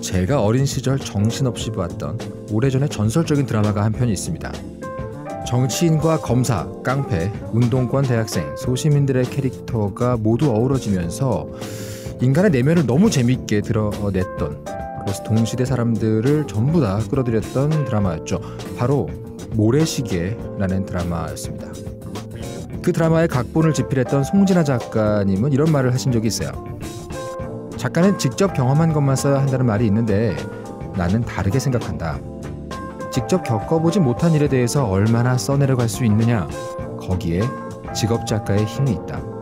제가 어린 시절 정신없이 보았던 오래전에 전설적인 드라마가 한 편이 있습니다. 정치인과 검사, 깡패, 운동권 대학생, 소시민들의 캐릭터가 모두 어우러지면서 인간의 내면을 너무 재밌게 드러냈던 그래서 동시대 사람들을 전부 다 끌어들였던 드라마였죠. 바로 모래시계라는 드라마였습니다. 그 드라마의 각본을 집필했던 송진아 작가님은 이런 말을 하신 적이 있어요. 작가는 직접 경험한 것만 써야 한다는 말이 있는데 나는 다르게 생각한다. 직접 겪어보지 못한 일에 대해서 얼마나 써내려갈 수 있느냐 거기에 직업 작가의 힘이 있다.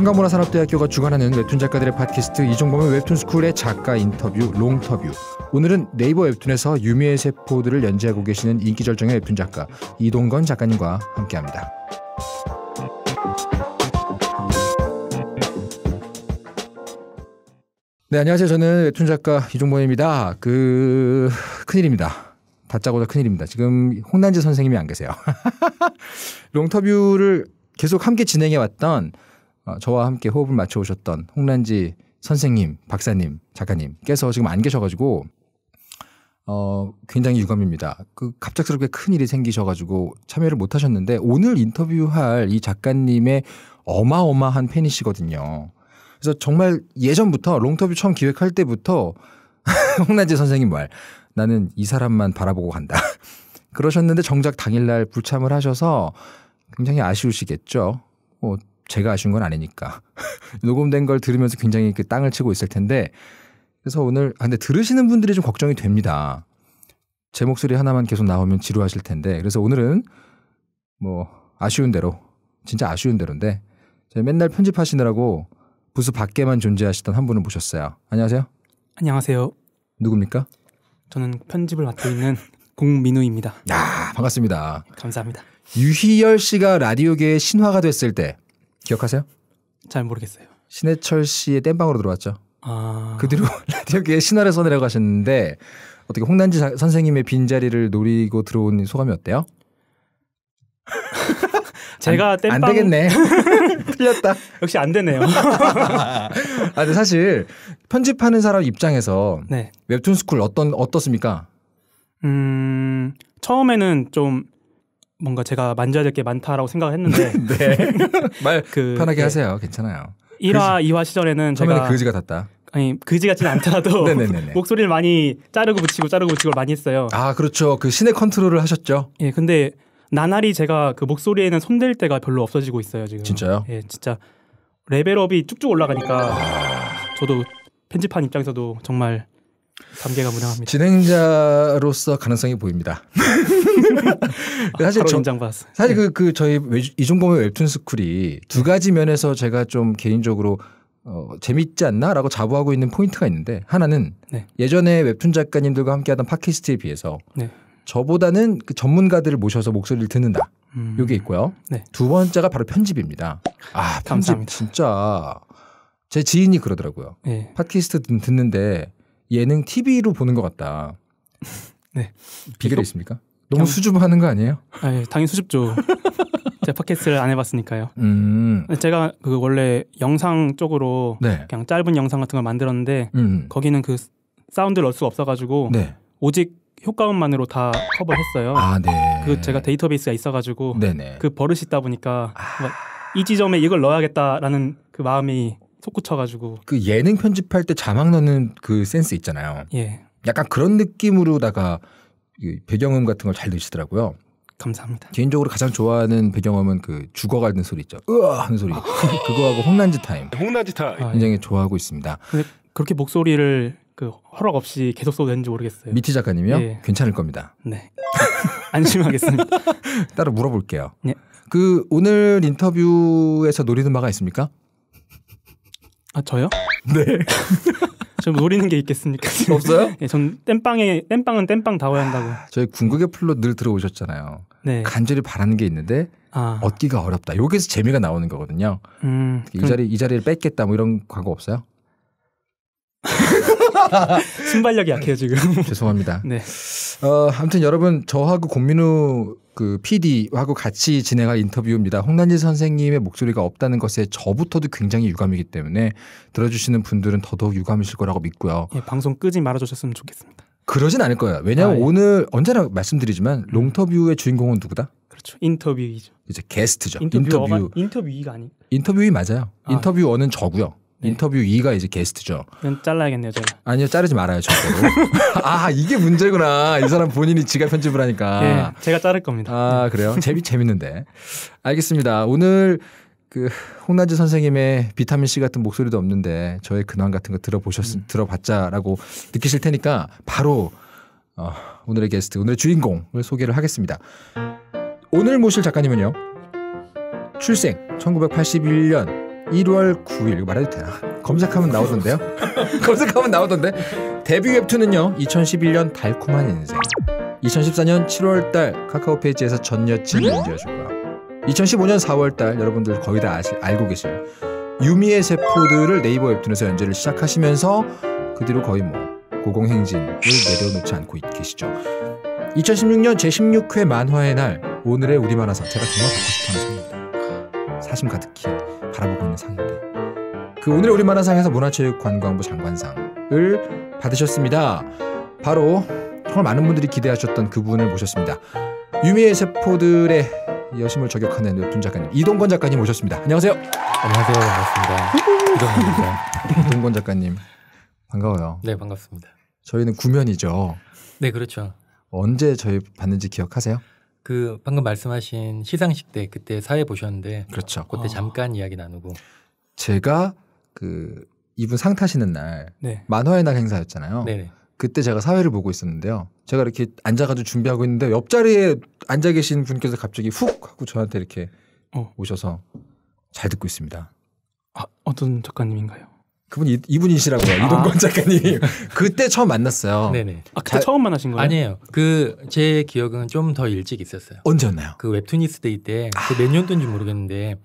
성강문화산업대학교가 주관하는 웹툰 작가들의 팟캐스트 이종범의 웹툰 스쿨의 작가 인터뷰 롱터뷰. 오늘은 네이버 웹툰에서 유미의 세포들을 연재하고 계시는 인기 절정의 웹툰 작가 이동건 작가님과 함께합니다. 네, 안녕하세요. 저는 웹툰 작가 이종범입니다. 그 큰일입니다. 다짜고짜 큰일입니다. 지금 홍난지 선생님이 안 계세요. 롱터뷰를 계속 함께 진행해 왔던 어, 저와 함께 호흡을 맞춰 오셨던 홍란지 선생님, 박사님, 작가님께서 지금 안 계셔가지고 어, 굉장히 유감입니다. 그 갑작스럽게 큰 일이 생기셔가지고 참여를 못 하셨는데 오늘 인터뷰할 이 작가님의 어마어마한 팬이시거든요. 그래서 정말 예전부터 롱터뷰 처음 기획할 때부터 홍난지 선생님 말 나는 이 사람만 바라보고 간다. 그러셨는데 정작 당일날 불참을 하셔서 굉장히 아쉬우시겠죠. 뭐 제가 아쉬운 건 아니니까 녹음된 걸 들으면서 굉장히 그 땅을 치고 있을 텐데 그래서 오늘 아, 근데 들으시는 분들이 좀 걱정이 됩니다. 제 목소리 하나만 계속 나오면 지루하실 텐데 그래서 오늘은 뭐 아쉬운 대로 진짜 아쉬운 대로인데 제가 맨날 편집하시느라고 부스 밖에만 존재하시던 한 분을 모셨어요. 안녕하세요. 안녕하세요. 누굽니까? 저는 편집을 맡고 있는 공민우입니다. 야 반갑습니다. 네, 감사합니다. 유희열 씨가 라디오계의 신화가 됐을 때 기억하세요? 잘 모르겠어요. 신해철 씨의 땜방으로 들어왔죠. 아... 그 뒤로 라디오계의 신화를 써내려 하셨는데 어떻게 홍난지 자, 선생님의 빈자리를 노리고 들어온 소감이 어때요? 제가 안, 땜빵... 안 되겠네. 틀렸다. 역시 안 되네요. 아, 근데 사실 편집하는 사람 입장에서 네. 웹툰 스쿨 어떤 어떻습니까? 음, 처음에는 좀 뭔가 제가 만져야 될 게 많다라고 생각을 했는데 네. 말 그, 편하게 네. 하세요. 괜찮아요. 1화, 그지. 2화 시절에는 제가 그지가 탔다. 아니 그지 같지는 않더라도 목소리를 많이 자르고 붙이고 자르고 붙이고 많이 했어요. 아 그렇죠. 그 신의 컨트롤을 하셨죠. 예, 근데 나날이 제가 그 목소리에는 손댈 때가 별로 없어지고 있어요 지금. 진짜요? 예, 진짜 레벨업이 쭉쭉 올라가니까 아. 저도 편집한 입장에서도 정말 단계가 무량합니다. 진행자로서 가능성이 보입니다. 그 사실 저, 사실 네. 그, 그 저희 이종범의 웹툰 스쿨이 두 가지 면에서 제가 좀 개인적으로 어, 재밌지 않나라고 자부하고 있는 포인트가 있는데 하나는 네. 예전에 웹툰 작가님들과 함께하던 팟캐스트에 비해서 네. 저보다는 그 전문가들을 모셔서 목소리를 듣는다. 음. 요게 있고요. 네. 두 번째가 바로 편집입니다. 아, 편집 감사합니다. 진짜 제 지인이 그러더라고요. 네. 팟캐스트 듣는데 예능 TV로 보는 것 같다. 네. 비결이 있습니까? 너무 경... 수줍어하는 거 아니에요? 아, 예, 당연히 수줍죠. 제가 팟캐스트를 안 해봤으니까요. 음. 제가 그 원래 영상 쪽으로 네. 그냥 짧은 영상 같은 걸 만들었는데 음. 거기는 그 사운드를 넣을 수가 없어가지고 네. 오직 효과음만으로 다 커버했어요. 아, 네. 그 제가 데이터베이스가 있어가지고 네네. 그 버릇이 있다 보니까 아... 뭐 이 지점에 이걸 넣어야겠다라는 그 마음이 솟구쳐가지고 그 예능 편집할 때 자막 넣는 그 센스 있잖아요. 예. 약간 그런 느낌으로다가 배경음 같은 걸 잘 넣으시더라고요. 감사합니다. 개인적으로 가장 좋아하는 배경음은 그 죽어가는 소리 있죠. 으아 하는 소리. 아. 그거하고 홍란지 타임. 홍란지 타임. 아, 예. 굉장히 예. 좋아하고 있습니다. 그, 렇게 목소리를 그 허락 없이 계속 써도 되는지 모르겠어요. 미티 작가님이요? 예. 괜찮을 겁니다. 네. 안심하겠습니다. 따로 물어볼게요. 네. 그 오늘 인터뷰에서 노리는 바가 있습니까? 아 저요? 네. 좀 노리는 게 있겠습니까? 없어요? 예, 전 땜빵에 땜빵은 땜빵 다워야 한다고. 아, 저희 궁극의 풀로 늘 들어오셨잖아요. 네. 간절히 바라는 게 있는데 아. 얻기가 어렵다. 여기서 재미가 나오는 거거든요. 음, 이 자리 이 자리를 뺏겠다 뭐 이런 광고 없어요? 순발력이 약해요 지금. 죄송합니다. 네. 어, 아무튼 여러분 저하고 공민우 그 PD하고 같이 진행할 인터뷰입니다. 홍난지 선생님의 목소리가 없다는 것에 저부터도 굉장히 유감이기 때문에 들어주시는 분들은 더더욱 유감이실 거라고 믿고요. 예, 방송 끄지 말아주셨으면 좋겠습니다. 그러진 않을 거예요. 왜냐하면 아, 예. 오늘 언제나 말씀드리지만 음. 롱터뷰의 주인공은 누구다? 그렇죠. 인터뷰이죠. 이제 게스트죠. 인터뷰 인터뷰. 인터뷰가 아니. 인터뷰이 맞아요. 아, 예. 인터뷰어는 저고요. 네. 인터뷰 2가 이제 게스트죠. 그건 잘라야겠네요, 제가. 아니요, 자르지 말아요, 절대로. 아, 이게 문제구나. 이 사람 본인이 지가 편집을 하니까. 네, 제가 자를 겁니다. 아, 그래요? 재미, 재밌는데. 알겠습니다. 오늘 그 홍난지 선생님의 비타민 C 같은 목소리도 없는데 저의 근황 같은 거 들어보셨, 음. 들어봤자라고 느끼실 테니까 바로 어, 오늘의 게스트, 오늘의 주인공을 소개를 하겠습니다. 오늘 모실 작가님은요. 출생 1981년 1월 9일 말해도 되나? 검색하면 나오던데요. 검색하면 나오던데. 데뷔 웹툰은요. 2011년 달콤한 인생. 2014년 7월 달 카카오 페이지에서 전 여친 문제였고요. 2015년 4월 달 여러분들 거의 다 아시, 알고 계실 유미의 세포들을 네이버 웹툰에서 연재를 시작하시면서 그 뒤로 거의 뭐 고공행진을 내려놓지 않고 계시죠. 2016년 제16회 만화의 날 오늘의 우리 만화사 제가 정말 갖고 싶어하는 책입니다. 사심 가득히 바라보고 있는 상인데 그 오늘 우리 만화상에서 문화체육관광부 장관상을 받으셨습니다. 바로 정말 많은 분들이 기대하셨던 그분을 모셨습니다. 유미의 세포들의 여심을 저격하는 웹툰 작가님 이동건 작가님 모셨습니다. 안녕하세요. 안녕하세요. 반갑습니다. 이동건입니다. 이동건 작가님 반가워요. 네 반갑습니다. 저희는 구면이죠. 네 그렇죠. 언제 저희 봤는지 기억하세요? 그 방금 말씀하신 시상식 때 그때 사회 보셨는데 그렇죠. 그때 아. 잠깐 이야기 나누고 제가 그 이분 상 타시는 날 네. 만화의 날 행사였잖아요. 네네. 그때 제가 사회를 보고 있었는데요. 제가 이렇게 앉아가지고 준비하고 있는데 옆자리에 앉아 계신 분께서 갑자기 훅 하고 저한테 이렇게 어. 오셔서 잘 듣고 있습니다. 아, 어떤 작가님인가요? 그분이 이분이시라고요. 아. 이동건 작가님. 그때 처음 만났어요. 네네. 아, 그때 자, 처음 만나신 거예요? 아니에요. 그 제 기억은 좀 더 일찍 있었어요. 언제였나요? 그 웹투니스 데이 때그몇 아. 년도인지 모르겠는데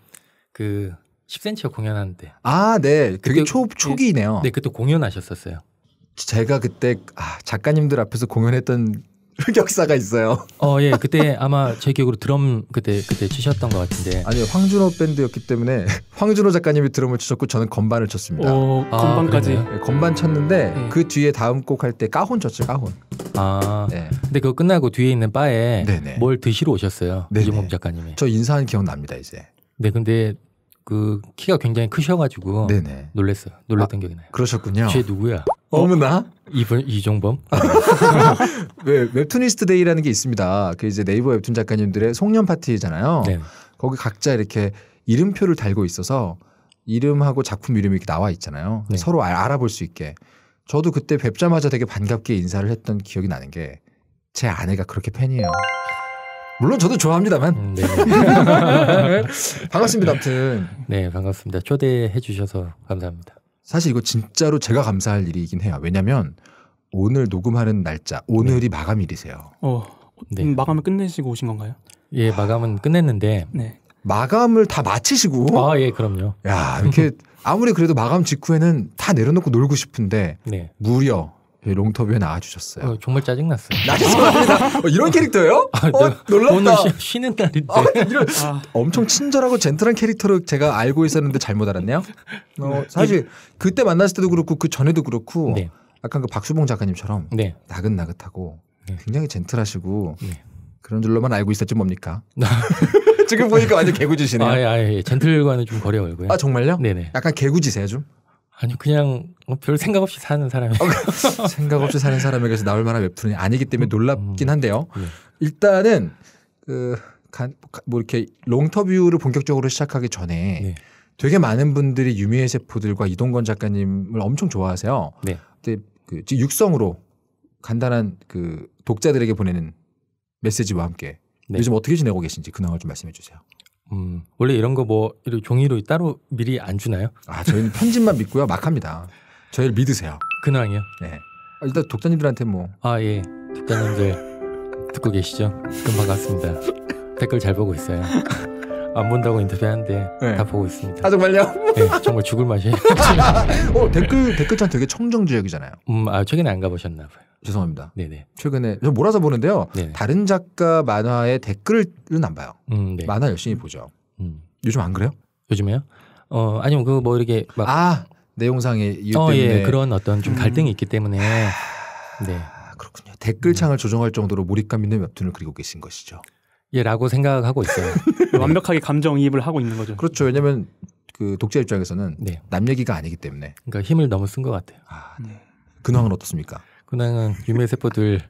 그 10cm가 공연하는데. 아, 네. 그게 초 그 초기네요. 네, 그때 공연하셨었어요. 제가 그때 아, 작가님들 앞에서 공연했던 흑역사가 있어요. 어, 예. 그때 아마 제 기억으로 드럼 그때 그때 치셨던 것 같은데. 아니, 황준호 밴드였기 때문에 황준호 작가님이 드럼을 치셨고 저는 건반을 쳤습니다. 오, 아, 건반까지. 네, 건반 쳤는데 네. 그 뒤에 다음 곡 할 때 까혼 쳤죠, 까혼. 아. 네. 근데 그거 끝나고 뒤에 있는 바에 네네. 뭘 드시러 오셨어요. 이종범 작가님이. 저 인사한 기억 납니다, 이제. 네, 근데 그 키가 굉장히 크셔 가지고 놀랬어요. 놀랬던 아, 기억이 나요. 그러셨군요. 쟤 누구야? 어? 어머나 이분 이종범 왜 네, 웹툰이스트 데이라는 게 있습니다. 그 이제 네이버 웹툰 작가님들의 송년 파티잖아요. 네. 거기 각자 이렇게 이름표를 달고 있어서 이름하고 작품 이름이 이렇게 나와 있잖아요. 네. 서로 알, 아볼 수 있게. 저도 그때 뵙자마자 되게 반갑게 인사를 했던 기억이 나는 게 제 아내가 그렇게 팬이에요. 물론 저도 좋아합니다만. 음, 네. 반갑습니다. 아무튼. 네, 반갑습니다. 초대해 주셔서 감사합니다. 사실 이거 진짜로 제가 감사할 일이긴 해요. 왜냐면 오늘 녹음하는 날짜 오늘이 네. 마감일이세요. 어, 네. 음, 마감을 끝내시고 오신 건가요? 예, 마감은 끝냈는데 네. 마감을 다 마치시고 아, 예, 그럼요. 야, 이렇게 아무리 그래도 마감 직후에는 다 내려놓고 놀고 싶은데 네. 무려 롱터뷰에 나와주셨어요. 어, 정말 짜증났어요. 나셨습니다. 어, 이런 캐릭터예요? 아, 어, 놀랍다. 오늘 쉬, 는 날인데. 아, 이런, 아. 엄청 친절하고 젠틀한 캐릭터로 제가 알고 있었는데 잘못 알았네요. 어, 네. 사실 그때 만났을 때도 그렇고 그 전에도 그렇고 네. 아까 그 박수봉 작가님처럼 네. 나긋나긋하고 네. 굉장히 젠틀하시고 네. 그런 줄로만 알고 있었지 뭡니까? 지금 보니까 완전 개구지시네요. 아, 예, 아, 예. 젠틀과는 좀 거려요. 아 정말요? 네네. 약간 개구지세요 좀? 아니 그냥 뭐 별 생각 없이 사는 사람이 어, 생각 없이 사는 사람에게서 나올 만한 웹툰이 아니기 때문에 음, 놀랍긴 음. 한데요. 예. 일단은 그 뭐 이렇게 롱터뷰를 본격적으로 시작하기 전에 네. 되게 많은 분들이 유미의 세포들과 이동건 작가님을 엄청 좋아하세요. 네. 근데 그즉 육성으로 간단한 그 독자들에게 보내는 메시지와 함께 네. 요즘 어떻게 지내고 계신지 근황을 그 좀 말씀해 주세요. 음, 원래 이런 거뭐이렇 종이로 따로 미리 안 주나요? 아, 저희는 편집만 믿고요. 막 합니다. 저희를 믿으세요. 근황이요? 네. 아, 일단 독자님들한테 뭐. 아, 예. 독자님들 듣고 계시죠? 그럼 반갑습니다. 댓글 잘 보고 있어요. 안 본다고 인터뷰하는데 네. 다 보고 있습니다. 아 정말요? 네, 정말 죽을 맛이에요. 어 댓글 댓글창 되게 청정 지역이잖아요. 음, 아 최근에 안 가보셨나 봐요. 죄송합니다. 네네. 최근에 저 몰아서 보는데요. 네네. 다른 작가 만화의 댓글은 안 봐요. 음, 네. 만화 열심히 보죠. 음. 요즘 안 그래요? 요즘에요? 어 아니면 그 뭐 이렇게 막 아, 내용상의 이유 어, 예, 때문에 예, 그런 어떤 좀 음. 갈등이 음. 있기 때문에 아, 네. 아, 그렇군요. 댓글창을 음. 조정할 정도로 몰입감 있는 웹툰을 그리고 계신 것이죠. 예라고 생각하고 있어요. 네. 완벽하게 감정이입을 하고 있는 거죠. 그렇죠. 왜냐하면 그 독자 입장에서는 네. 남 얘기가 아니기 때문에. 그러니까 힘을 너무 쓴 것 같아요. 아, 네. 네. 근황은 어떻습니까? 근황은 유해세포들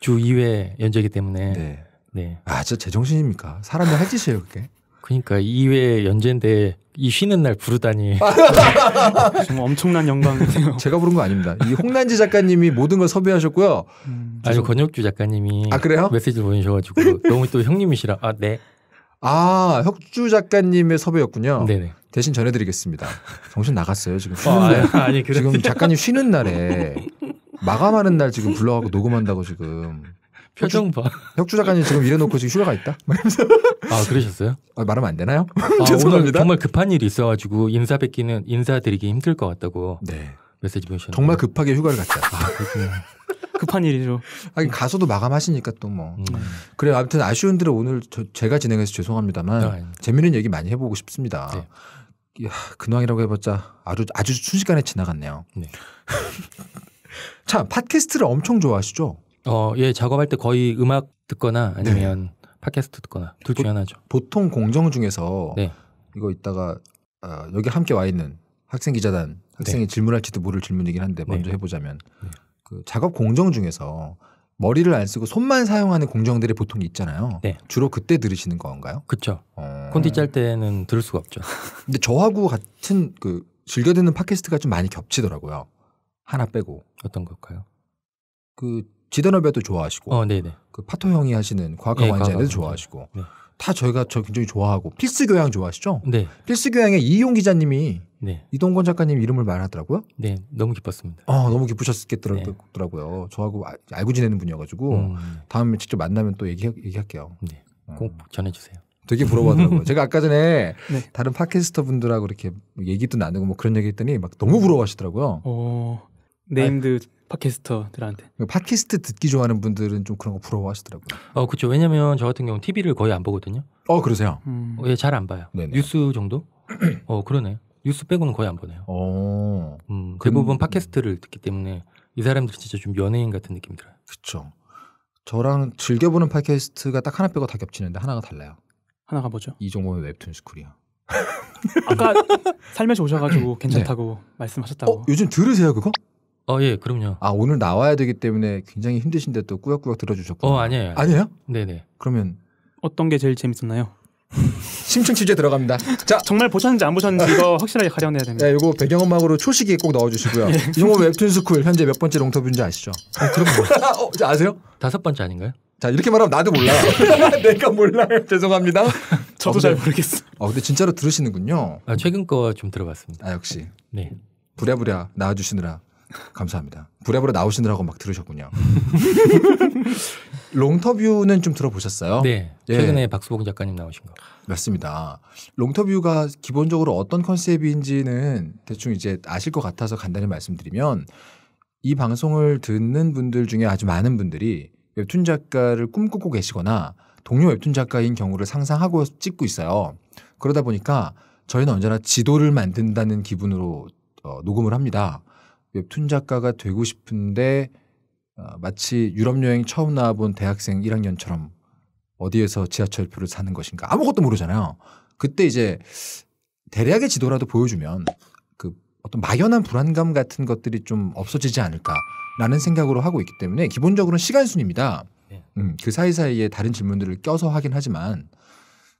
주 2회 연재이기 때문에. 네. 네. 아, 진짜 제정신입니까? 사람들할 짓이에요, 그게? 그니까 2회 연재인데 이 쉬는 날 부르다니 정말 엄청난 영광이에요. 제가 부른 거 아닙니다. 이 홍난지 작가님이 모든 걸 섭외하셨고요. 음, 아주 권혁주 작가님이 아 그래요? 메시지를 보내셔가지고 너무 또 형님이시라 아 네. 아 혁주 작가님의 섭외였군요. 네네. 대신 전해드리겠습니다. 정신 나갔어요 지금. 쉬는 아, 아니, 아니, 지금 작가님 쉬는 날에 마감하는 날 지금 불러가고 녹음한다고 지금. 표정 봐. 혁주 작가님 지금 일해놓고 지금 휴가가 있다? 아 그러셨어요? 아, 말하면 안 되나요? 아, 죄송합니다. 정말 급한 일이 있어가지고 인사 뵙기는 인사드리기 힘들 것 같다고. 네. 메시지 보셨 정말 급하게 휴가를 갔다. 아, 그렇군요. 급한 일이죠. 아니 음. 가서도 마감하시니까 또 뭐. 음. 그래 아무튼 아쉬운 대로 오늘 저, 제가 진행해서 죄송합니다만 아, 예. 재미있는 얘기 많이 해보고 싶습니다. 네. 야 근황이라고 해봤자 아주 아주 순식간에 지나갔네요. 네. 자, 팟캐스트를 엄청 좋아하시죠? 어, 예, 작업할 때 거의 음악 듣거나 아니면 네. 팟캐스트 듣거나 둘 중에 하나죠. 보통 공정 중에서 네. 이거 이따가 어, 아, 여기 함께 와 있는 학생 기자단 학생이 네. 질문할지도 모를 질문이긴 한데 네. 먼저 해보자면 네. 그 작업 공정 중에서 머리를 안 쓰고 손만 사용하는 공정들이 보통 있잖아요. 네. 주로 그때 들으시는 건가요? 그렇죠. 어... 콘티 짤 때는 들을 수가 없죠. 근데 저하고 같은 그 즐겨 듣는 팟캐스트가 좀 많이 겹치더라고요. 하나 빼고 어떤 걸까요? 그지대업에도 좋아하시고, 어, 네네. 네. 그 파토 형이 하시는 과학과 예, 완자에도 좋아하시고, 네. 다 저희가 저 굉장히 좋아하고 필스 교양 좋아하시죠? 네. 필스 교양의 이용 기자님이 네. 이동건 작가님 이름을 말하더라고요. 네, 너무 기뻤습니다. 어, 너무 기쁘셨겠더라고요. 네. 저하고 아, 알고 지내는 분이어가지고 음. 다음에 직접 만나면 또 얘기 얘기할게요. 네, 어. 꼭 음. 전해주세요. 되게 부러워하더라고요. 제가 아까 전에 네. 다른 팟캐스터 분들하고 이렇게 얘기도 나누고 뭐 그런 얘기 했더니 막 너무 부러워하시더라고요. 어... 네임드 아, 팟캐스터들한테. 그 팟캐스트 듣기 좋아하는 분들은 좀 그런 거 부러워하시더라고요. 어, 그렇죠. 왜냐면 저 같은 경우 는 TV를 거의 안 보거든요. 어, 그러세요? 음. 어, 예, 잘 안 봐요. 네네. 뉴스 정도? 어, 그러네요. 뉴스 빼고는 거의 안 보네요. 어. 음, 대부분 근... 팟캐스트를 듣기 때문에 이 사람들 진짜 좀 연예인 같은 느낌 들어요. 그렇죠. 저랑 즐겨 보는 팟캐스트가 딱 하나 빼고 다 겹치는데 하나가 달라요. 하나가 뭐죠? 이종범의 웹툰 스쿨이야. 아까 살며서 오셔가지고 네. 괜찮다고 네. 말씀하셨다고. 어, 요즘 들으세요 그거? 어, 예, 그럼요. 아, 오늘 나와야 되기 때문에 굉장히 힘드신데 또 꾸역꾸역 들어주셨고. 어, 아니에요. 아니에요? 네네. 그러면 어떤 게 제일 재밌었나요? 심층 취재 들어갑니다. 자, 정말 보셨는지 안 보셨는지 이거 확실하게 가려내야 됩니다. 네, 이거 배경음악으로 초식이꼭 넣어주시고요. 예. 이거 웹툰 스쿨 현재 몇 번째 롱터뷰인지 아시죠? 아, 그럼 뭐? 어, 어 아세요? 다섯 번째 아닌가요? 자, 이렇게 말하면 나도 몰라. 내가 몰라요. 죄송합니다. 저도 어, 잘 모르겠어. 아, 근데 진짜로 들으시는군요. 아, 최근 거 좀 들어봤습니다. 아, 역시. 네. 부랴부랴 나와주시느라 감사합니다. 부랴부랴 나오시느라고 막 들으셨군요. 롱터뷰는 좀 들어보셨어요? 네. 예. 최근에 예. 박수봉 작가님 나오신 거. 맞습니다. 롱터뷰가 기본적으로 어떤 컨셉인지는 대충 이제 아실 것 같아서 간단히 말씀드리면 이 방송을 듣는 분들 중에 아주 많은 분들이 웹툰 작가를 꿈꾸고 계시거나 동료 웹툰 작가인 경우를 상상하고 찍고 있어요. 그러다 보니까 저희는 언제나 지도를 만든다는 기분으로 어, 녹음을 합니다. 웹툰 작가가 되고 싶은데 어, 마치 유럽 여행 처음 나와본 대학생 1학년처럼 어디에서 지하철표를 사는 것인가 아무것도 모르잖아요. 그때 이제 대략의 지도라도 보여주면 그 어떤 막연한 불안감 같은 것들이 좀 없어지지 않을까라는 생각으로 하고 있기 때문에 기본적으로는 시간 순입니다. 네. 음, 그 사이사이에 다른 질문들을 껴서 하긴 하지만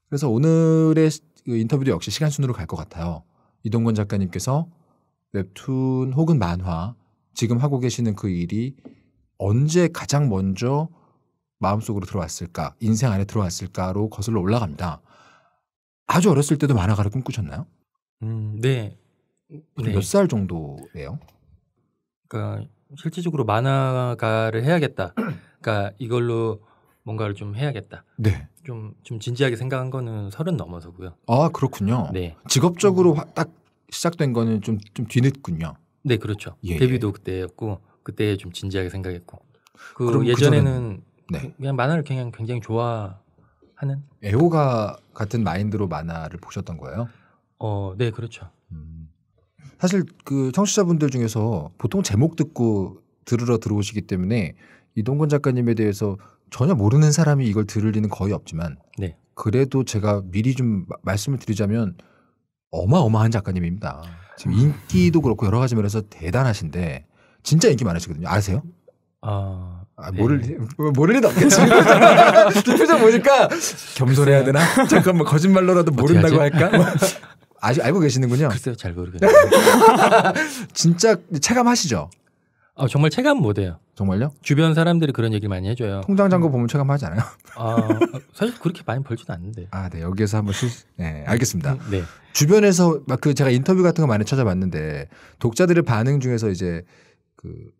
그래서 오늘의 그 인터뷰도 역시 시간 순으로 갈 것 같아요. 이동건 작가님께서 웹툰 혹은 만화 지금 하고 계시는 그 일이 언제 가장 먼저 마음속으로 들어왔을까, 인생 안에 들어왔을까로 거슬러 올라갑니다. 아주 어렸을 때도 만화가를 꿈꾸셨나요? 음, 네. 네. 몇살 정도예요? 그러니까 실질적으로 만화가를 해야겠다. 그러니까 이걸로 뭔가를 좀 해야겠다. 네. 좀, 좀 진지하게 생각한 거는 서른 넘어서고요. 아, 그렇군요. 네. 직업적으로 음. 딱 시작된 거는 좀, 좀 뒤늦군요. 네, 그렇죠. 예, 데뷔도 예. 그때였고 그때 좀 진지하게 생각했고 그, 그 예전에는 네. 그냥 만화를 그냥 굉장히 좋아하는 애호가 같은 마인드로 만화를 보셨던 거예요? 어, 네, 그렇죠. 음. 사실 그 청취자분들 중에서 보통 제목 듣고 들으러 들어오시기 때문에 이동건 작가님에 대해서 전혀 모르는 사람이 이걸 들을 리는 거의 없지만 네. 그래도 제가 미리 좀 말씀을 드리자면 어마어마한 작가님입니다. 지금 인기도 그렇고 여러 가지 면에서 대단하신데 진짜 인기 많으시거든요. 아세요? 아, 아 모를 네. 모를 리도 없겠지. 표정 보니까 겸손해야 되나? 잠깐만 뭐 거짓말로라도 모른다고 할까? 뭐 아직 알고 계시는군요. 글쎄요, 잘 모르겠네요. 진짜 체감하시죠? 어, 정말 체감 못해요. 정말요? 주변 사람들이 그런 얘기를 많이 해줘요. 통장 잔고 보면 체감하지 않아요? 아 사실 그렇게 많이 벌지도 않는데. 아, 네 여기에서 한번 실, 네 알겠습니다. 음, 네. 주변에서 막 그 제가 인터뷰 같은 거 많이 찾아봤는데 독자들의 반응 중에서 이제 그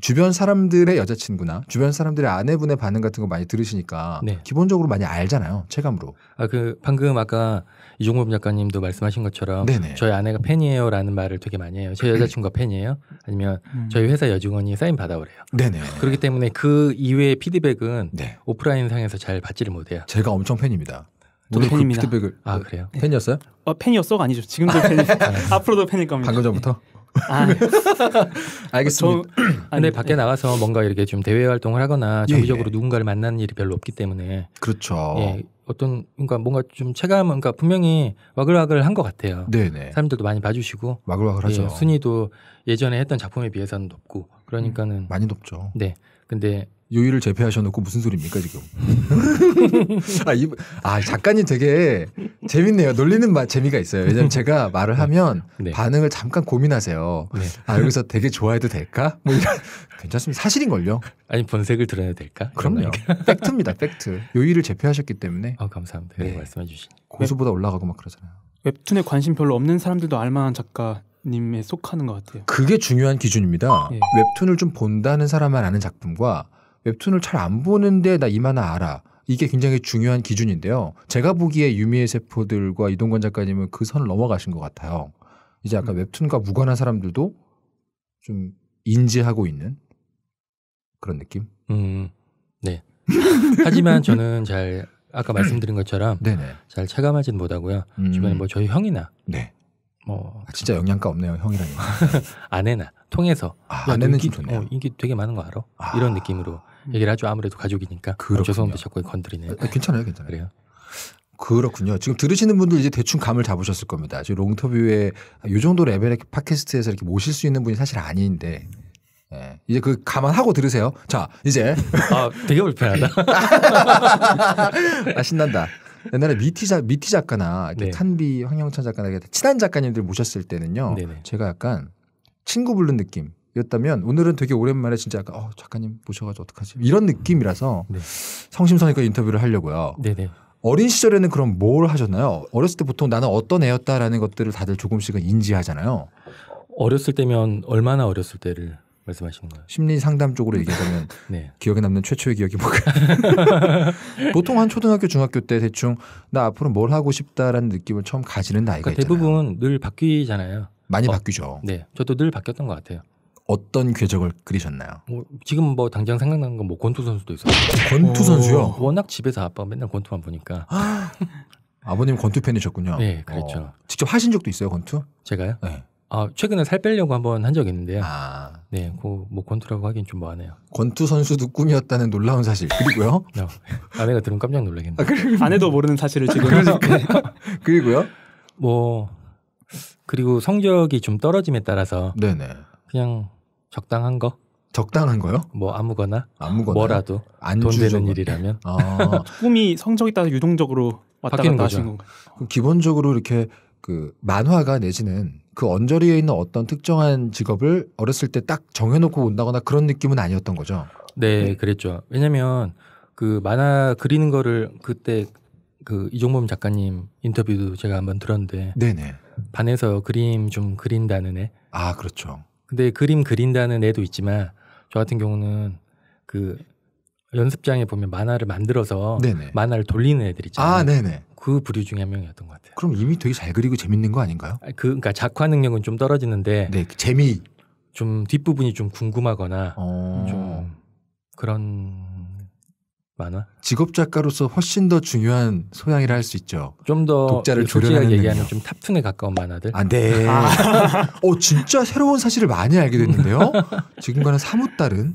주변 사람들의 여자친구나 주변 사람들의 아내분의 반응 같은 거 많이 들으시니까 네. 기본적으로 많이 알잖아요 체감으로. 아 그 방금 아까 이종범 작가님도 말씀하신 것처럼 네네. 저희 아내가 팬이에요라는 말을 되게 많이 해요. 제 여자친구가 팬이에요. 아니면 음. 저희 회사 여직원이 사인 받아오래요. 네네. 그렇기 때문에 그 이외의 피드백은 네. 오프라인 상에서 잘 받지를 못해요. 제가 엄청 팬입니다. 저도 그 팬입니다. 그 피드백을 아 그래요? 팬이었어요? 어, 팬이었어가 아니죠. 지금도 팬이 아, 네. 앞으로도 팬일 겁니다. 방금 전부터. 네. 아, 네. 알겠습니다. 안에 어, 네, 밖에 나가서 뭔가 이렇게 좀 대외 활동을 하거나 예, 정기적으로 예, 예. 누군가를 만나는 일이 별로 없기 때문에 그렇죠. 예, 어떤 그러니까 뭔가 좀 체감 그러니까 분명히 와글와글한 것 같아요. 네네. 사람들도 많이 봐주시고 와글와글하죠. 예, 순위도 예전에 했던 작품에 비해서는 높고 그러니까는 음, 많이 높죠. 네. 근데 요일을 제패하셔놓고 무슨 소리입니까 지금? 아, 이, 아 작가님 되게 재밌네요. 놀리는 말 재미가 있어요. 왜냐면 제가 말을 하면 네. 반응을 잠깐 고민하세요. 네. 아 여기서 되게 좋아해도 될까? 뭐 이런 괜찮습니다. 사실인 걸요. 아니 본색을 드러내야 될까? 그럼요. 팩트입니다. 팩트. 요일을 제패하셨기 때문에. 아 감사합니다. 네. 네. 말씀해 주신. 고수보다 올라가고 막 그러잖아요. 웹툰에 관심 별로 없는 사람들도 알만한 작가 님에 속하는 것 같아요. 그게 중요한 기준입니다. 예. 웹툰을 좀 본다는 사람만 아는 작품과 웹툰을 잘 안 보는데 나이만한 알아. 이게 굉장히 중요한 기준인데요. 제가 보기에 유미의 세포들과 이동건 작가님은 그 선을 넘어가신 것 같아요. 이제 아까 음. 웹툰과 무관한 사람들도 좀 인지하고 있는 그런 느낌? 음, 네. 하지만 저는 잘 아까 말씀드린 것처럼 네네. 잘 체감하진 못하고요. 음. 주변에 뭐 저희 형이나 네. 뭐 아, 진짜 영양가 없네요 형이라니 아내나 통해서 아, 아내는 인기, 좀 좋네요. 어, 인기 되게 많은 거 알아? 아. 이런 느낌으로 얘기를 하죠. 아무래도 가족이니까. 아, 죄송합니 자꾸 건드리네요. 아, 괜찮아요, 괜찮아요. 그래요. 그렇군요. 지금 들으시는 분들 이제 대충 감을 잡으셨을 겁니다. 지금 롱터뷰에 이 정도 레벨의 팟캐스트에서 이렇게 모실 수 있는 분이 사실 아닌데 예. 이제 그 감안하고 들으세요. 자, 이제 아 되게 불편하다. 아 신난다. 옛날에 미티 작 미티 작가나 네. 탄비 황영찬 작가나 친한 작가님들 모셨을 때는요. 네네. 제가 약간 친구 부른 느낌. 였다면 오늘은 되게 오랜만에 진짜 약간 어, 작가님 모셔가지고 어떡하지 이런 느낌이라서 네. 성심성의껏 인터뷰를 하려고요. 네네. 어린 시절에는 그럼 뭘 하셨나요? 어렸을 때 보통 나는 어떤 애였다라는 것들을 다들 조금씩은 인지하잖아요. 어렸을 때면 얼마나 어렸을 때를 말씀하시는 거예요? 심리 상담 쪽으로 네. 얘기하자면 네. 기억에 남는 최초의 기억이 뭐가 보통 한 초등학교 중학교 때 대충 나 앞으로 뭘 하고 싶다라는 느낌을 처음 가지는 나이가 그러니까 대부분 늘 바뀌잖아요. 많이 어, 바뀌죠. 네, 저도 늘 바뀌었던 것 같아요. 어떤 궤적을 그리셨나요? 뭐, 지금 뭐 당장 생각나는 건 뭐 권투 선수도 있어요. 권투 어, 선수요? 워낙 집에서 아빠가 맨날 권투만 보니까. 아, 아버님 권투 팬이셨군요. 네, 그렇죠. 어, 직접 하신 적도 있어요, 권투? 제가요? 네. 아, 최근에 살 빼려고 한 번 한 적이 있는데요. 아. 네, 그, 뭐, 권투라고 하긴 좀 뭐하네요. 권투 선수도 꿈이었다는 놀라운 사실. 그리고요. 어, 아내가 들으면 깜짝 놀라겠네. 아, 그리고... 아내도 모르는 사실을 지금. 그러니까. 그리고요. 뭐, 그리고 성적이 좀 떨어짐에 따라서. 네네. 그냥 적당한 거. 적당한 거요? 뭐 아무거나 아무거나 뭐라도 안돈 되는 일이라면 아. 꿈이 성적에 따라 유동적으로 왔다 바뀌는 갔 하신 거죠. 건가요? 기본적으로 이렇게 그 만화가 내지는 그 언저리에 있는 어떤 특정한 직업을 어렸을 때 딱 정해놓고 온다거나 그런 느낌은 아니었던 거죠. 네, 그랬죠. 왜냐면 그 만화 그리는 거를 그때 그 이종범 작가님 인터뷰도 제가 한번 들었는데 네네. 반에서 그림 좀 그린다는 애. 아 그렇죠. 근데 그림 그린다는 애도 있지만 저 같은 경우는 그 연습장에 보면 만화를 만들어서 네네. 만화를 돌리는 애들 있잖아요. 아, 네네. 그 부류 중에 한 명이었던 것 같아요. 그럼 이미 되게 잘 그리고 재밌는 거 아닌가요? 그 그러니까 작화 능력은 좀 떨어지는데 네, 그 재미 좀 뒷부분이 좀 궁금하거나 어... 좀 그런 만화? 직업 작가로서 훨씬 더 중요한 소양이라 할 수 있죠. 좀 더 독자를 그 조련하는 얘기하는 좀 탑툰에 가까운 만화들. 아, 네. 아. 어, 진짜 새로운 사실을 많이 알게 됐는데요. 지금과는 사뭇 다른.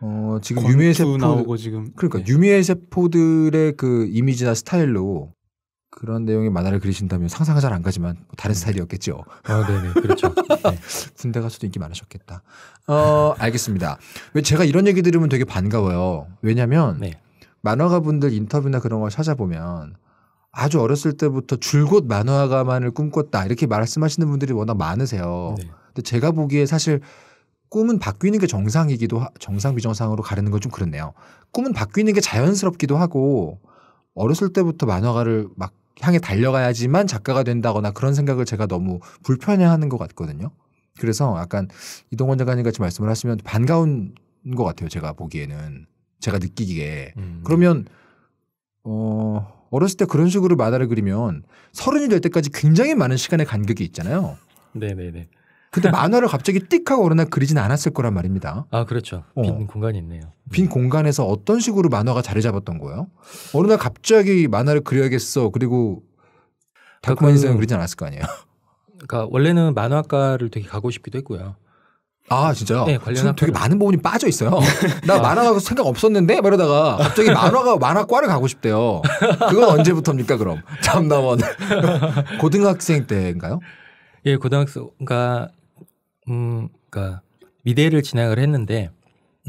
어, 지금 유미의 세포 나오고 지금. 그러니까 네. 유미의 세포들의 그 이미지나 스타일로 그런 내용의 만화를 그리신다면 상상은 잘 안 가지만 뭐 다른 음. 스타일이었겠죠. 아, 네네, 그렇죠. 네. 군대 가서도 인기 많으셨겠다. 어, 알겠습니다. 왜 제가 이런 얘기 들으면 되게 반가워요. 왜냐면 네. 만화가 분들 인터뷰나 그런 걸 찾아보면 아주 어렸을 때부터 줄곧 만화가만을 꿈꿨다 이렇게 말씀하시는 분들이 워낙 많으세요. 네. 근데 제가 보기에 사실 꿈은 바뀌는 게 정상이기도 하, 정상 비정상으로 가르는 건 좀 그렇네요. 꿈은 바뀌는 게 자연스럽기도 하고 어렸을 때부터 만화가를 막 향해 달려가야지만 작가가 된다거나 그런 생각을 제가 너무 불편해하는 것 같거든요. 그래서 약간 이동원 작가님 같이 말씀을 하시면 반가운 것 같아요. 제가 보기에는 제가 느끼기에 음. 그러면 어 어렸을 때 그런 식으로 만화를 그리면 서른이 될 때까지 굉장히 많은 시간의 간격이 있잖아요. 네네네. 근데 네. 만화를 갑자기 띡 하고 어느 날 그리진 않았을 거란 말입니다. 아, 그렇죠. 빈 어. 공간이 있네요. 빈 네. 공간에서 어떤 식으로 만화가 자리 잡았던 거예요? 어느 날 갑자기 만화를 그려야겠어. 그리고 다크만 인생을 그리진 않았을 거 아니에요. 그러니까 원래는 만화가를 되게 가고 싶기도 했고요. 아 진짜요? 네, 관련 되게 많은 부분이 빠져 있어요. 네. 나 아. 만화가 생각 없었는데 말하다가 갑자기 만화가 만화과를 가고 싶대요. 그건 언제부터입니까 그럼? 참나원 고등학생 때인가요? 예, 고등학생 그러니까 음, 그니까 미대를 진학을 했는데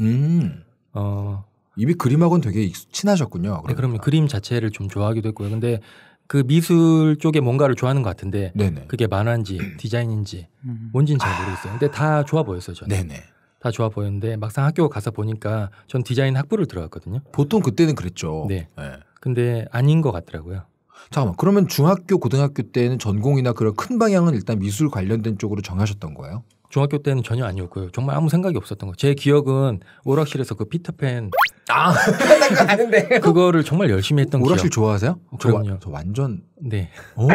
음. 어, 이미 그림하고는 되게 친하셨군요. 네, 그러니까. 네, 그러면 그림 자체를 좀 좋아하기도 했고요. 근데 그 미술 쪽에 뭔가를 좋아하는 것 같은데 네네. 그게 만화인지 디자인인지 음. 뭔지는 잘 모르겠어요. 근데 다 좋아 보였어요, 저는. 네네. 다 좋아 보였는데 막상 학교 가서 보니까 전 디자인 학부를 들어갔거든요. 보통 그때는 그랬죠. 네. 네. 근데 아닌 것 같더라고요. 잠깐만. 그러면 중학교, 고등학교 때는 전공이나 그런 큰 방향은 일단 미술 관련된 쪽으로 정하셨던 거예요? 중학교 때는 전혀 아니었고요. 정말 아무 생각이 없었던 거. 제 기억은 오락실에서 그 피터팬 아, 나그 아는데. 그거를 정말 열심히 했던 거. 억 오락실 좋아하세요? 그럼요. 저 완전 네. 어?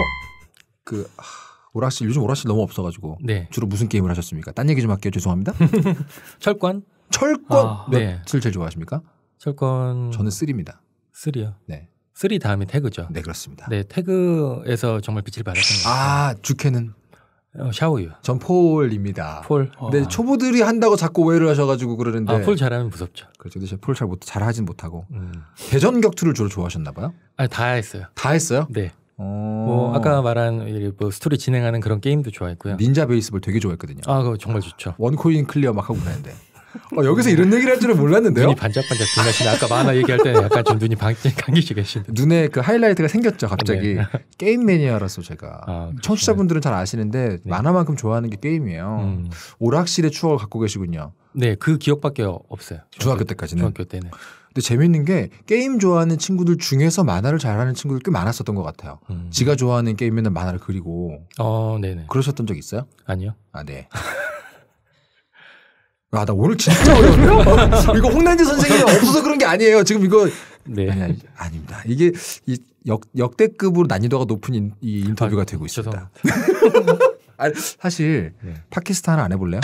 그 아, 오락실 요즘 오락실 너무 없어가지고 네. 주로 무슨 게임을 하셨습니까? 딴 얘기 좀 할게요 죄송합니다. 철권? 철권 아, 네. 몇을 제일 좋아하십니까? 철권 저는 쓰리입니다. 쓰리요 네, 쓰리 다음에 태그죠. 네 그렇습니다. 네, 태그에서 정말 빛을 받았던것 아, 같아요. 아 주캐는 어, 샤오유. 전 폴입니다. 폴. 근데 아. 초보들이 한다고 자꾸 오해를 하셔가지고 그러는데. 아, 폴 잘하면 무섭죠. 그렇죠. 대신 폴잘 못, 잘하진 못하고. 음. 대전 격투를 주로 좋아하셨나봐요? 아, 다 했어요. 다 했어요? 네. 어. 뭐 아까 말한 뭐 스토리 진행하는 그런 게임도 좋아했고요. 닌자 베이스볼 되게 좋아했거든요. 아, 그거 정말 좋죠. 원코인 클리어 막 하고 그랬는데. 어, 여기서 이런 얘기를 할 줄은 몰랐는데요. 눈이 반짝반짝 빛나시네. 아까 만화 얘기할 때 약간 좀 눈이 반짝 감기 계신데. 눈에 그 하이라이트가 생겼죠, 갑자기. 네. 게임 매니아라서 제가. 아, 청취자분들은 잘 아시는데 네. 만화만큼 좋아하는 게 게임이에요. 음. 오락실의 추억을 갖고 계시군요. 네, 그 기억밖에 없어요. 중학교 때까지는. 중학교 때는. 근데 재밌는 게 게임 좋아하는 친구들 중에서 만화를 잘하는 친구들 꽤 많았었던 것 같아요. 음. 지가 좋아하는 게임에는 만화를 그리고. 어, 네네. 그러셨던 적 있어요? 아니요. 아, 네. 아, 나 오늘 진짜 어려워요. 이거 홍난지 선생님 이 없어서 그런 게 아니에요. 지금 이거. 네. 아니, 아니 닙니다 이게 이 역, 역대급으로 난이도가 높은 인, 이 인터뷰가 아, 되고 있습니다. 아니, 사실 네. 파키스탄 하나 안 해볼래요?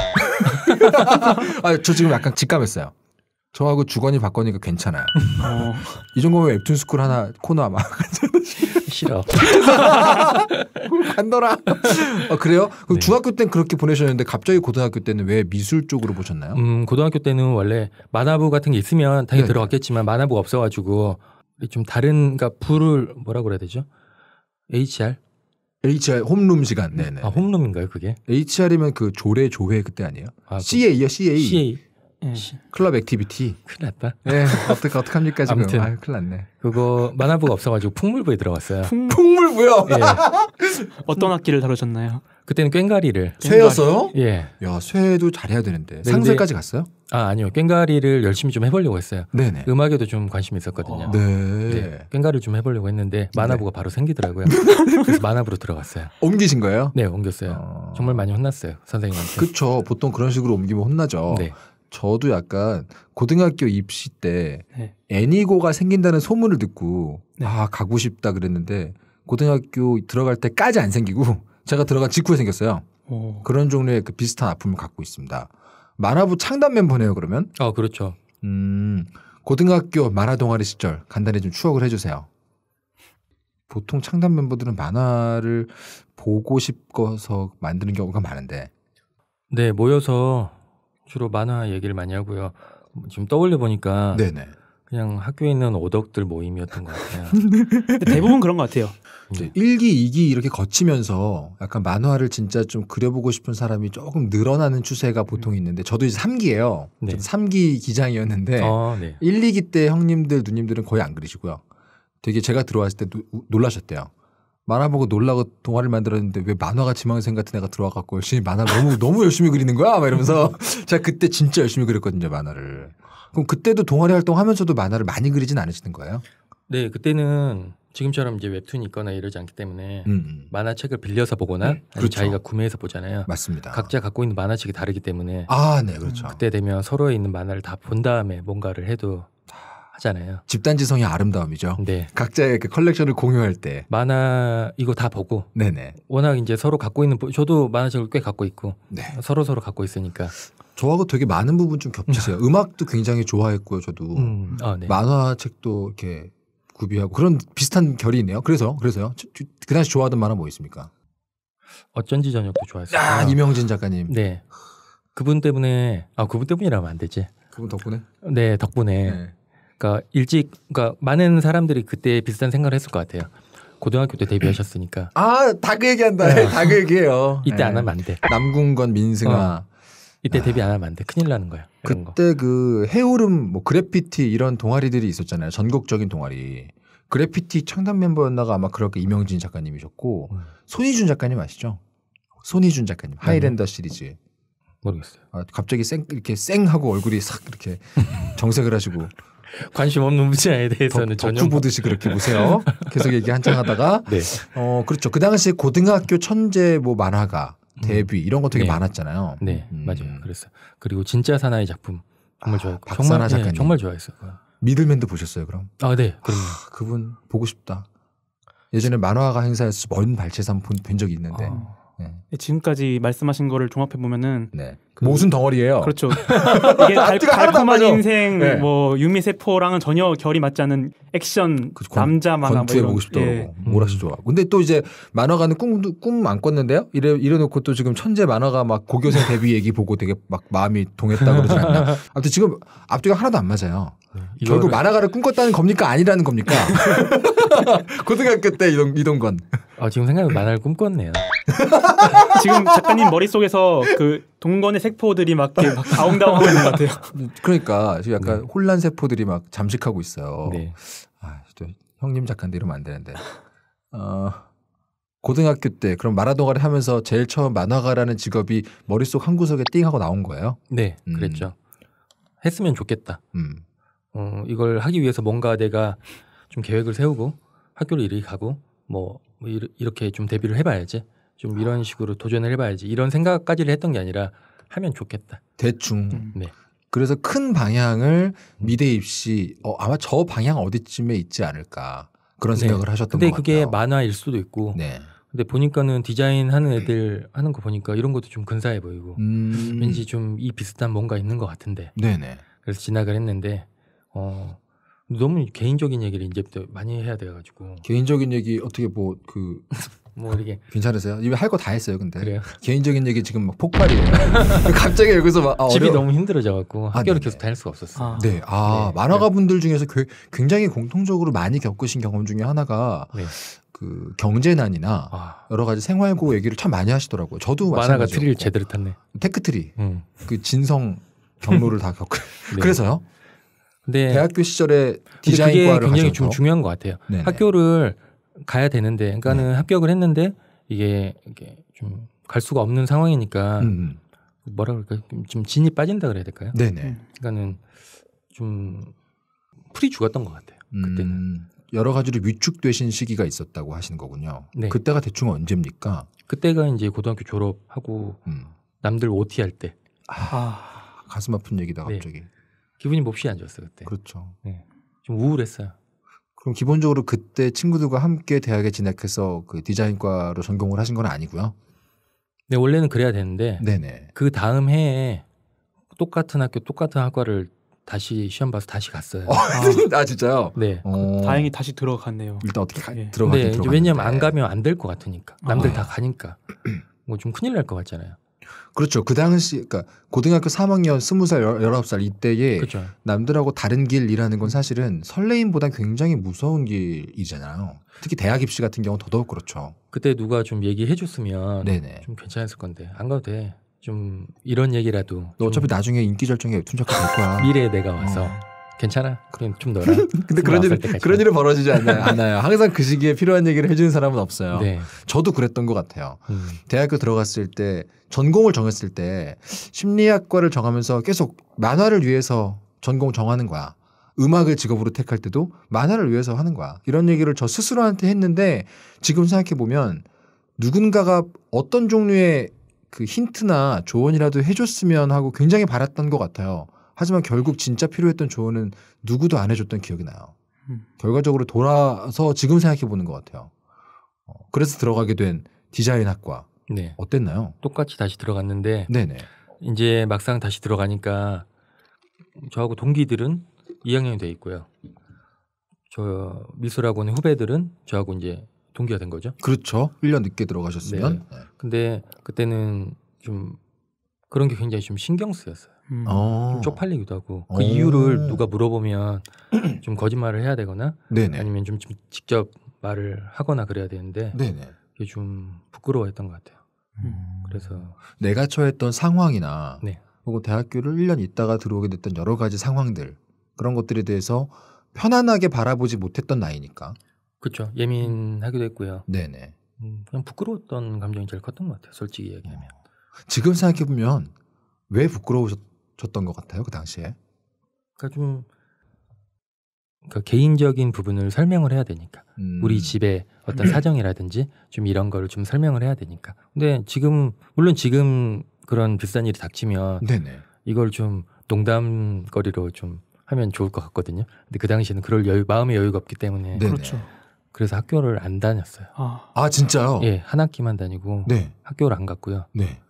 아, 저 지금 약간 직감했어요. 저하고 주거니 바꿔니까 괜찮아요. 어. 이 정도면 웹툰 스쿨 하나 코너 아마 싫어. 간더라. 아, 그래요? 네. 중학교 때는 그렇게 보내셨는데 갑자기 고등학교 때는 왜 미술 쪽으로 보셨나요? 음, 고등학교 때는 원래 만화부 같은 게 있으면 당연히 네. 들어갔겠지만 만화부가 없어가지고 좀 다른, 그러니까 부를 뭐라 그래야 되죠? HR? HR 홈룸 시간. 네네. 아 홈룸인가요 그게? HR이면 그 조례 조회 그때 아니에요? 아, 그 CA요 CA. CA. 예. 클럽 액티비티. 큰일 났다. 네, 예, 어게어떻게합니까 지금. 아무튼. 아유, 큰일 났네. 그거 만화부가 없어가지고 풍물부에 들어갔어요. 풍... 물부요 예. 어떤 악기를 다루셨나요? 그때는 꽹가리를. 쇠였어요? 예. 야, 쇠도 잘해야 되는데. 네, 상세까지 갔어요? 아, 아니요. 꽹가리를 열심히 좀 해보려고 했어요. 네네. 음악에도 좀 관심이 있었거든요. 어. 네. 네. 꽹가리를 좀 해보려고 했는데, 만화부가 네. 바로 생기더라고요. 그래서 만화부로 들어갔어요. 옮기신 거예요? 네, 옮겼어요. 어... 정말 많이 혼났어요. 선생님한테. 그쵸. 보통 그런 식으로 옮기면 혼나죠. 네. 저도 약간 고등학교 입시 때 네. 애니고가 생긴다는 소문을 듣고 네. 아 가고 싶다 그랬는데 고등학교 들어갈 때까지 안 생기고 제가 들어간 직후에 생겼어요. 오. 그런 종류의 그 비슷한 아픔을 갖고 있습니다. 만화부 창단 멤버네요 그러면? 아 그렇죠. 음 고등학교 만화 동아리 시절 간단히 좀 추억을 해주세요. 보통 창단 멤버들은 만화를 보고 싶어서 만드는 경우가 많은데 네 모여서 주로 만화 얘기를 많이 하고요. 지금 떠올려 보니까 네네. 그냥 학교에 있는 오덕들 모임이었던 것 같아요. 대부분 그런 것 같아요. 네. 1기, 2기 이렇게 거치면서 약간 만화를 진짜 좀 그려보고 싶은 사람이 조금 늘어나는 추세가 보통 음. 있는데 저도 이제 3기예요. 네. 3기 기장이었는데 어, 네. 1, 2기 때 형님들 누님들은 거의 안 그리시고요. 되게 제가 들어왔을 때 노, 놀라셨대요. 만화 보고 놀라고 동화를 만들었는데 왜 만화가 지망생 같은 애가 들어와 갖고 열심히 만화 너무 너무 열심히 그리는 거야 막 이러면서 제가 그때 진짜 열심히 그렸거든요 만화를 그럼 그때도 동아리 활동하면서도 만화를 많이 그리진 않으시는 거예요? 네 그때는 지금처럼 이제 웹툰이 있거나 이러지 않기 때문에 음, 음. 만화책을 빌려서 보거나 네? 그렇죠. 자기가 구매해서 보잖아요. 맞습니다. 각자 갖고 있는 만화책이 다르기 때문에 아, 네, 그렇죠. 그때 되면 서로에 있는 만화를 다 본 다음에 뭔가를 해도 하잖아요. 집단지성의 아름다움이죠. 네. 각자의 그 컬렉션을 공유할 때 만화 이거 다 보고 네네. 워낙 이제 서로 갖고 있는 저도 만화책을 꽤 갖고 있고 네. 서로 서로 갖고 있으니까 저하고 되게 많은 부분 좀 겹치세요. 음. 음악도 굉장히 좋아했고요. 저도 음. 아, 네. 만화책도 이렇게 구비하고 그런 비슷한 결이네요. 그래서 그래서요. 저, 저, 그 당시 좋아하던 만화 뭐 있습니까? 어쩐지 저녁도 좋아했어요. 아, 이명진 작가님. 네. 그분 때문에 아 그분 때문이라면 안 되지. 그분 덕분에? 네 덕분에 네. 그러니까 일찍 그러니까 많은 사람들이 그때 비슷한 생각을 했을 것 같아요. 고등학교 때 데뷔하셨으니까. 아, 다그 얘기한다. 네. 다그 얘기해요 이때 네. 안 하면 안 돼. 남궁건 민승아. 어. 이때 아. 데뷔 안 하면 안 돼. 큰일 나는 거야. 그때 거. 그 해오름 뭐 그래피티 이런 동아리들이 있었잖아요. 전국적인 동아리. 그래피티 창단 멤버였나가 아마 그렇게 이명진 작가님이셨고 음. 손희준 작가님 아시죠? 손희준 작가님 하이랜더 시리즈. 모르겠어요. 아, 갑자기 쌩 이렇게 쌩 하고 얼굴이 싹 이렇게 정색을 하시고 관심 없는 분야에 대해서는 전혀 보듯이 그렇게 보세요. 계속 얘기 한창 하다가 네. 어 그렇죠. 그 당시에 고등학교 천재 뭐 만화가 음. 데뷔 이런 거 되게 네. 많았잖아요. 네 음. 맞아요. 그랬어 그리고 진짜 사나이 작품 정말 아, 좋아요. 박사나 네, 작가님 네, 정말 좋아했어요. 미들맨도 보셨어요 그럼? 아 네. 그럼 아, 그분 보고 싶다. 예전에 만화가 행사에서 먼발췌산 본, 본 적이 있는데 아. 음. 네. 지금까지 말씀하신 거를 종합해 보면은 네. 그... 모순 덩어리예요. 그렇죠. 이게 달, 달콤한 인생 네. 뭐 유미 세포랑은 전혀 결이 맞지 않은 액션 그렇죠. 남자 만화 뭐 권투에 보고 싶더라고. 예. 모라시 음. 좋아. 근데 또 이제 만화가는 꿈도 꿈안 꿨는데요. 이래 이래놓고 또 지금 천재 만화가 막 고교생 데뷔 얘기 보고 되게 막 마음이 동했다 그러지 않나. 아무튼 지금 앞뒤가 하나도 안 맞아요. 네, 이거를... 결국 만화가를 꿈꿨다는 겁니까 아니라는 겁니까? 고등학교 때 이런 이동 건. 아, 지금 생각을 만화를 꿈꿨네요. 지금 작가님 머릿속에서 그 동건의 세포들이 막 이렇게 막아웅다웅하는것 같아요. 그러니까 지금 약간 네. 혼란 세포들이 막 잠식하고 있어요. 네. 아, 또 형님 작가님 이러면 안 되는데. 어, 고등학교 때 그럼 만화 동아를 하면서 제일 처음 만화가라는 직업이 머릿속 한 구석에 띵 하고 나온 거예요? 네, 음. 그랬죠. 했으면 좋겠다. 음. 어, 이걸 하기 위해서 뭔가 내가 좀 계획을 세우고 학교를 이리 가고 뭐뭐 이렇게 좀 데뷔를 해봐야지 좀 아. 이런 식으로 도전을 해봐야지 이런 생각까지를 했던 게 아니라 하면 좋겠다 대충 음. 네. 그래서 큰 방향을 음. 미대 입시 어, 아마 저 방향 어디쯤에 있지 않을까 그런 네. 생각을 네. 하셨던 데것 같아요. 근데 그게 만화일 수도 있고 네. 근데 보니까는 디자인 하는 네. 애들 하는 거 보니까 이런 것도 좀 근사해 보이고 음... 왠지 좀 이 비슷한 뭔가 있는 것 같은데 네네. 그래서 진학을 했는데 어 너무 개인적인 얘기를 이제부터 많이 해야 돼가지고 개인적인 얘기 어떻게 뭐 그 뭐이게 괜찮으세요? 이미 할거 다 했어요, 근데 그래요? 개인적인 얘기 지금 막 폭발이에요. 갑자기 여기서 막 아, 집이 너무 힘들어져갖고 아, 학교를 아, 계속 다닐 수가 없었어 아. 네, 아 네. 만화가 네. 분들 중에서 그 굉장히 공통적으로 많이 겪으신 경험 중에 하나가 네. 그 경제난이나 아. 여러 가지 생활고 얘기를 참 많이 하시더라고요. 저도 만화가 트리를 제대로 탔네. 테크트리, 음. 그 진성 경로를 다 겪. 네. 그래서요? 근데 네. 대학교 시절에 디자인과를 굉장히 좀 중요한 것 같아요. 네네. 학교를 가야 되는데, 그러니까는 네. 합격을 했는데 이게 이게 좀 갈 수가 없는 상황이니까 음. 음. 뭐라 그럴까 좀 진이 빠진다 그래야 될까요? 네네. 음. 그러니까는 좀 풀이 죽었던 것 같아요. 음, 그때는 음, 여러 가지로 위축되신 시기가 있었다고 하시는 거군요. 네. 그때가 대충 언제입니까? 그때가 이제 고등학교 졸업하고 음. 남들 OT 할 때. 아, 가슴 아픈 얘기다 네. 갑자기. 네. 기분이 몹시 안 좋았어요 그때. 그렇죠. 네. 좀 우울했어요. 그럼 기본적으로 그때 친구들과 함께 대학에 진학해서 그 디자인과로 전공을 하신 건 아니고요. 네 원래는 그래야 되는데. 네네. 그 다음 해에 똑같은 학교 똑같은 학과를 다시 시험 봐서 다시 갔어요. 어, 아. 아, 진짜요? 네. 어... 그 다행히 다시 들어갔네요. 일단 어떻게 가... 예. 네. 들어갔긴 네, 들어갔는데. 왜냐면 안 가면 안 될 것 같으니까. 남들 아. 다 가니까. 뭐 좀 큰일 날 것 같잖아요. 그렇죠. 그 당시 그러니까 고등학교 3학년 20살 19살 이때에 그렇죠. 남들하고 다른 길이라는 건 사실은 설레임보다 굉장히 무서운 길이잖아요. 특히 대학 입시 같은 경우 더더욱 그렇죠. 그때 누가 좀 얘기해 줬으면 좀 괜찮았을 건데 안 가도 돼. 좀 이런 얘기라도 너 어차피 나중에 인기 절정에 둔적될 거야. 미래에 내가 와서 어. 괜찮아. 그럼 좀 놀아. 근데 그런 일 그런 일은 벌어지지 않나요 않아요. 항상 그 시기에 필요한 얘기를 해주는 사람은 없어요. 네. 저도 그랬던 것 같아요. 음. 대학교 들어갔을 때 전공을 정했을 때 심리학과를 정하면서 계속 만화를 위해서 전공 정하는 거야. 음악을 직업으로 택할 때도 만화를 위해서 하는 거야. 이런 얘기를 저 스스로한테 했는데 지금 생각해 보면 누군가가 어떤 종류의 그 힌트나 조언이라도 해줬으면 하고 굉장히 바랐던 것 같아요. 하지만 결국 진짜 필요했던 조언은 누구도 안 해줬던 기억이 나요. 음. 결과적으로 돌아서 지금 생각해 보는 것 같아요. 어, 그래서 들어가게 된 디자인학과 네. 어땠나요? 똑같이 다시 들어갔는데 네네. 이제 막상 다시 들어가니까 저하고 동기들은 2학년이 돼 있고요. 저 미술학원의 후배들은 저하고 이제 동기가 된 거죠. 그렇죠. 1년 늦게 들어가셨으면. 네. 네. 근데 그때는 좀 그런 게 굉장히 좀 신경 쓰였어요. 음, 어. 좀 쪽팔리기도 하고 그 어. 이유를 누가 물어보면 좀 거짓말을 해야 되거나 네네. 아니면 좀 직접 말을 하거나 그래야 되는데 네네. 그게 좀 부끄러워했던 것 같아요. 음. 그래서 내가 처했던 상황이나 네. 혹은 대학교를 1년 있다가 들어오게 됐던 여러 가지 상황들 그런 것들에 대해서 편안하게 바라보지 못했던 나이니까 그렇죠 예민하기도 했고요. 네네. 음, 그냥 부끄러웠던 감정이 제일 컸던 것 같아요. 솔직히 얘기하면 어. 지금 생각해 보면 왜 부끄러우셨 줬던 것 같아요 그 당시에. 그러니까 좀 그러니까 개인적인 부분을 설명을 해야 되니까 음. 우리 집에 어떤 음. 사정이라든지 좀 이런 거를 좀 설명을 해야 되니까. 근데 지금 물론 지금 그런 비싼 일이 닥치면 네네. 이걸 좀 농담거리로 좀 하면 좋을 것 같거든요. 근데 그 당시에는 그럴 여유, 마음의 여유가 없기 때문에 네네. 그렇죠. 그래서 학교를 안 다녔어요. 아, 아 진짜요? 예, 한 학기만 다니고 네. 학교를 안 갔고요. 네.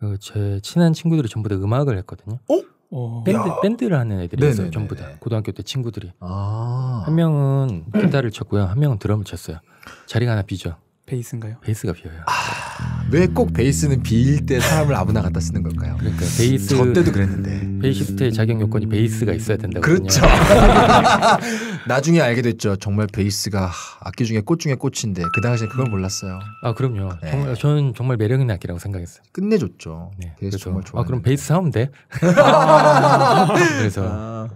그제 친한 친구들이 전부 다 음악을 했거든요. 어? 어. 밴드 야. 밴드를 하는 애들이 있어요. 전부 다 고등학교 때 친구들이. 아. 한 명은 기타를 쳤고요. 한 명은 드럼을 쳤어요. 자리가 하나 비죠. 베이스인가요? 베이스가 비어요. 아, 왜꼭 베이스는 비일 때 사람을 아무나 갖다 쓰는 걸까요? 그러니까 베이스 저 때도 그랬는데 베이시스트의 자격 요건이 베이스가 있어야 된다고 그렇죠. 나중에 알게 됐죠. 정말 베이스가 악기 중에 꽃 중에 꽃인데 그 당시에 그걸 몰랐어요. 아 그럼요. 네. 정말 저는 정말 매력 있는 악기라고 생각했어요. 끝내줬죠. 네. 그래서 정말 좋아. 아 그럼 베이스 사면 돼? 그래서 아~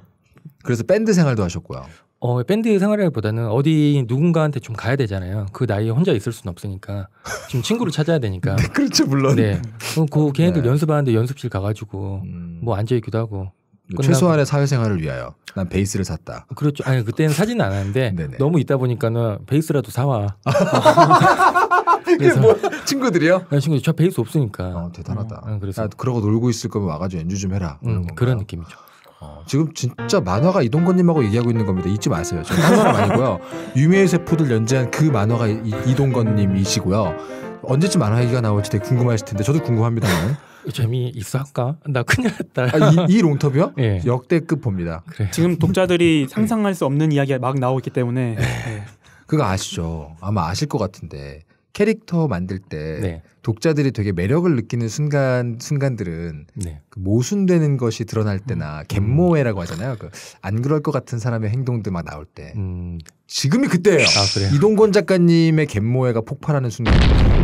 그래서 밴드 생활도 하셨고요. 어, 밴드 생활이라기보다는 어디 누군가한테 좀 가야 되잖아요. 그 나이에 혼자 있을 수는 없으니까 지금 친구를 찾아야 되니까. 네, 그렇죠 물론. 네. 어, 그, 그 네. 걔네들 네. 연습하는데 연습실 가가지고 뭐 음... 뭐 앉아 있기도 하고. 그 끝나고. 최소한의 사회생활을 위하여 난 베이스를 샀다. 그렇죠. 아니 그때는 사진 안 하는데 너무 있다 보니까는 베이스라도 사와. 그래뭐 친구들이요? 아, 네, 니 친구들 저 베이스 없으니까. 어, 대단하다. 어, 그래서 야, 그러고 놀고 있을 거면 와가지고 연주 좀 해라. 음, 그런 느낌이죠. 어, 지금 진짜 만화가 이동건님하고 얘기하고 있는 겁니다. 잊지 마세요. 저는 한 사람 아니고요. 유미의 세포들 연재한 그 만화가 이, 동건님이시고요 언제쯤 만화 얘기가 나올지 되게 궁금하실 텐데 저도 궁금합니다만. 재미 있어 할까? 나 큰일 났다. 아, 이, 이 롱터뷰요? 네. 역대급 봅니다. 그래 지금 독자들이 예. 상상할 수 없는 이야기가 막 나오기 때문에. 네. 그거 아시죠? 아마 아실 것 같은데 캐릭터 만들 때 네. 독자들이 되게 매력을 느끼는 순간 순간들은 네. 그 모순되는 것이 드러날 때나 음. 갯모해라고 음. 하잖아요. 그 안 그럴 것 같은 사람의 행동들 막 나올 때 음. 지금이 그때예요. 아, 이동건 작가님의 갯모해가 폭발하는 순간.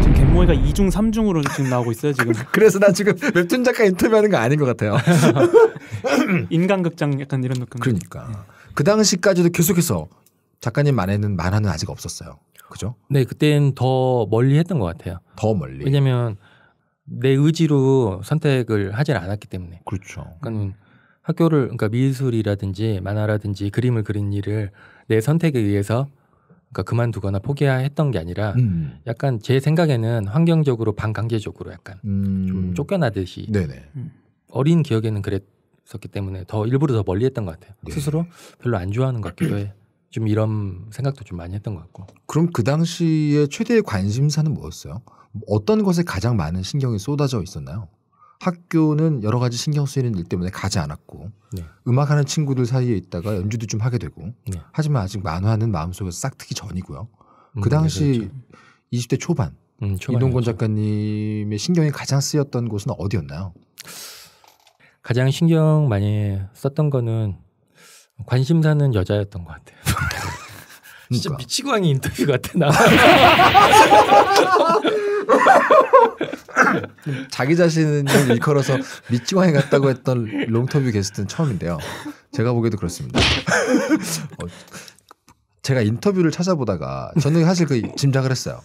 지금 갯모해가 2중 3중으로 지금 나오고 있어요. 지금. 그래서 나 지금 웹툰 작가 인터뷰하는 거 아닌 것 같아요. 인간극장 약간 이런 느낌. 그러니까 네. 그 당시까지도 계속해서 작가님 만에는 만화는 아직 없었어요. 그죠? 네, 그땐 더 멀리 했던 것 같아요. 더 멀리. 왜냐면 내 의지로 선택을 하질 않았기 때문에. 그렇죠. 그러니까 학교를 그러니까 미술이라든지 만화라든지 그림을 그린 일을 내 선택에 의해서 그러니까 그만두거나 포기했던 해야게 아니라 음. 약간 제 생각에는 환경적으로 반강제적으로 약간 음. 좀 쫓겨나듯이 음. 어린 기억에는 그랬었기 때문에 더 일부러 더 멀리했던 것 같아요. 네. 스스로 별로 안 좋아하는 것 같기도 해요. 좀 이런 생각도 좀 많이 했던 것 같고. 그럼 그 당시에 최대의 관심사는 뭐였어요? 어떤 것에 가장 많은 신경이 쏟아져 있었나요? 학교는 여러 가지 신경 쓰이는 일 때문에 가지 않았고 네. 음악하는 친구들 사이에 있다가 연주도 좀 하게 되고 네. 하지만 아직 만화는 마음속에서 싹트기 전이고요. 그 음, 네, 당시 네, 그렇죠. 20대 초반 음, 이동건 작가님의 신경이 가장 쓰였던 곳은 어디였나요? 가장 신경 많이 썼던 거는 관심사는 여자였던 것 같아요. 진짜 그러니까. 미치광이 인터뷰 같아 나. 자기 자신을 일컬어서 미치광이 같다고 했던 롱터뷰 게스트는 처음인데요. 제가 보기에도 그렇습니다. 어, 제가 인터뷰를 찾아보다가 저는 사실 그 짐작을 했어요.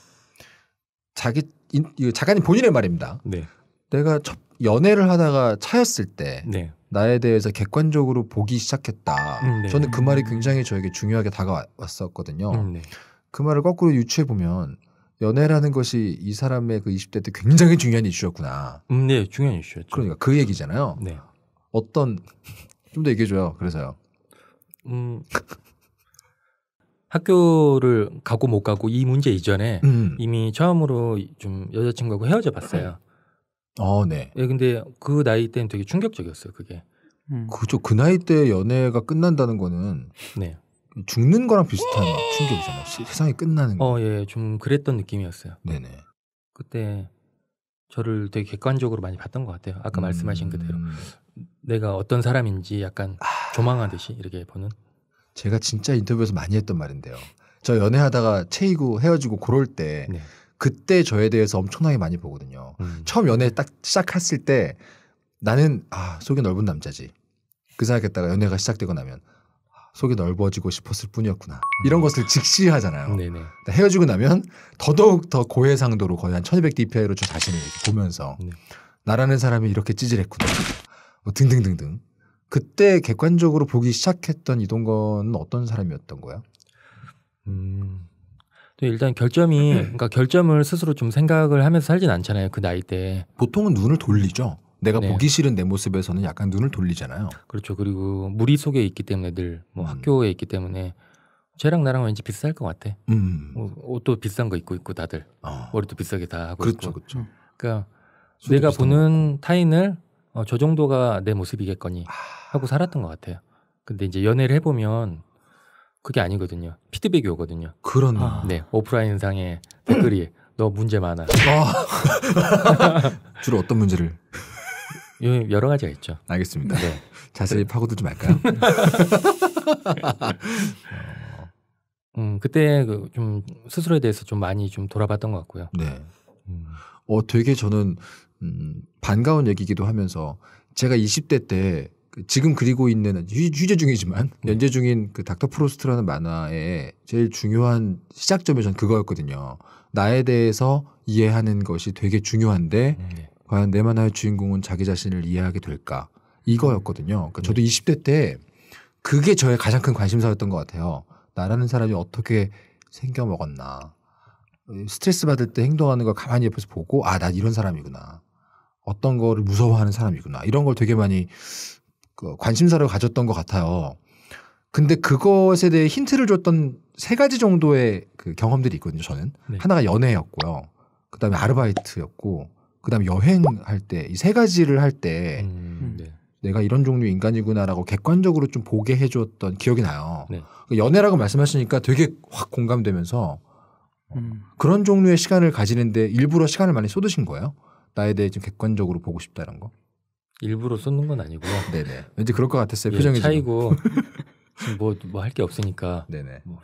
자기 인, 작가님 본인의 말입니다. 네. 내가 첫 연애를 하다가 차였을 때 네. 나에 대해서 객관적으로 보기 시작했다. 음, 네. 저는 그 말이 굉장히 저에게 중요하게 다가왔었거든요. 음, 네. 그 말을 거꾸로 유추해 보면 연애라는 것이 이 사람의 그 20대 때 굉장히 중요한 이슈였구나. 음, 네, 중요한 이슈였죠. 그러니까 그 얘기잖아요. 네. 어떤 좀 더 얘기해 줘요. 그래서요. 음. 학교를 가고 못 가고 이 문제 이전에 음. 이미 처음으로 좀 여자친구하고 헤어져 봤어요. 어, 네. 예, 근데 그 나이 때는 되게 충격적이었어요, 그게. 음. 그죠. 그 나이 때 연애가 끝난다는 거는 네. 죽는 거랑 비슷한 충격이잖아요. 시, 세상이 끝나는 어, 거. 어, 예, 좀 그랬던 느낌이었어요. 네네. 그때 저를 되게 객관적으로 많이 봤던 것 같아요. 아까 음... 말씀하신 그대로 내가 어떤 사람인지 약간 아... 조망하듯이 이렇게 보는. 제가 진짜 인터뷰에서 많이 했던 말인데요. 저 연애하다가 체이고 헤어지고 그럴 때. 네. 그때 저에 대해서 엄청나게 많이 보거든요. 음. 처음 연애 딱 시작했을 때 나는 아 속이 넓은 남자지 그 생각했다가 연애가 시작되고 나면 아, 속이 넓어지고 싶었을 뿐이었구나 이런 음. 것을 직시하잖아요. 네네. 헤어지고 나면 더더욱 더 고해상도로 거의 한 1200dpi로 좀 자신을 보면서 네. 나라는 사람이 이렇게 찌질했구나 뭐 등등등등 그때 객관적으로 보기 시작했던 이동건은 어떤 사람이었던 거야? 음... 또 일단 결점이 네. 그러니까 결점을 스스로 좀 생각을 하면서 살진 않잖아요 그 나이 때 보통은 눈을 돌리죠 내가 네. 보기 싫은 내 모습에서는 약간 눈을 돌리잖아요 그렇죠 그리고 무리 속에 있기 때문에 늘뭐 음. 학교에 있기 때문에 쟤랑 나랑 왠지 비슷할것 같아 음. 뭐, 옷도 비싼 거 입고 있고 다들 어. 머리도 비싸게 다 하고 그렇죠 있고. 그렇죠 그러니까 내가 보는 타인을 어, 저 정도가 내 모습이겠거니 아. 하고 살았던 것 같아요 근데 이제 연애를 해보면 그게 아니거든요. 피드백이 오거든요. 그렇네. 아. 네, 오프라인 상에 댓글이 음. 너 문제 많아. 어. 주로 어떤 문제를? 여러 가지가 있죠. 알겠습니다. 네. 자세히 그 파고들지 말까요? 어. 음, 그때 그 좀 스스로에 대해서 좀 많이 좀 돌아봤던 것 같고요. 네. 음. 어, 되게 저는 음, 반가운 얘기기도 하면서 제가 20대 때그 지금 그리고 있는 휴재 중이지만 연재 음. 중인 그 닥터 프로스트라는 만화의 제일 중요한 시작점이 전 그거였거든요. 나에 대해서 이해하는 것이 되게 중요한데 음, 네. 과연 내 만화의 주인공은 자기 자신을 이해하게 될까 이거였거든요. 그러니까 저도 네. 20대 때 그게 저의 가장 큰 관심사였던 것 같아요. 나라는 사람이 어떻게 생겨 먹었나 스트레스 받을 때 행동하는 걸 가만히 옆에서 보고 아난 이런 사람이구나 어떤 거를 무서워하는 사람이구나 이런 걸 되게 많이 그 관심사를 가졌던 것 같아요. 근데 그것에 대해 힌트를 줬던 세 가지 정도의 그 경험들이 있거든요. 저는 네. 하나가 연애였고요. 그다음에 아르바이트였고 그다음에 여행할 때 이 세 가지를 할때 음, 음, 네. 내가 이런 종류 인간이구나라고 객관적으로 좀 보게 해줬던 기억이 나요. 네. 그 연애라고 말씀하시니까 되게 확 공감되면서 어, 음. 그런 종류의 시간을 가지는데 일부러 시간을 많이 쏟으신 거예요. 나에 대해 좀 객관적으로 보고 싶다는 거. 일부러 쏟는 건 아니고요. 네네. 왠지 그럴 것 같았어요. 예, 표정이 차이고 뭐 뭐 할 게 없으니까. 네네. 뭐,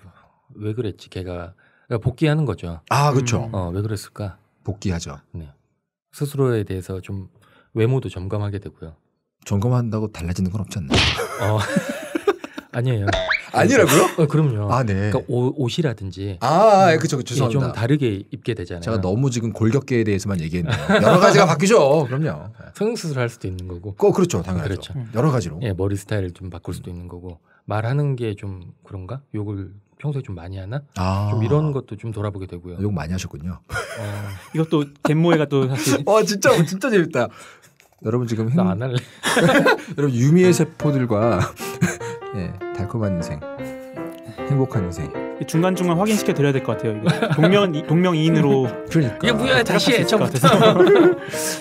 왜 그랬지? 걔가 그러니까 복귀하는 거죠. 아 그렇죠. 음. 어왜 그랬을까? 복귀하죠. 네. 스스로에 대해서 좀 외모도 점검하게 되고요. 점검한다고 달라지는 건 없지 않나요? 어, 아니에요. 아니라고요? 어, 그럼요. 아, 네. 그러니까 옷, 이라든지 아, 아 예, 그쵸, 그쵸. 예, 죄송합니다. 좀 다르게 입게 되잖아요. 제가 너무 지금 골격계에 대해서만 얘기했네요. 여러 가지가 바뀌죠. 그럼요. 예. 성형수술 할 수도 있는 거고. 어, 그렇죠. 당연하죠. 그렇죠. 음. 여러 가지로. 예, 머리 스타일을 좀 바꿀 수도 있는 거고. 말하는 게 좀 그런가? 욕을 평소에 좀 많이 하나? 아~ 좀 이런 것도 좀 돌아보게 되고요. 욕 많이 하셨군요. 어, 이것도 갯모에가 또 사실. 어, 진짜, 진짜 재밌다. 여러분 지금. 나안 할래. 여러분 유미의 세포들과. 예. 달콤한 인생, 행복한 인생. 중간 중간 확인시켜 드려야 될 것 같아요. 이거. 동명 동명 이인으로 그러니까 이게 뭐야 다시 처음부터.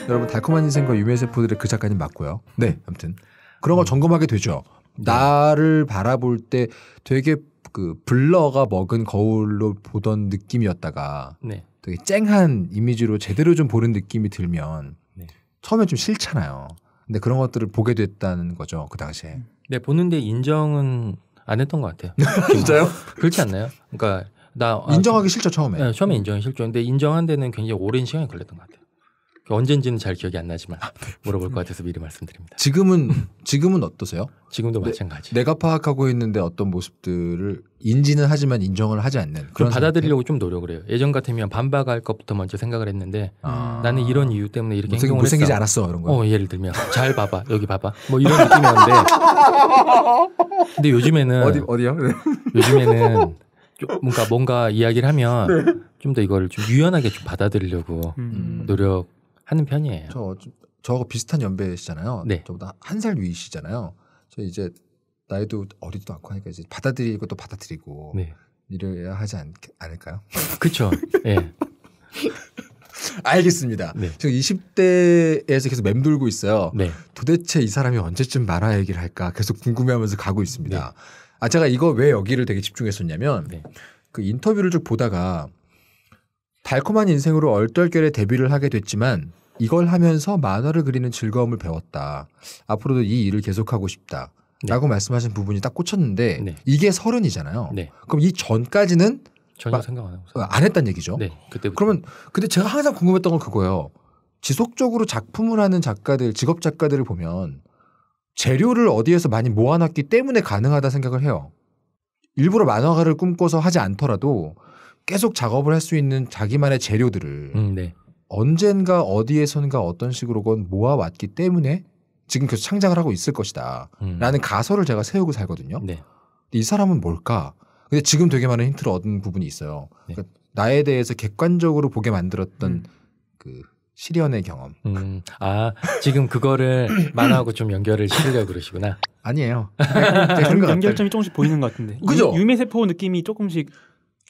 여러분 달콤한 인생과 유메 세포들의 그 작가님 맞고요. 네, 아무튼 그런 걸 음. 점검하게 되죠. 네. 나를 바라볼 때 되게 그 블러가 먹은 거울로 보던 느낌이었다가 네. 되게 쨍한 이미지로 제대로 좀 보는 느낌이 들면 네. 처음엔 좀 싫잖아요. 근데 그런 것들을 보게 됐다는 거죠 그 당시에. 음. 네, 보는데 인정은 안 했던 것 같아요. 진짜요? 그렇지 않나요? 그러니까 나 아, 인정하기 아, 싫죠 처음에. 네, 처음에 인정이 싫죠. 근데 인정한 데는 굉장히 오랜 시간이 걸렸던 것 같아요. 언젠지는 잘 기억이 안 나지만 아, 네. 물어볼 것 같아서 미리 말씀드립니다. 지금은 지금은 어떠세요? 지금도 네. 마찬가지. 내가 파악하고 있는데 어떤 모습들을 인지는 하지만 인정을 하지 않는 그런 받아들이려고 좀 노력을 해요. 예전 같으면 반박할 것부터 먼저 생각을 했는데 아... 나는 이런 이유 때문에 이렇게 못생, 뭐 행동을 못생기지 않았어 이런 거. 어 예를 들면 잘 봐봐 여기 봐봐 뭐 이런 느낌이었는데 근데 요즘에는 어디 어디요? 네. 요즘에는 뭔가 뭔가 이야기를 하면 네. 좀더 이걸 좀 유연하게 좀 받아들이려고 음. 노력. 하는 편이에요. 저 저하고 비슷한 연배시잖아요. 네. 저보다 한 살 위이시잖아요. 저 이제 나이도 어리지도 않고 하니까 이제 받아들이고 또 받아들이고 네. 이래야 하지 않, 않을까요? 그렇죠. 예. 네. 알겠습니다. 네. 지금 20대에서 계속 맴돌고 있어요. 네. 도대체 이 사람이 언제쯤 만화 얘기를 할까 계속 궁금해하면서 가고 있습니다. 네. 아 제가 이거 왜 여기를 되게 집중했었냐면 네. 그 인터뷰를 쭉 보다가 달콤한 인생으로 얼떨결에 데뷔를 하게 됐지만 이걸 하면서 만화를 그리는 즐거움을 배웠다. 앞으로도 이 일을 계속하고 싶다. 네. 라고 말씀하신 부분이 딱 꽂혔는데 네. 이게 서른이잖아요. 네. 그럼 이 전까지는 전혀 생각 안 하고 안 했단 얘기죠. 네, 그때 그러면 근데 제가 항상 궁금했던 건 그거예요. 지속적으로 작품을 하는 작가들, 직업 작가들을 보면 재료를 어디에서 많이 모아놨기 때문에 가능하다 생각을 해요. 일부러 만화가를 꿈꿔서 하지 않더라도 계속 작업을 할 수 있는 자기만의 재료들을 음, 네. 언젠가 어디에선가 어떤 식으로건 모아왔기 때문에 지금 계속 창작을 하고 있을 것이다. 음. 라는 가설을 제가 세우고 살거든요. 네. 이 사람은 뭘까? 근데 지금 되게 많은 힌트를 얻은 부분이 있어요. 네. 그러니까 나에 대해서 객관적으로 보게 만들었던 음. 그 시련의 경험. 음. 아 지금 그거를 만화하고 좀 연결을 시키려 고 그러시구나. 아니에요. 네, 그런 연결점이 조금씩 보이는 것 같은데. 그죠? 유미세포 느낌이 조금씩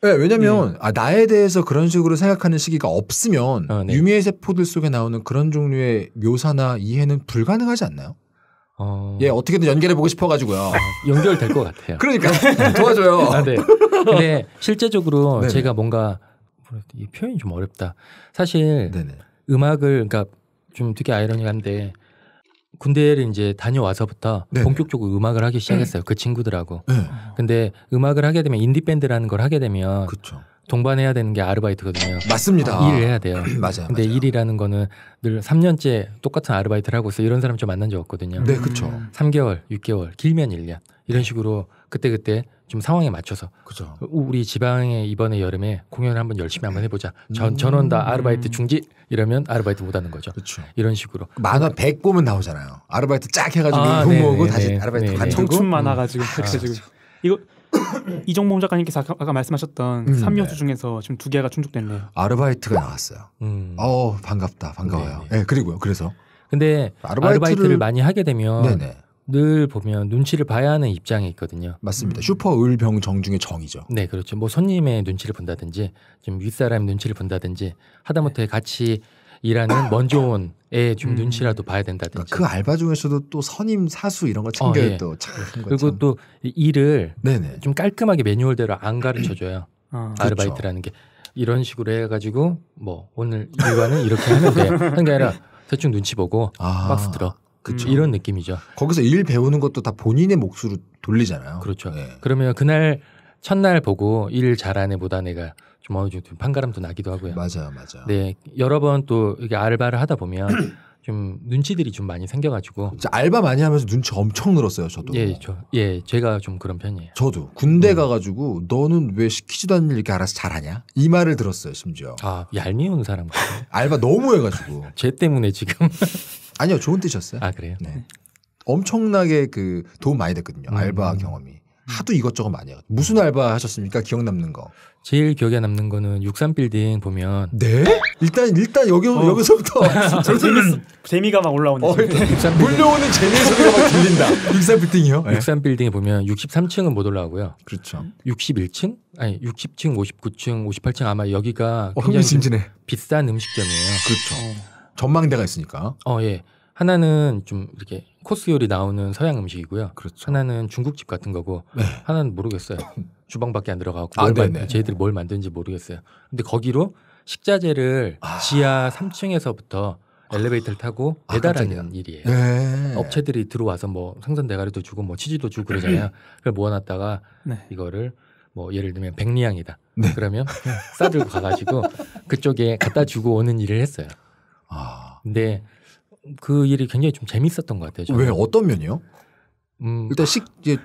네, 왜냐면 네. 아, 나에 대해서 그런 식으로 생각하는 시기가 없으면 아, 네. 유미의 세포들 속에 나오는 그런 종류의 묘사나 이해는 불가능하지 않나요? 어... 예, 어떻게든 연결해 보고 싶어가지고요. 아, 연결될 것 같아요. 그러니까 도와줘요. 아, 네. 근데 실제적으로 네네. 제가 뭔가 이 표현이 좀 어렵다. 사실 네네. 음악을 그러니까 좀 되게 아이러니한데 군대를 이제 다녀와서부터 네네. 본격적으로 음악을 하기 네. 시작했어요. 네. 그 친구들하고. 네. 근데 음악을 하게 되면 인디밴드라는 걸 하게 되면 그쵸. 동반해야 되는 게 아르바이트거든요. 맞습니다. 아, 일을 해야 돼요. 맞아요. 근데 맞아요. 일이라는 거는 늘 3년째 똑같은 아르바이트를 하고 있어. 요 이런 사람 좀 만난 적 없거든요. 네, 그렇죠. 3개월, 6개월, 길면 1년. 이런 식으로 그때그때 그때 좀 상황에 맞춰서 그쵸. 우리 지방에 이번에 여름에 공연을 한번 열심히 한번 네. 해보자 전, 전원 다 음. 아르바이트 중지 이러면 아르바이트 못하는 거죠 그쵸. 이런 식으로 만화 100 보면 나오잖아요 아르바이트 쫙 해가지고 아, 네, 모으고 네, 다시 아르바이트 간 청춘 만화가 아, 지금 음. 그렇죠. 지금 이거 이종범 작가님께서 아까, 아까 말씀하셨던 그 음, 삼요수 네. 중에서 지금 두 개가 충족됐네요 아르바이트가 나왔어요 음. 어 반갑다 반가워요 예 네, 그리고요 그래서 근데 아르바이트를, 아르바이트를 많이 하게 되면 네네. 늘 보면 눈치를 봐야 하는 입장에 있거든요. 맞습니다. 슈퍼 을병 정 중의 정이죠. 네, 그렇죠. 뭐 손님의 눈치를 본다든지 좀 윗사람 의 눈치를 본다든지 하다못해 네. 같이 일하는 먼저 온 애의 좀 음. 눈치라도 봐야 된다든지. 그러니까 그 알바 중에서도 또 선임 사수 이런 거 챙겨요 어, 예. 또. 그리고 또 일을 네네. 좀 깔끔하게 매뉴얼대로 안 가르쳐 음. 줘요. 아. 아르바이트라는 그렇죠. 게 이런 식으로 해가지고 뭐 오늘 일과는 이렇게 하는데 하게 아니라 대충 눈치 보고 아. 박스 들어 그쵸. 이런 느낌이죠. 거기서 일 배우는 것도 다 본인의 몫으로 돌리잖아요. 그렇죠. 네. 그러면 그날 첫날 보고 일 잘하네 보다 내가 좀 어느 정도 판가름도 나기도 하고요. 맞아요, 맞아요. 네, 여러 번 또이게 알바를 하다 보면 좀 눈치들이 좀 많이 생겨가지고 알바 많이 하면서 눈치 엄청 늘었어요, 저도. 예, 저, 예, 제가 좀 그런 편이에요. 저도 군대 음. 가가지고 너는 왜 시키지도 않는 일 이렇게 알아서 잘하냐 이 말을 들었어요, 심지어. 아 얄미운 사람 같아 알바 너무 해가지고. 쟤 때문에 지금. 아니요, 좋은 뜻이었어요. 아 그래요? 네. 네. 엄청나게 그 도움 많이 됐거든요. 음. 알바 경험이. 하도 이것저것 많이 해요. 무슨 음. 알바 하셨습니까? 기억 남는 거. 제일 기억에 남는 거는 63빌딩 보면 네? 일단 일단 여기 어. 여기서부터 재밌, 재미가 막올라오네 어, 물려오는 네. 재미 소리가 막 들린다. 63빌딩이요? 네. 63빌딩에 보면 63층은 못 올라오고요. 그렇죠. 61층? 아니 60층, 59층, 58층 아마 여기가 어, 굉장히 어, 비싼 음식점이에요. 그렇죠. 어. 전망대가 있으니까. 어 예. 하나는 좀 이렇게 코스 요리 나오는 서양 음식이고요. 그렇죠. 하나는 중국집 같은 거고 네. 하나는 모르겠어요. 주방밖에 안 들어가고 아, 저희들이 네, 네. 뭘 만드는지 모르겠어요. 근데 거기로 식자재를 아... 지하 3층에서부터 아. 엘리베이터를 타고 아, 배달하는 깜 일이에요. 네. 업체들이 들어와서 뭐 생선 대가리도 주고 뭐 치즈도 주고 그러잖아요. 그걸 모아놨다가 네. 이거를 뭐 예를 들면 백리향이다. 네. 그러면 싸들고 가가지고 그쪽에 갖다 주고 오는 일을 했어요. 아. 근데 그 일이 굉장히 좀 재밌었던 것 같아요. 저는. 왜 어떤 면이요? 음. 일단 식 이제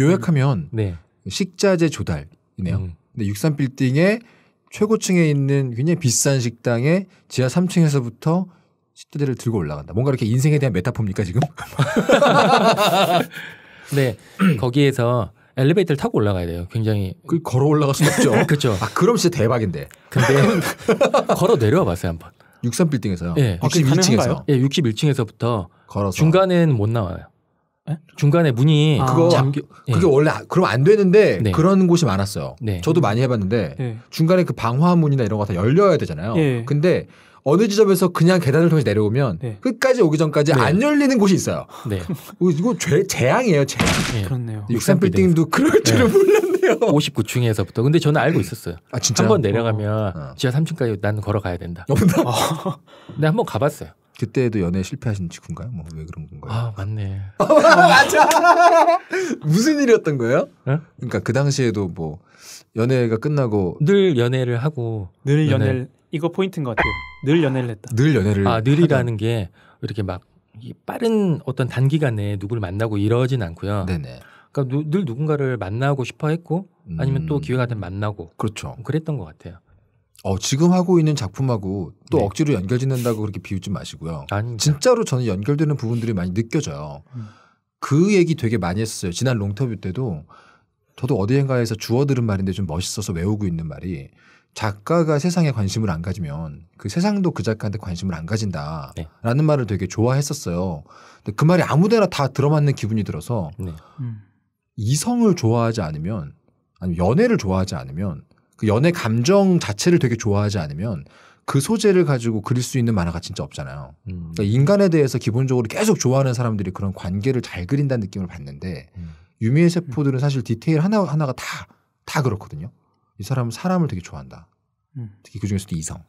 요, 약하면 네. 식자재 조달이네요. 음. 근데 63 빌딩의 최고층에 있는 굉장히 비싼 식당에 지하 3층에서부터 식자재를 들고 올라간다. 뭔가 이렇게 인생에 대한 메타포입니까 지금? 네 거기에서 엘리베이터를 타고 올라가야 돼요. 굉장히 그 걸어 올라갈 수 없죠. 그렇죠. 아 그럼 진짜 대박인데. 근데 걸어 내려와 봤어요 한번. 63빌딩에서요. 예. 아, 61층에서. 예, 61층에서부터 걸어서. 중간에는 못 나와요. 에? 예? 중간에 문이 아. 그거 잠겨 예. 그게 원래 아, 그럼 안 되는데 네. 그런 곳이 많았어요. 네. 저도 많이 해봤는데 네. 중간에 그 방화문이나 이런 거 다 열려야 되잖아요. 예. 근데 어느 지점에서 그냥 계단을 통해서 내려오면 네. 끝까지 오기 전까지 네. 안 열리는 곳이 있어요. 네. 이거 죄, 재앙이에요, 재앙. 네. 네. 그렇네요. 63빌딩도 그럴 줄은 네. 몰랐네요. 59층에서부터. 근데 저는 알고 음. 있었어요. 아, 진짜? 한 번 내려가면 어. 어. 지하 3층까지 난 걸어가야 된다. 여분다? 아. 한번 가봤어요. 그때도 연애 실패하신 직후인가요뭐 왜 그런 건가요? 아 맞네. 아, 맞아. 무슨 일이었던 거예요? 어? 그러니까 그 당시에도 뭐 연애가 끝나고 늘 연애를 하고 늘 연애... 연애 이거 포인트인 것 같아요. 늘 연애를 했다. 늘 연애를. 아 늘이라는 게 이렇게 막 빠른 어떤 단기간 에 누구를 만나고 이러진 않고요. 네네. 그러니까 누, 늘 누군가를 만나고 싶어했고 아니면 또 음. 기회가 되면 만나고. 그렇죠. 그랬던 것 같아요. 어 지금 하고 있는 작품하고 또 네. 억지로 연결짓는다고 그렇게 비웃지 마시고요. 아닙니다. 진짜로 저는 연결되는 부분들이 많이 느껴져요. 음. 그 얘기 되게 많이 했어요. 지난 롱터뷰 때도 저도 어디엔가에서 주워 들은 말인데 좀 멋있어서 외우고 있는 말이 작가가 세상에 관심을 안 가지면 그 세상도 그 작가한테 관심을 안 가진다라는 네. 말을 되게 좋아했었어요. 근데 그 말이 아무데나 다 들어맞는 기분이 들어서 네. 음. 이성을 좋아하지 않으면 아니 연애를 좋아하지 않으면 그 연애 감정 자체를 되게 좋아하지 않으면 그 소재를 가지고 그릴 수 있는 만화가 진짜 없잖아요. 음. 그러니까 인간에 대해서 기본적으로 계속 좋아하는 사람들이 그런 관계를 잘 그린다는 느낌을 받는데 음. 유미의 세포들은 사실 디테일 하나 하나가 다 다 그렇거든요. 이 사람은 사람을 되게 좋아한다. 음. 특히 그 중에서도 이성.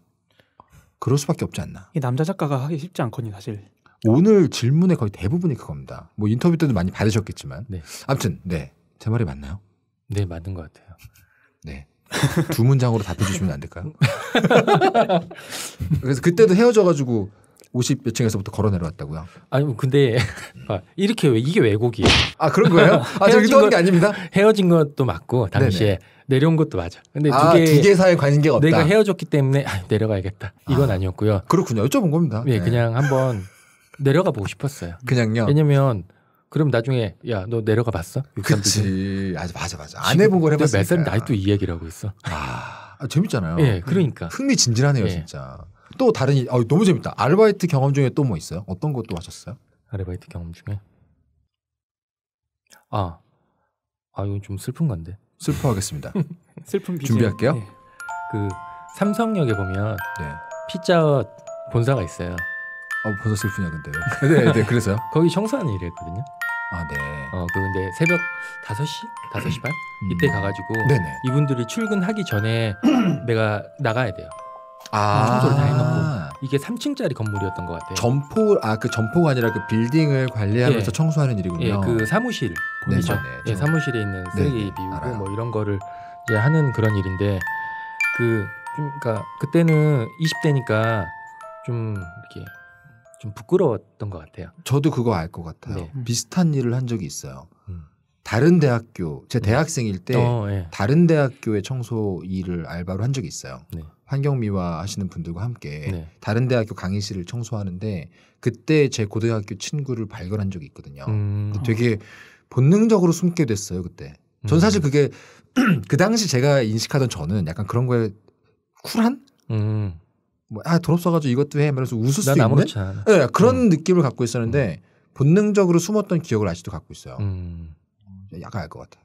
그럴 수밖에 없지 않나. 이 남자 작가가 하기 쉽지 않거든요, 사실. 오늘 질문의 거의 대부분이 그겁니다. 뭐 인터뷰 때도 많이 받으셨겠지만. 네. 아무튼 네. 제 말이 맞나요? 네, 맞는 것 같아요. 네. 두 문장으로 답해 주시면 안 될까요? 그래서 그때도 헤어져 가지고 50몇 층에서부터 걸어 내려왔다고요. 아니 뭐 근데 아, 이렇게 왜 이게 왜곡이에요? 아 그런 거예요? 아 저기 떠는 게 아닙니다. 헤어진 것도 맞고 당시에 네네. 내려온 것도 맞아. 근데 아, 두개 두 사이 관계가 없다. 내가 헤어졌기 때문에 아, 내려가야겠다. 이건 아, 니었고요 그렇군요. 여쭤본 겁니다. 네, 네. 그냥 한번 내려가 보고 싶었어요. 그냥요. 왜냐면 그럼 나중에 야 너 내려가 봤어? 그치. 아 맞아 맞아. 안 해보고 해봤으니몇 살인데 아도이 얘기를 하고 있어. 아, 아 재밌잖아요. 예, 네, 그러니까 흥미진진하네요 네. 진짜. 또 다른 아, 너무 재밌다. 아르바이트 경험 중에 또 뭐 있어요? 어떤 것도 하셨어요? 아르바이트 경험 중에 아, 아 이건 좀 슬픈 건데 슬퍼하겠습니다. 슬픈 BGM. 준비할게요. 네. 그 삼성역에 보면 네. 피자 본사가 있어요. 어, 본사 슬프냐 근데. 네, 네, 네 그래서요. 거기 청소하는 일을 했거든요. 아, 네. 어, 그 근데 새벽 5시? 5시 반? 음. 이때 가가지고 네네. 이분들이 출근하기 전에 내가 나가야 돼요. 아~ 음, 청소를 이게 3층짜리 건물이었던 것 같아요. 점포 아그 점포가 아니라 그 빌딩을 관리하면서 예. 청소하는 일이군요. 예, 그 사무실 보이죠? 네, 네, 예, 사무실에 있는 쓰레기 네, 네 비우고 뭐 알아요. 뭐 이런 거를 이제 하는 그런 일인데 그 그러니까 그때는 20대니까 좀 이렇게 좀 부끄러웠던 것 같아요. 저도 그거 알 것 같아요. 네. 음. 비슷한 일을 한 적이 있어요. 음. 다른 대학교 제 대학생일 때 어, 네. 다른 대학교의 청소 일을 알바로 한 적이 있어요. 네. 환경미화 하시는 분들과 함께 네. 다른 대학교 강의실을 청소하는데 그때 제 고등학교 친구를 발견한 적이 있거든요. 음. 되게 본능적으로 숨게 됐어요 그때. 전 사실 음. 그게 그 당시 제가 인식하던 저는 약간 그런 거에 쿨한 음. 뭐아 돈 없어가지고 이것도 해 말해서 웃을 수 있는 네, 그런 음. 느낌을 갖고 있었는데 음. 본능적으로 숨었던 기억을 아직도 갖고 있어요. 음. 약간 알 것 같아요.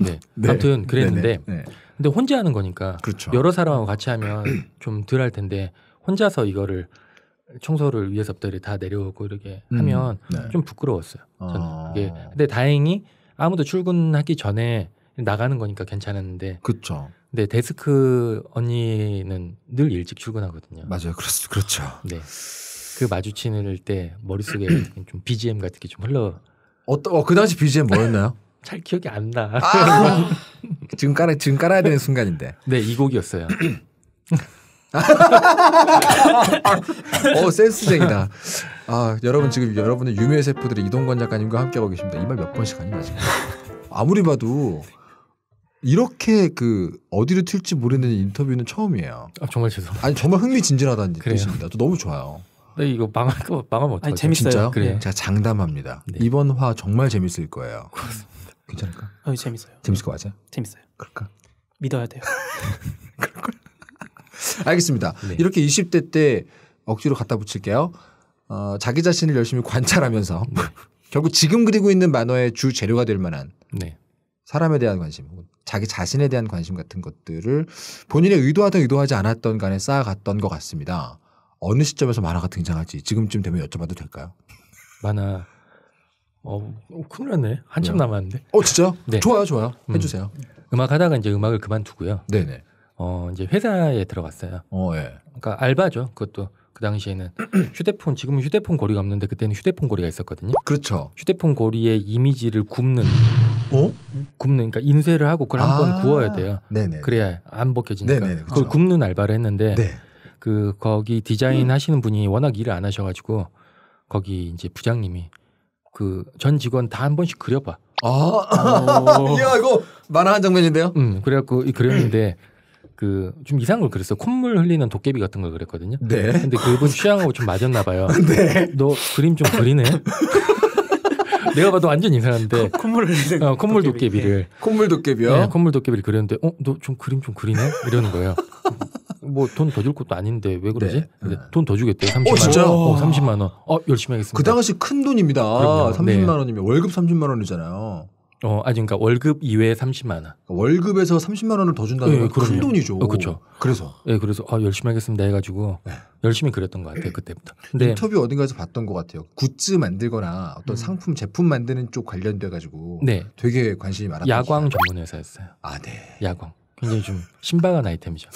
네. 네. 아무튼 네, 네. 그랬는데 네. 근데 혼자 하는 거니까 그렇죠. 여러 사람하고 같이 하면 좀 덜 할 텐데 혼자서 이거를 청소를 위해서부터다 내려오고 이렇게 음, 하면 네. 좀 부끄러웠어요. 저는 아. 그 근데 다행히 아무도 출근하기 전에 나가는 거니까 괜찮았는데 그렇죠. 근데 데스크 언니는 늘 일찍 출근하거든요. 맞아요. 그렇 그렇죠. 네. 그 마주치는 때 머릿속에 좀 BGM 같은 게 좀 흘러 어떤 어, 그 당시 BGM 뭐였나요? 잘 기억이 안 나. 아~ 지금 깔아 지금 깔아야 되는 순간인데. 네, 이 곡이었어요. 어 센스쟁이다. 아 여러분 지금 여러분의 유미 세포들의 이동건 작가님과 함께하고 계십니다. 이 말 몇 번씩 하니 마 지금. 아무리 봐도 이렇게 그 어디로 튈지 모르는 인터뷰는 처음이에요. 아 정말 죄송합니다. 아니 정말 흥미진진하다는 뜻입니다. 또 너무 좋아요. 네 이거 망할 거 망하면 어떡하죠? 재밌어요. 진짜요? 그래요. 제가 장담합니다. 네. 이번 화 정말 재밌을 거예요. 괜찮을까? 어, 재밌어요. 재밌을 거 맞아요? 재밌어요. 그럴까? 믿어야 돼요. 알겠습니다. 네. 이렇게 20대 때 억지로 갖다 붙일게요. 어, 자기 자신을 열심히 관찰하면서 네. 뭐 결국 지금 그리고 있는 만화의 주 재료가 될 만한 네. 사람에 대한 관심, 자기 자신에 대한 관심 같은 것들을 본인의 의도하든 의도하지 않았던 간에 쌓아갔던 것 같습니다. 어느 시점에서 만화가 등장할지 지금쯤 되면 여쭤봐도 될까요? 만화 어, 어, 큰일 났네. 한참 왜요? 네. 남았는데. 어, 진짜? 네. 좋아요, 좋아요. 음. 해주세요. 음. 음악 하다가 이제 음악을 그만두고요. 네네. 어, 이제 회사에 들어갔어요. 어, 예. 그러니까 알바죠. 그것도 그 당시에는 휴대폰 지금은 휴대폰 고리가 없는데 그때는 휴대폰 고리가 있었거든요. 그렇죠. 휴대폰 고리의 이미지를 굽는 어? 굽는 그러니까 인쇄를 하고 그걸 아~ 한번 구워야 돼요. 네네. 그래야 안 벗겨지니까. 네네, 그렇죠. 그걸 굽는 알바를 했는데 네. 그 거기 디자인 음. 하시는 분이 워낙 일을 안 하셔 가지고 거기 이제 부장님이 그전 직원 다 한 번씩 그려봐. 아, 야 이거 만화 한 장면인데요. 음, 그래갖고 이 그렸는데 그 좀 이상한 걸 그렸어. 콧물 흘리는 도깨비 같은 걸 그랬거든요. 네. 근데 그분 취향하고 좀 맞았나 봐요. 네. 너 그림 좀 그리네. 내가 봐도 완전 이상한데 콧물 흘리는 어, 콧물 도깨비. 도깨비를 콧물 도깨비요. 네, 콧물 도깨비를 그렸는데 어너 좀 그림 좀 그리네 이러는 거예요. 뭐돈더줄 것도 아닌데 왜 그러지? 네. 네. 돈더 주겠대. 요 30만 어, 진짜 원. 어, 30만 원. 어, 열심히 하겠습니다. 그 당시 큰 돈입니다. 그럼요. 30만 네. 원이면 월급 30만 원이잖아요. 어, 아니 그러니까 월급 이외에 30만 원. 그러니까 월급에서 30만 원을 더 준다는 네, 건큰 돈이죠. 어, 그렇죠. 그래서 예, 네, 그래서 아, 열심히 하겠습니다 해 가지고 네. 열심히 그랬던 것 같아요, 그때부터. 근데 인터뷰 어딘가에서 봤던 것 같아요. 굿즈 만들거나 어떤 음. 상품 제품 만드는 쪽 관련돼 가지고 네. 되게 관심이 많았던 야광 전문 회사였어요. 아, 네. 야광. 굉장히 좀 신박한 아이템이죠.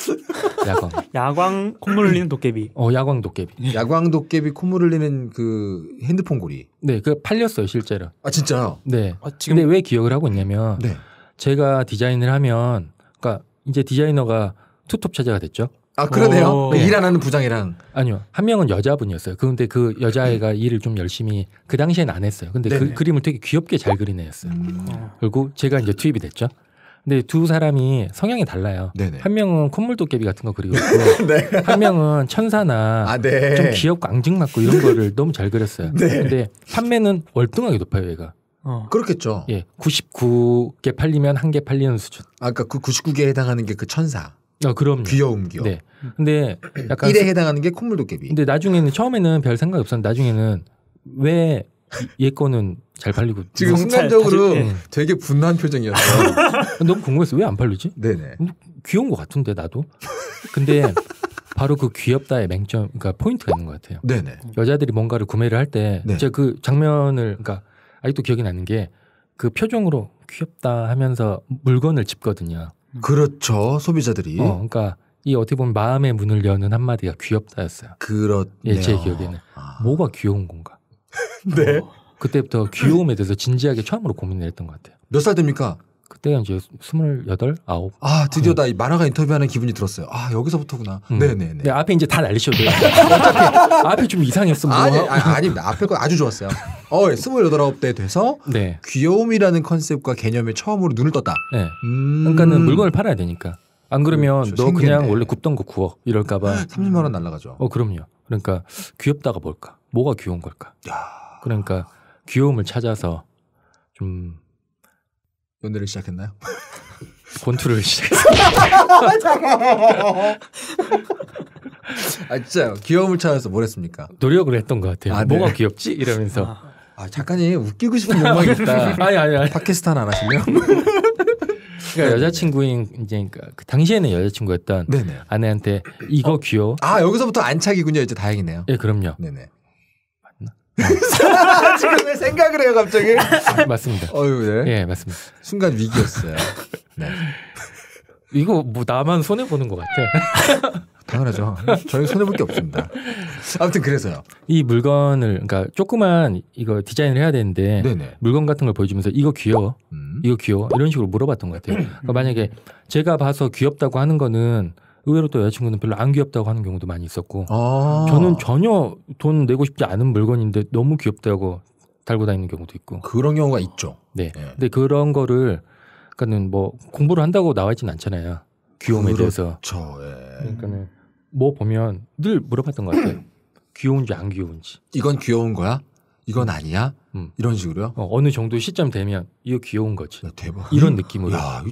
야광. 야광 콧물 흘리는 도깨비. 어, 야광 도깨비. 예. 야광 도깨비 콧물 흘리는 그 핸드폰 고리. 네, 그 팔렸어요 실제로. 아 진짜요? 네. 아, 지금... 근데 왜 기억을 하고 있냐면 네. 제가 디자인을 하면, 그러니까 이제 디자이너가 투톱 체제가 됐죠. 아 그러네요. 네. 어. 그 일안 하는 부장이랑 아니요 한 명은 여자분이었어요. 그런데 그 여자애가 음. 일을 좀 열심히 그 당시엔 안 했어요. 근데 그 네네. 그 그림을 되게 귀엽게 잘그리 애였어요. 음. 그리고 제가 이제 투입이 됐죠. 근데 두 사람이 성향이 달라요. 네네. 한 명은 콧물 도깨비 같은 거 그리고 네. 한 명은 천사나 아, 네. 좀 귀엽고 앙증맞고 이런 거를 너무 잘 그렸어요. 네. 근데 판매는 월등하게 높아요, 얘가. 어. 그렇겠죠. 예, 99개 팔리면 한 개 팔리는 수준. 아까 그러니까 그 99개에 해당하는 게 그 천사. 어, 그럼 귀여움 귀여. 네. 근데 약간 1에 해당하는 게 콧물 도깨비. 근데 나중에는 처음에는 별 생각 이 없었는데 나중에는 왜 얘 거는 잘 팔리고 지금 음, 순간적으로 예. 되게 분노한 표정이었어요. 너무 궁금해서 왜 안 팔리지? 네네. 음, 귀여운 것 같은데 나도. 근데 바로 그 귀엽다의 맹점, 그러니까 포인트가 있는 것 같아요. 네네. 여자들이 뭔가를 구매를 할 때, 네. 제가 그 장면을, 그러니까 아직도 기억이 나는 게 그 표정으로 귀엽다 하면서 물건을 집거든요. 그렇죠, 소비자들이. 어, 그러니까 이 어떻게 보면 마음의 문을 여는 한마디가 귀엽다였어요. 그렇네요. 예, 제 기억에는 아... 뭐가 귀여운 건가? 네. 어, 그때부터 네. 귀여움에 대해서 진지하게 처음으로 고민을 했던 것 같아요. 몇 살 됩니까? 그때 이제 스물여덟, 아홉. 아 드디어 네. 나이 만화가 인터뷰하는 기분이 들었어요. 아 여기서부터구나. 음. 네네네. 네, 앞에 이제 다 날리셔도 돼요. 어차피 앞에 좀 이상했어. 뭐. 아니 아니, 아니 앞에 거 아주 좋았어요. 어 예, 스물여덟 아홉 대 돼서 네. 귀여움이라는 컨셉과 개념에 처음으로 눈을 떴다. 네. 음. 그러니까는 물건을 팔아야 되니까. 안 그렇죠. 그러면 음, 너 생기네. 그냥 원래 굽던 거 구워 이럴까봐. 30만 원 날라가죠. 어 그럼요. 그러니까 귀엽다가 뭘까? 뭐가 귀여운 걸까? 야. 그러니까 귀여움을 찾아서 좀 연애를 시작했나요? 권투를 시작했어요. 아, 아진짜 귀여움을 찾아서 뭘 했습니까? 노력을 했던 것 같아요. 아, 네. 뭐가 귀엽지? 이러면서 아, 아, 작가님 웃기고 싶은 욕망이 있다. 아니 아니 아니. 파키스탄 안 하시면? 그러니까 네. 여자친구인 이제 그 당시에는 여자친구였던 네네. 아내한테 이거 어? 귀여워. 아 여기서부터 안착이군요. 이제 다행이네요. 예, 그럼요. 네네. 어. 지금 왜 생각을 해요 갑자기? 아, 맞습니다. 어유 네. 예. 예 맞습니다. 순간 위기였어요. 네. 이거 뭐 나만 손해 보는 것 같아. 당연하죠. 저희 손해 볼 게 없습니다. 아무튼 그래서요. 이 물건을 그러니까 조그만 이거 디자인을 해야 되는데 네네. 물건 같은 걸 보여주면서 이거 귀여워, 음. 이거 귀여워 이런 식으로 물어봤던 것 같아요. 음. 그러니까 만약에 제가 봐서 귀엽다고 하는 거는 의외로 또 여자친구는 별로 안 귀엽다고 하는 경우도 많이 있었고 아~ 저는 전혀 돈 내고 싶지 않은 물건인데 너무 귀엽다고 달고 다니는 경우도 있고 그런 경우가 있죠. 네. 네. 근데 그런 거를 그니까는뭐 공부를 한다고 나와 있진 않잖아요. 귀여움에 그렇죠. 대해서. 예. 그러니까는 뭐 보면 늘 물어봤던 것 같아요. 귀여운지 안 귀여운지. 이건 귀여운 거야? 이건 아니야? 음. 이런 식으로요? 어, 느 정도 시점 되면 이거 귀여운 거지. 야, 대박. 이런 느낌으로. 야,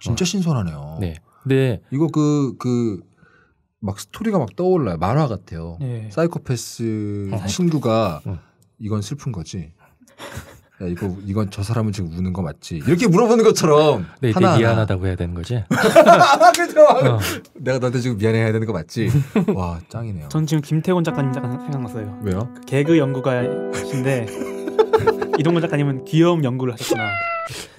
진짜 어. 신선하네요. 네. 네. 이거 그, 그, 막 스토리가 막 떠올라요. 만화 같아요. 네. 사이코패스 어. 친구가 어. 이건 슬픈 거지. 야, 이거 이건 저 사람은 지금 우는 거 맞지? 이렇게 물어보는 것처럼 네, 하나 하나. 미안하다고 해야 되는 거지. 그죠? 어. 내가 너한테 지금 미안해 해야 되는 거 맞지? 와 짱이네요. 전 지금 김태곤 작가님 잠깐 아. 생각났어요. 왜요? 그 개그 연구가신데 이동건 작가님은 귀여움 연구를 하셨구나.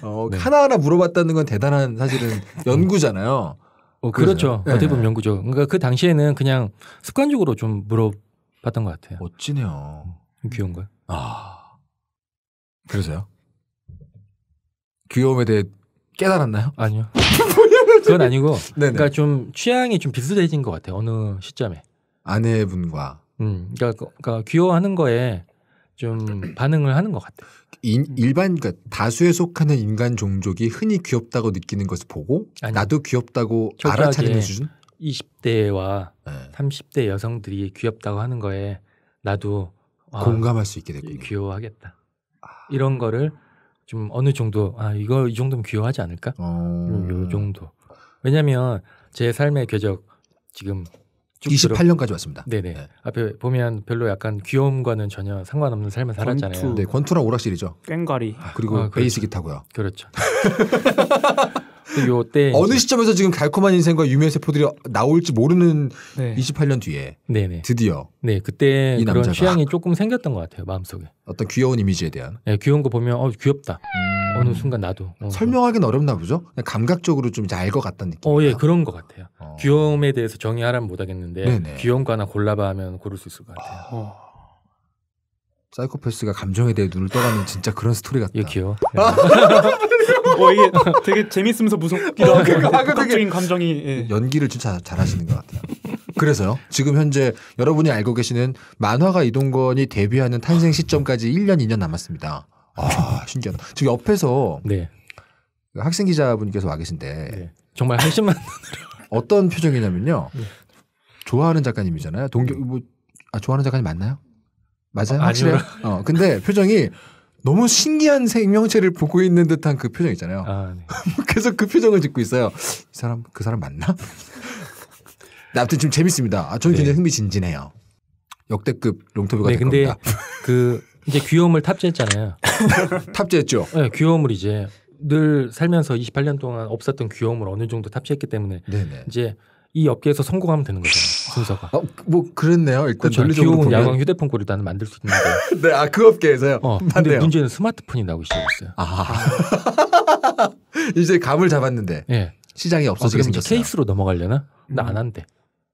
어, 네. 하나하나 물어봤다는 건 대단한 사실은 연구잖아요. 어, 그 그렇죠. 어떻게 보면 네. 연구죠. 그러니까 그 당시에는 그냥 습관적으로 좀 물어봤던 것 같아요. 멋지네요. 귀여운가요? 아. 그러세요? 귀여움에 대해 깨달았나요? 아니요. 그건 아니고. 네 그러니까 좀 취향이 좀 비슷해진 것 같아요. 어느 시점에. 아내분과. 음, 그러니까, 그, 그러니까 귀여워하는 거에 좀 반응을 하는 것 같아요. 인, 음. 일반 그러니까 다수에 속하는 인간 종족이 흔히 귀엽다고 느끼는 것을 보고 아니, 나도 귀엽다고 알아차리는 수준? 20대와 네. 30대 여성들이 귀엽다고 하는 거에 나도 아, 공감할 수 있게 됐군요. 귀여워하겠다. 아. 이런 거를 좀 어느 정도 아 이거 이 정도면 귀여워하지 않을까? 어... 요 정도. 왜냐하면 제 삶의 궤적 지금 28년까지 왔습니다. 네네. 네. 앞에 보면 별로 약간 귀여움과는 전혀 상관없는 삶을 살았잖아요. 네, 권투랑 오락실이죠. 꽹과리. 아, 그리고 아, 그렇죠. 베이스 기타고요. 그렇죠. 그 요때 어느 시점에서 지금 달콤한 인생과 유명의 세포들이 나올지 모르는 네. 28년 뒤에 네네. 드디어 네 그때 그런 취향이 조금 생겼던 것 같아요 마음속에 어떤 귀여운 이미지에 대한 네, 귀여운 거 보면 어 귀엽다 음. 어느 순간 나도 어, 뭐. 설명하기는 어렵나 보죠 그냥 감각적으로 좀 이제 알것 같다는 느낌 어예 그런 것 같아요 어. 귀여움에 대해서 정의하라면 못하겠는데 네네. 귀여운 거 하나 골라봐 하면 고를 수 있을 것 같아요 어. 사이코패스가 감정에 대해 눈을 떠가는 진짜 그런 스토리 같다. 귀여. 아, 어 이게 되게 재밌으면서 무섭기도 하고 아, 아, 극적인 감정이 예. 연기를 진짜 잘하시는 것 같아요. 그래서요. 지금 현재 여러분이 알고 계시는 만화가 이동건이 데뷔하는 탄생 시점까지 1년 2년 남았습니다. 아 신기하다. 지금 옆에서 네. 학생 기자분께서 와 계신데 네. 정말 한심한 어떤 표정이냐면요. 네. 좋아하는 작가님이잖아요. 동경 뭐 아, 좋아하는 작가님 맞나요? 맞아요. 확실해. 어, 근데 표정이 너무 신기한 생명체를 보고 있는 듯한 그 표정 있잖아요. 아, 네. 계속 그 표정을 짓고 있어요. 이 사람 그 사람 맞나? 네, 아무튼 지금 재밌습니다. 아, 저는 네. 굉장히 흥미진진해요. 역대급 롱터뷰가 네, 될 근데 겁니다. 그 이제 귀여움을 탑재했잖아요. 탑재했죠. 네, 귀여움을 이제 늘 살면서 28년 동안 없었던 귀여움을 어느 정도 탑재했기 때문에 네네. 이제 이 업계에서 성공하면 되는 거죠 순서가. 아, 뭐 그랬네요. 일단 전리적으로 그러니까 보면... 야광 휴대폰 꼴이 나는 만들 수 있는데. 네, 아그 업계에서요. 어, 맞네요. 근데 문제는 스마트폰이 나오기 시작했어요. 아. 이제 감을 잡았는데 네. 시장이 어, 없어지게 아, 생겼어요. 케이스로 넘어가려나? 나 안 한대.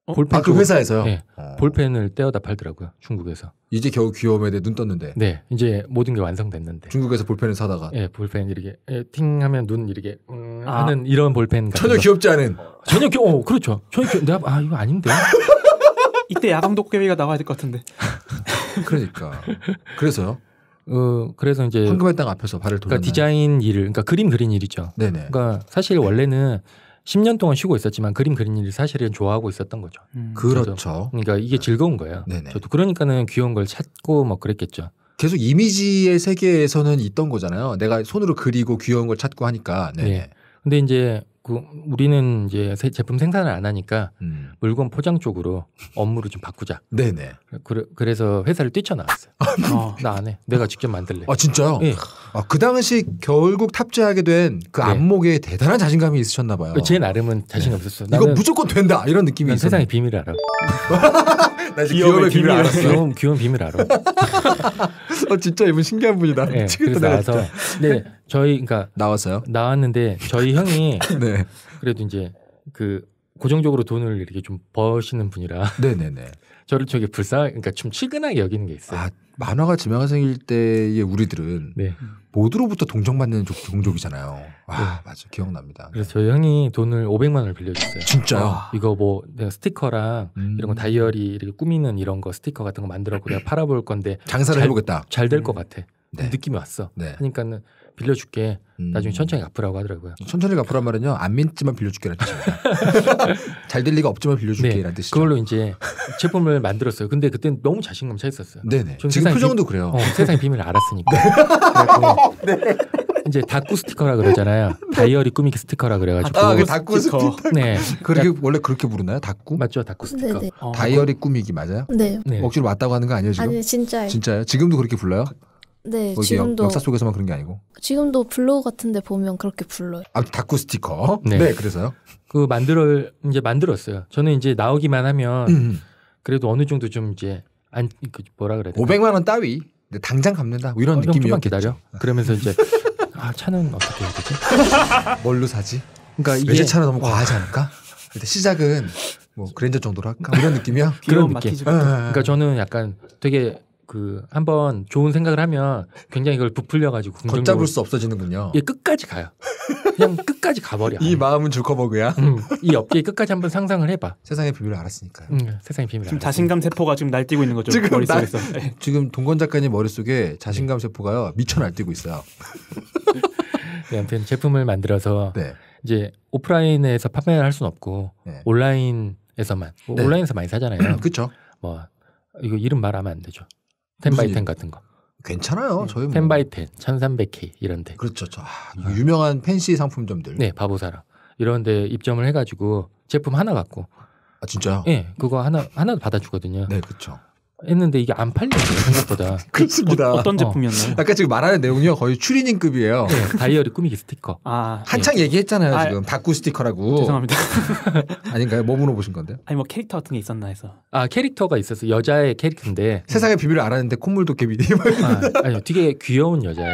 어? 볼펜 아, 그 회사에서요. 네. 아. 볼펜을 떼어다 팔더라고요. 중국에서. 이제 겨우 귀여움에 대해 눈 떴는데. 네, 이제 모든 게 완성됐는데. 중국에서 볼펜을 사다가. 네, 볼펜 이렇게 예, 팅하면 눈 이렇게 음 아. 하는 이런 볼펜. 전혀 거. 귀엽지 않은. 전혀 귀. 어, 그렇죠. 전혀 귀. 내가 아 이거 아닌데. 이때 야광 도깨비가 나와야 될 것 같은데. 그러니까. 그래서요. 어 그래서 이제 황금의 땅 앞에서 발을 돌려. 그러니까 디자인 일을, 그러니까 그림 그린 일이죠. 네네. 그러니까 사실 원래는 네. 10년 동안 쉬고 있었지만 그림 그리는 일이 사실은 좋아하고 있었던 거죠. 음. 그렇죠. 그러니까 이게 네. 즐거운 거예요. 네네. 저도 그러니까는 귀여운 걸 찾고 막 뭐 그랬겠죠. 계속 이미지의 세계에서는 있던 거잖아요. 내가 손으로 그리고 귀여운 걸 찾고 하니까. 네. 네. 근데 이제 그 우리는 이제 제품 생산을 안 하니까 음. 물건 포장 쪽으로 업무를 좀 바꾸자. 네네. 그래, 서 회사를 뛰쳐나왔어요. 어, 나안 해. 내가 직접 만들래. 아 진짜요? 네. 예. 아그 당시 결국 탑재하게 된그 네. 안목에 대단한 자신감이 있으셨나 봐요. 제 나름은 자신 네. 없었어. 이거 무조건 된다 이런 느낌이 있어. 세상의 비밀 알아. 나 이제 기업의, 기업 비밀 알아. 귀여운, 귀여운 비밀 알아. 어, 진짜 이분 신기한 분이다. 예, 네, 그래서 나와서 네 저희 그러니까 나왔어요. 나왔는데 저희 형이 네. 그래도 이제 그 고정적으로 돈을 이렇게 좀 버시는 분이라 네네네. 저를 저게 불쌍 그러니까 좀치근하게 여기는 게 있어요. 아, 만화가 지망생일 명 때의 우리들은 네. 모두로부터 동정받는 족, 종족이잖아요. 아 네. 맞아 기억납니다. 그래서 저희 형이 돈을 500만 원을 빌려줬어요. 진짜요? 어, 이거 뭐 내가 스티커랑 음. 이런 거 다이어리 이렇게 꾸미는 이런 거 스티커 같은 거 만들었고 내가 팔아볼 건데 장사를 잘, 해보겠다. 잘 될것 음. 같아. 네. 느낌이 왔어. 네. 하니까는 빌려줄게. 음. 나중에 천천히 갚으라고 하더라고요. 천천히 갚으란 말은요. 안 믿지만 빌려줄게라는 뜻입니다. 잘될 리가 없지만 빌려줄게라는 네. 뜻이죠. 그걸로 이제 제품을 만들었어요. 근데 그때는 너무 자신감 차 있었어요. 네네. 지금 표정도 비... 그래요. 어, 세상의 비밀을 알았으니까. 네. 네. 이제 다꾸 스티커라 그러잖아요. 네. 다이어리 꾸미기 스티커라 그래가지고. 아, 그 다꾸 스티커. 네. 그렇게 다... 원래 그렇게 부르나요? 다꾸? 맞죠, 다꾸 스티커. 어. 다이어리 꾸미기 맞아요? 네. 억지로 왔다고 하는 거 아니에요 지금? 아니 진짜요. 진짜요? 지금도 그렇게 불러요? 네, 뭐 지금도 역사 속에서만 그런 게 아니고 지금도 블로그 같은데 보면 그렇게 불러요. 아 다쿠 스티커. 네. 네, 그래서요. 그 만들어 이제 만들었어요. 저는 이제 나오기만 하면 음. 음. 그래도 어느 정도 좀 이제 안 그 뭐라 그래야 되 500만 원 따위. 근데 네, 당장 갚는다. 뭐 이런 어, 느낌이었 기다려. 아. 그러면서 이제 아 차는 어떻게 해야 되지? 뭘로 사지? 그러니까 외제차는 너무 과하지 않을까? 일단 시작은 뭐 그랜저 정도로 할까? 뭐 이런 느낌이야. 그런 느낌. 아, 아, 그러니까 저는 약간 되게 그 한번 좋은 생각을 하면 굉장히 이걸 부풀려 가지고 걷잡을 수 없어지는군요. 예, 끝까지 가요. 그냥 끝까지 가버려. 이 마음은 줄커버그야 음, 이 업계 끝까지 한번 상상을 해봐. 세상의 비밀을 알았으니까요. 음, 세상의 비밀. 지금 알았으니까. 자신감 세포가 지금 날뛰고 있는 거죠. 지금 머릿속에서. 나, 네. 지금 동건 작가님 머릿속에 자신감 세포가요 미쳐 날뛰고 있어요. 네, 아무튼 제품을 만들어서 네. 이제 오프라인에서 판매를 할 수는 없고 네. 온라인에서만 네. 온라인에서 많이 사잖아요. 그렇죠. 뭐 이거 이름 말하면 안 되죠. 텐바이텐 같은 거. 괜찮아요. 네. 저희 텐바이텐, 뭐. 1300K 이런데. 그렇죠. 저, 아, 네. 유명한 펜시 상품점들. 네, 바보사라 이런데 입점을 해가지고 제품 하나 갖고. 아 진짜요? 네, 그거 하나 하나 받아주거든요. 네, 그렇죠. 했는데 이게 안팔렸어요 생각보다 그렇습니다 어, 떤 어. 제품이었나요? 아까 지금 말하는 내용이요 거의 추리닝급이에요 네, 다이어리 꾸미기 스티커 아, 예. 한창 예. 얘기했잖아요 아, 지금 다꾸 스티커라고 죄송합니다 아닌가요? 뭐 물어보신 건데? 아니 뭐 캐릭터 같은 게 있었나 해서 아 캐릭터가 있어서 여자의 캐릭터인데 세상에 비밀을 알았는데 콧물도 깨비니 아, 아니요 되게 귀여운 여자의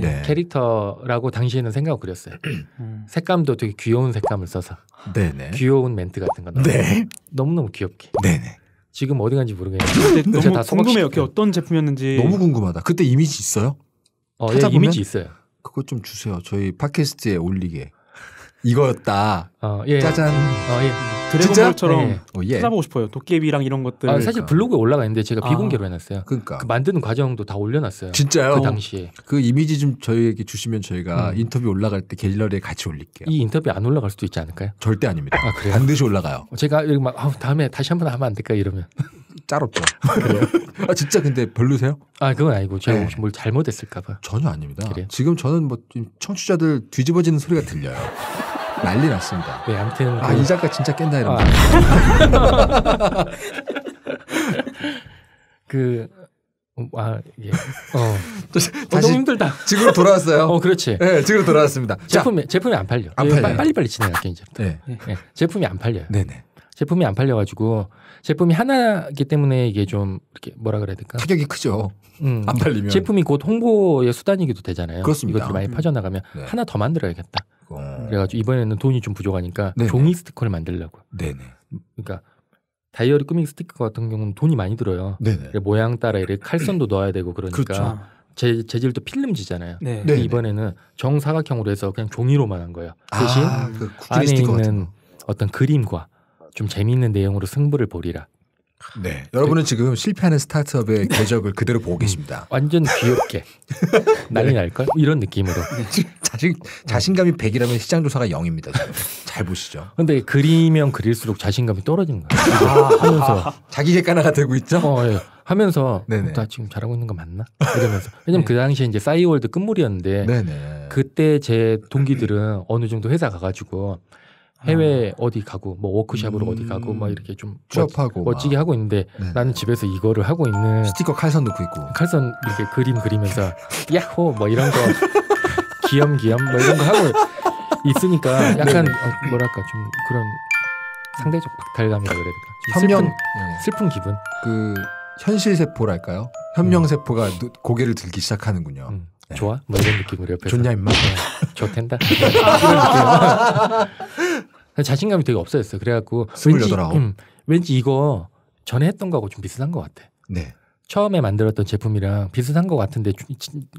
네. 네. 캐릭터라고 당시에는 생각을 그렸어요 음. 색감도 되게 귀여운 색감을 써서 네네. 귀여운 멘트 같은 거 네. 너무너무 귀엽게 네네 지금 어디 간지 모르겠는데 너무 다 궁금해요. 그게 어떤 제품이었는지 너무 궁금하다. 그때 이미지 있어요? 어, 예, 이미지 있어요. 그거 좀 주세요. 저희 팟캐스트에 올리게. 이거였다. 어, 예. 짜잔. 어, 예. 드래곤볼처럼 네. 찾아보고 싶어요. 도깨비랑 이런 것들. 아, 사실 블로그에 올라가 있는데 제가 아. 비공개로 해놨어요. 그러니까 그 만드는 과정도 다 올려놨어요. 진짜요? 그 당시에. 그 이미지 좀 저희에게 주시면 저희가 음. 인터뷰 올라갈 때 갤러리에 같이 올릴게요. 이 인터뷰 안 올라갈 수도 있지 않을까요? 절대 아닙니다. 아, 그래요? 반드시 올라가요. 어, 제가 이렇게 막 아, 다음에 다시 한 번 하면 안 될까 이러면. 짜롭죠. 아 진짜 근데 별로세요? 아 그건 아니고 제가 네. 뭘 잘못했을까봐. 전혀 아닙니다. 그래요? 지금 저는 뭐 청취자들 뒤집어지는 소리가 들려요. 난리 났습니다. 네, 아무튼 아, 그 이 작가 진짜 깬다 이런. 아. 그 어, 아, 예. 어. 어. 다시 너무 힘들다. 지금 돌아왔어요. 어, 그렇지. 네, 예, 지금 돌아왔습니다. 제품이 자. 제품이 안 팔려. 안 예, 팔려. 빨리 빨리 진행할게 이제. 네. 예. 제품이 안 팔려요. 네, 네. 제품이 안 팔려 가지고 제품이 하나기 때문에 이게 좀 이렇게 뭐라 그래야 될까? 타격이 크죠. 음. 안 팔리면. 제품이 곧 홍보의 수단이기도 되잖아요. 그렇습니다. 이것들이 많이 음. 퍼져 나가면 네. 하나 더 만들어야겠다. 어. 그래가지고 이번에는 돈이 좀 부족하니까 네네. 종이 스티커를 만들려고. 네네. 그러니까 다이어리 꾸미기 스티커 같은 경우는 돈이 많이 들어요. 네네. 그러니까 모양 따라 이렇게 칼선도 넣어야 되고 그러니까 제, 그렇죠. 아. 재질도 필름지잖아요. 네. 근데 이번에는 정사각형으로 해서 그냥 종이로만 한 거예요. 아, 대신 아, 그 안에 있는 어떤 그림과 좀 재미있는 내용으로 승부를 보리라 네. 여러분은 지금 실패하는 스타트업의 궤적을 그대로 보고 계십니다. 음. 완전 귀엽게 네. 난리 날걸? 이런 느낌으로. 네. 자신, 자신감이 100이라면 시장조사가 0입니다. 잘 보시죠. 근데 그리면 그릴수록 자신감이 떨어지는 거야. 아, 아, 아. 하면서. 자기 객관화가 되고 있죠? 어, 예. 하면서 네네. 나 지금 잘하고 있는 거 맞나? 이러면서. 왜냐면 네. 그 당시에 이제 싸이월드 끝물이었는데 네네. 그때 제 동기들은 어느 정도 회사 가가지고 해외 음. 어디 가고 뭐 워크샵으로 음. 어디 가고 막 음. 이렇게 좀 취업하고 멋지, 게 하고 있는데 네 나는 집에서 이거를 하고 있는 스티커 칼선 넣고 있고 칼선 이렇게 그림 그리면서 야호 뭐 이런 거 귀염귀염 뭐 이런 거 하고 있으니까 네. 약간 어, 뭐랄까 좀 그런 상대적 박탈감이라 그래야 될까 현명 슬픈, 네. 슬픈 기분 그 현실 세포랄까요 현명 세포가 음. 고개를 들기 시작하는군요. 음. 네. 좋아? 뭐 이런 느낌으로 옆에서 좋냐 임마? 좋텐다 이런 느낌 자신감이 되게 없어졌어요. 그래갖고 왠지, 음, 왠지 이거 전에 했던 거하고 좀 비슷한 것 같아. 네. 처음에 만들었던 제품이랑 비슷한 것 같은데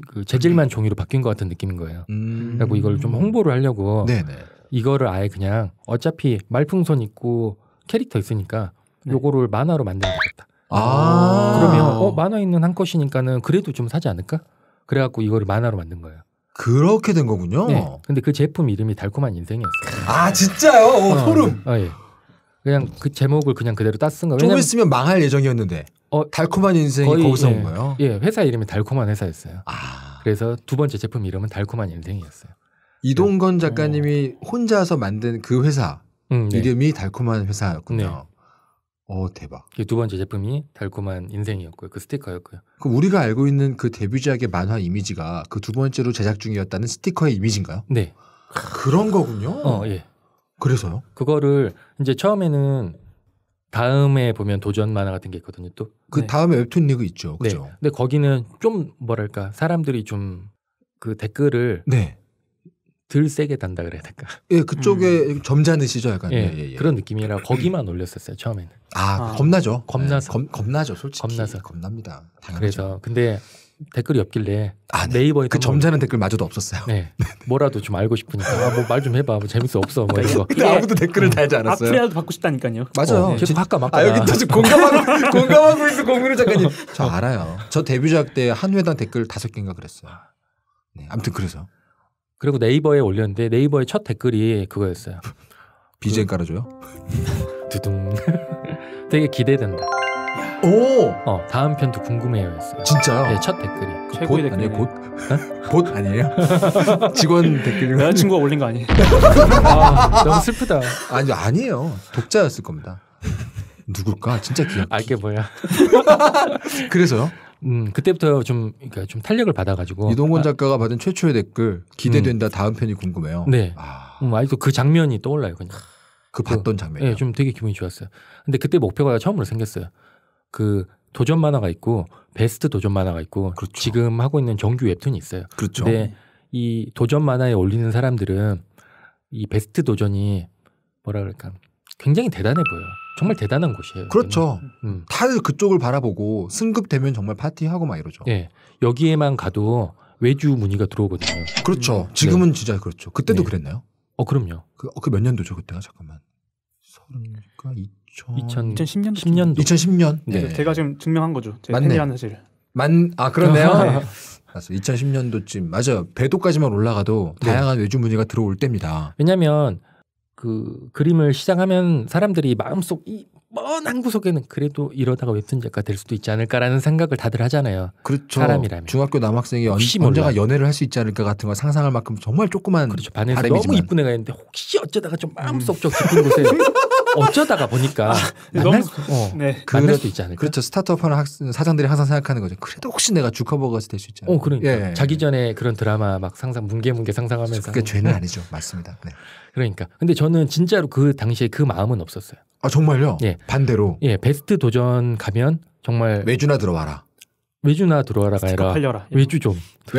그 재질만 음. 종이로 바뀐 것 같은 느낌인 거예요. 음. 그래갖고 이걸 좀 홍보를 하려고 네네. 이거를 아예 그냥 어차피 말풍선 있고 캐릭터 있으니까 네. 요거를 만화로 만들면 되겠다. 아~ 그러면 어 만화 있는 한 컷이니까는 그래도 좀 사지 않을까? 그래갖고 이거를 만화로 만든 거예요. 그렇게 된 거군요. 네. 근데 그 제품 이름이 달콤한 인생이었어요. 아 진짜요? 어, 어, 소름. 네. 어, 예. 그냥 그 제목을 그냥 그대로 땄쓴 거예요. 좀 있으면 망할 예정이었는데. 어, 달콤한 인생이 거의, 거기서 예, 온 거예요. 예, 회사 이름이 달콤한 회사였어요. 아. 그래서 두 번째 제품 이름은 달콤한 인생이었어요. 이동건 네. 작가님이 어. 혼자서 만든 그 회사 음, 네. 이름이 달콤한 회사였군요. 네. 어 대박. 두 번째 제품이 달콤한 인생이었고요. 그 스티커였고요. 그 우리가 알고 있는 그 데뷔작의 만화 이미지가 그 두 번째로 제작 중이었다는 스티커의 이미지인가요? 네. 그런 거군요. 어 예. 그래서요? 그거를 이제 처음에는 다음에 보면 도전 만화 같은 게 있거든요. 또그 네. 다음에 웹툰 리그 있죠. 그죠? 네. 근데 거기는 좀 뭐랄까 사람들이 좀 그 댓글을 네. 덜 세게 단다 그래야 될까? 예, 그쪽에 음. 점잖으시죠, 약간. 예, 예, 예, 예, 그런 느낌이라 거기만 음. 올렸었어요 처음에는. 아, 아. 겁나죠. 예, 겁나서. 예, 겁, 나죠 솔직히. 겁나서. 겁납니다. 당연하죠. 그래서 근데 댓글이 없길래 아, 네. 이버에그 점잖은 댓글마저도 없었어요. 네. 네, 네, 뭐라도 좀 알고 싶으니까 아, 뭐말 좀 해봐, 뭐 재밌어 없어, 뭐 이거. 근데 아무도 댓글을 달지 음. 않았어요. 앞이라도 받고 싶다니까요. 맞아요. 어, 계속 바꿔 아 여기 또 지금 공감하고 공감하고 있어 공유를 작가님. 어. 저 알아요. 저 데뷔작 때 한 회당 댓글 다섯 개인가 그랬어요. 네, 아무튼 그래서. 그리고 네이버에 올렸는데 네이버의 첫 댓글이 그거였어요. BJ 그 깔아줘요? 두둥. 되게 기대된다. 오! 어, 다음 편도 궁금해요 했어요. 진짜요? 네, 첫 댓글이. 그 최고의 댓글. 아니에요, 봇? 어? 아니에요? 직원 댓글. 여자친구가 올린 거 아니에요? 아, 너무 슬프다. 아니, 아니에요. 독자였을 겁니다. 누굴까? 진짜 기억. 알게 아, 뭐야. 그래서요? 음 그때부터 좀 그러니까 좀 탄력을 받아가지고 이동건 아, 작가가 받은 최초의 댓글 기대된다 음. 다음 편이 궁금해요. 네. 아. 음, 아직도 그 장면이 떠올라요 그냥. 그, 그 봤던 장면. 예, 네, 좀 되게 기분이 좋았어요. 근데 그때 목표가 처음으로 생겼어요. 그 도전 만화가 있고 베스트 도전 만화가 있고 그렇죠. 지금 하고 있는 정규 웹툰이 있어요. 그렇죠. 근데 이 도전 만화에 올리는 사람들은 이 베스트 도전이 뭐라 그럴까 굉장히 대단해 보여요. 정말 대단한 곳이에요. 그렇죠. 음. 다들 그쪽을 바라보고 승급되면 정말 파티하고 막 이러죠. 예. 여기에만 가도 외주 문의가 들어오거든요. 그렇죠. 음. 지금은 네. 진짜 그렇죠. 그때도 네. 그랬나요? 어, 그럼요. 그, 어, 그몇 년도죠, 그때가? 잠깐만. 서른가 2000... 2010년 10년도. 2010년. 네. 네. 제가 지금 증명한 거죠. 제 팬이라는 사실 만, 아, 그러네요. 맞 2010년도쯤 맞아요. 배도까지만 올라가도 네. 다양한 외주 문의가 들어올 때입니다. 왜냐면 하그 그림을 시작하면 사람들이 마음속 이 뻔한 구석에는 그래도 이러다가 웹툰 작가 될 수도 있지 않을까라는 생각을 다들 하잖아요. 그렇죠. 사람이라면 중학교 남학생이 연, 언제가 연애를 할 수 있지 않을까 같은 걸 상상할 만큼 정말 조그만 그렇죠. 반에서 바람이지만. 너무 이쁜 애가 있는데 혹시 어쩌다가 좀 마음속 음. 좀 깊은 곳에 어, 어쩌다가 보니까 아, 만날, 수, 무 어, 네. 만날 수 있지 않을까? 그렇죠. 스타트업 하는 학, 사장들이 항상 생각하는 거죠. 그래도 혹시 내가 주커버거스 될수 있잖아요. 어, 그러니까 예, 예. 자기 전에 그런 드라마 막 상상 뭉게뭉게 상상하면서 그게 죄는 아니죠. 맞습니다. 네. 그러니까 근데 저는 진짜로 그 당시에 그 마음은 없었어요. 아 정말요? 예 반대로 예 베스트 도전 가면 정말 외주나 들어와라. 외주나 들어와라 가해라. 팔려라. 외주 좀.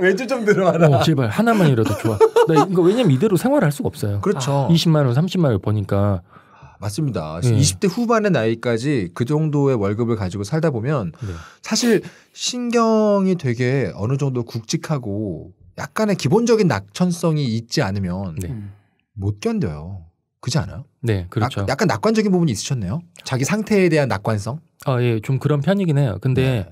외주 좀 들어와라. 어, 제발 하나만이라도 좋아. 나 이거 그러니까 왜냐면 이대로 생활할 수가 없어요. 그렇죠. 20만 아. 원, 30만 원 버니까. 아, 맞습니다. 네. 예. 20대 후반의 나이까지 그 정도의 월급을 가지고 살다 보면 네. 사실 신경이 되게 어느 정도 굵직하고 약간의 기본적인 낙천성이 있지 않으면 네. 음. 못 견뎌요. 그지 않아요? 네, 그렇죠. 아, 약간 낙관적인 부분이 있으셨네요. 자기 상태에 대한 낙관성. 아, 예, 좀 그런 편이긴 해요. 근데 네.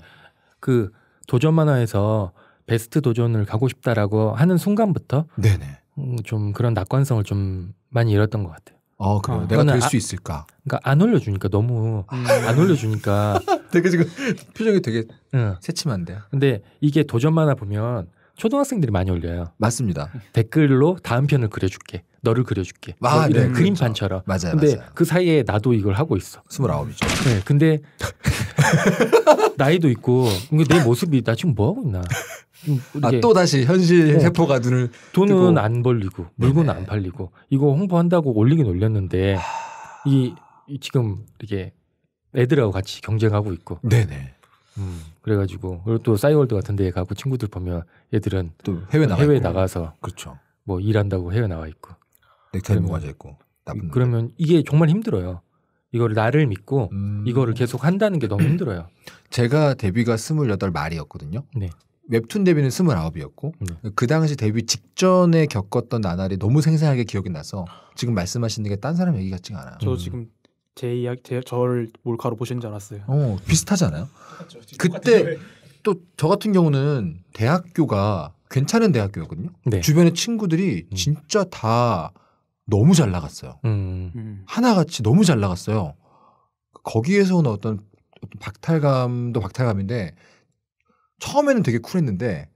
그 도전 만화에서 베스트 도전을 가고 싶다라고 하는 순간부터 네네. 음, 좀 그런 낙관성을 좀 많이 잃었던 것 같아요. 어, 그래 어, 내가 될수 아, 있을까? 그러니까 안 올려주니까 너무 음. 안 올려주니까. 되게 지금 표정이 되게 응. 새침한데. 근데 이게 도전만화 보면 초등학생들이 많이 올려요. 맞습니다. 댓글로 다음 편을 그려줄게. 너를 그려줄게. 아, 뭐 이런 네, 그렇죠. 그림판처럼. 맞아요. 근데 맞아요. 그 사이에 나도 이걸 하고 있어. 스물아홉이죠. 네. 근데 나이도 있고 근데 내 모습이 나 지금 뭐 하고 있나. 아또 다시 현실 네. 세포가 눈을 돈은 뜨고. 안 벌리고 물건은 네네. 안 팔리고 이거 홍보한다고 올리긴 올렸는데 이, 이, 지금 이게 애들하고 같이 경쟁하고 있고. 네네. 음. 그래가지고 그리고 또 싸이월드 같은 데에 가고 친구들 보면 얘들은 또 해외 나가 해외 나가서 그렇죠. 뭐 일한다고 해외 나와 있고 넥타이 네, 모아져 있고 그러면 이게 정말 힘들어요. 이거를 나를 믿고 음... 이거를 계속 한다는 게 너무 힘들어요. 제가 데뷔가 스물여덟 말이었거든요. 네. 웹툰 데뷔는 스물아홉이었고 네. 그 당시 데뷔 직전에 겪었던 나날이 너무 생생하게 기억이 나서 지금 말씀하시는 게 딴 사람 얘기 같지가 않아요. 저 지금 제 이야기 제 저를 몰카로 보신 줄 알았어요. 어 비슷하잖아요. 그때 또 저 같은 경우는 대학교가 괜찮은 대학교였거든요. 네. 주변에 친구들이 음. 진짜 다 너무 잘 나갔어요. 음. 음. 하나같이 너무 잘 나갔어요. 거기에서 오는 어떤 박탈감도 박탈감인데 처음에는 되게 쿨했는데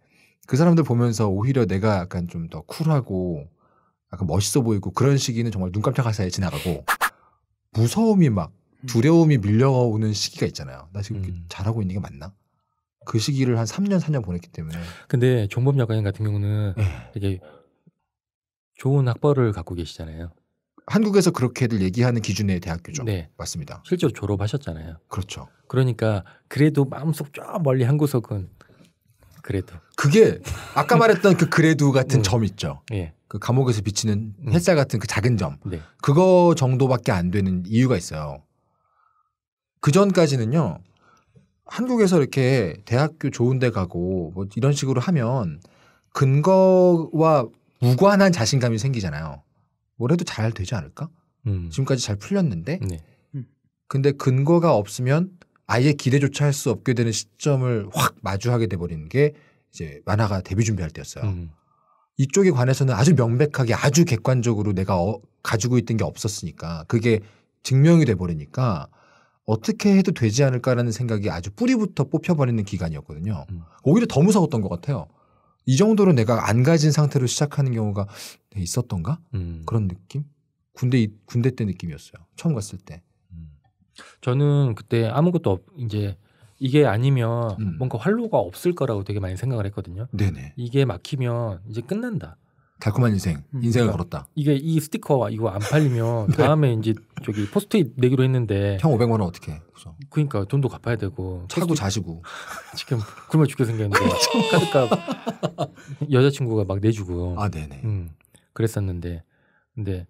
그 사람들 보면서 오히려 내가 약간 좀 더 쿨하고 약간 멋있어 보이고 그런 시기는 정말 눈 깜짝할 사이에 지나가고 무서움이 막 음. 두려움이 밀려오는 시기가 있잖아요. 나 지금 음. 잘하고 있는 게 맞나? 그 시기를 한 3년, 4년 보냈기 때문에. 근데 종범 약관인 같은 경우는 네. 예. 되게 좋은 학벌을 갖고 계시잖아요. 한국에서 그렇게들 얘기하는 기준의 대학교죠. 네. 맞습니다. 실제로 졸업하셨잖아요. 그렇죠. 그러니까 그래도 마음속 저 멀리 한 구석은 그래도. 그게 아까 말했던 그 그래도 같은 음. 점 있죠. 예. 그 감옥에서 비치는 음. 햇살 같은 그 작은 점 네. 그거 정도밖에 안 되는 이유가 있어요. 그 전까지는요 한국에서 이렇게 대학교 좋은데 가고 뭐 이런 식으로 하면 근거와 무관한 자신감이 생기잖아요. 뭘 해도 잘 되지 않을까? 음. 지금까지 잘 풀렸는데. 네. 음. 근데 근거가 없으면 아예 기대조차 할 수 없게 되는 시점을 확 마주하게 돼버리는 게 이제 만화가 데뷔 준비할 때였어요. 음. 이쪽에 관해서는 아주 명백하게 아주 객관적으로 내가 어, 가지고 있던 게 없었으니까 그게 증명이 돼버리니까 어떻게 해도 되지 않을까라는 생각이 아주 뿌리부터 뽑혀버리는 기간이었거든요. 음. 오히려 더 무서웠던 것 같아요. 이 정도로 내가 안 가진 상태로 시작하는 경우가 네, 있었던가 음. 그런 느낌 군대 군대 때 느낌이었어요 처음 갔을 때 음. 저는 그때 아무것도 없, 이제 이게 아니면 음. 뭔가 활로가 없을 거라고 되게 많이 생각을 했거든요. 네네. 이게 막히면 이제 끝난다. 달콤한 인생, 음. 인생을 그러니까 걸었다. 이게 이 스티커 와 이거 안 팔리면 네. 다음에 이제 저기 포스트잇 내기로 했는데 형 500만 원 어떻게? 그죠 그러니까 돈도 갚아야 되고 차고 포스트잇... 자시고 지금 굶어 죽게 생겼는데 그 카드값 여자친구가 막 내주고 아 네네. 음, 그랬었는데 근데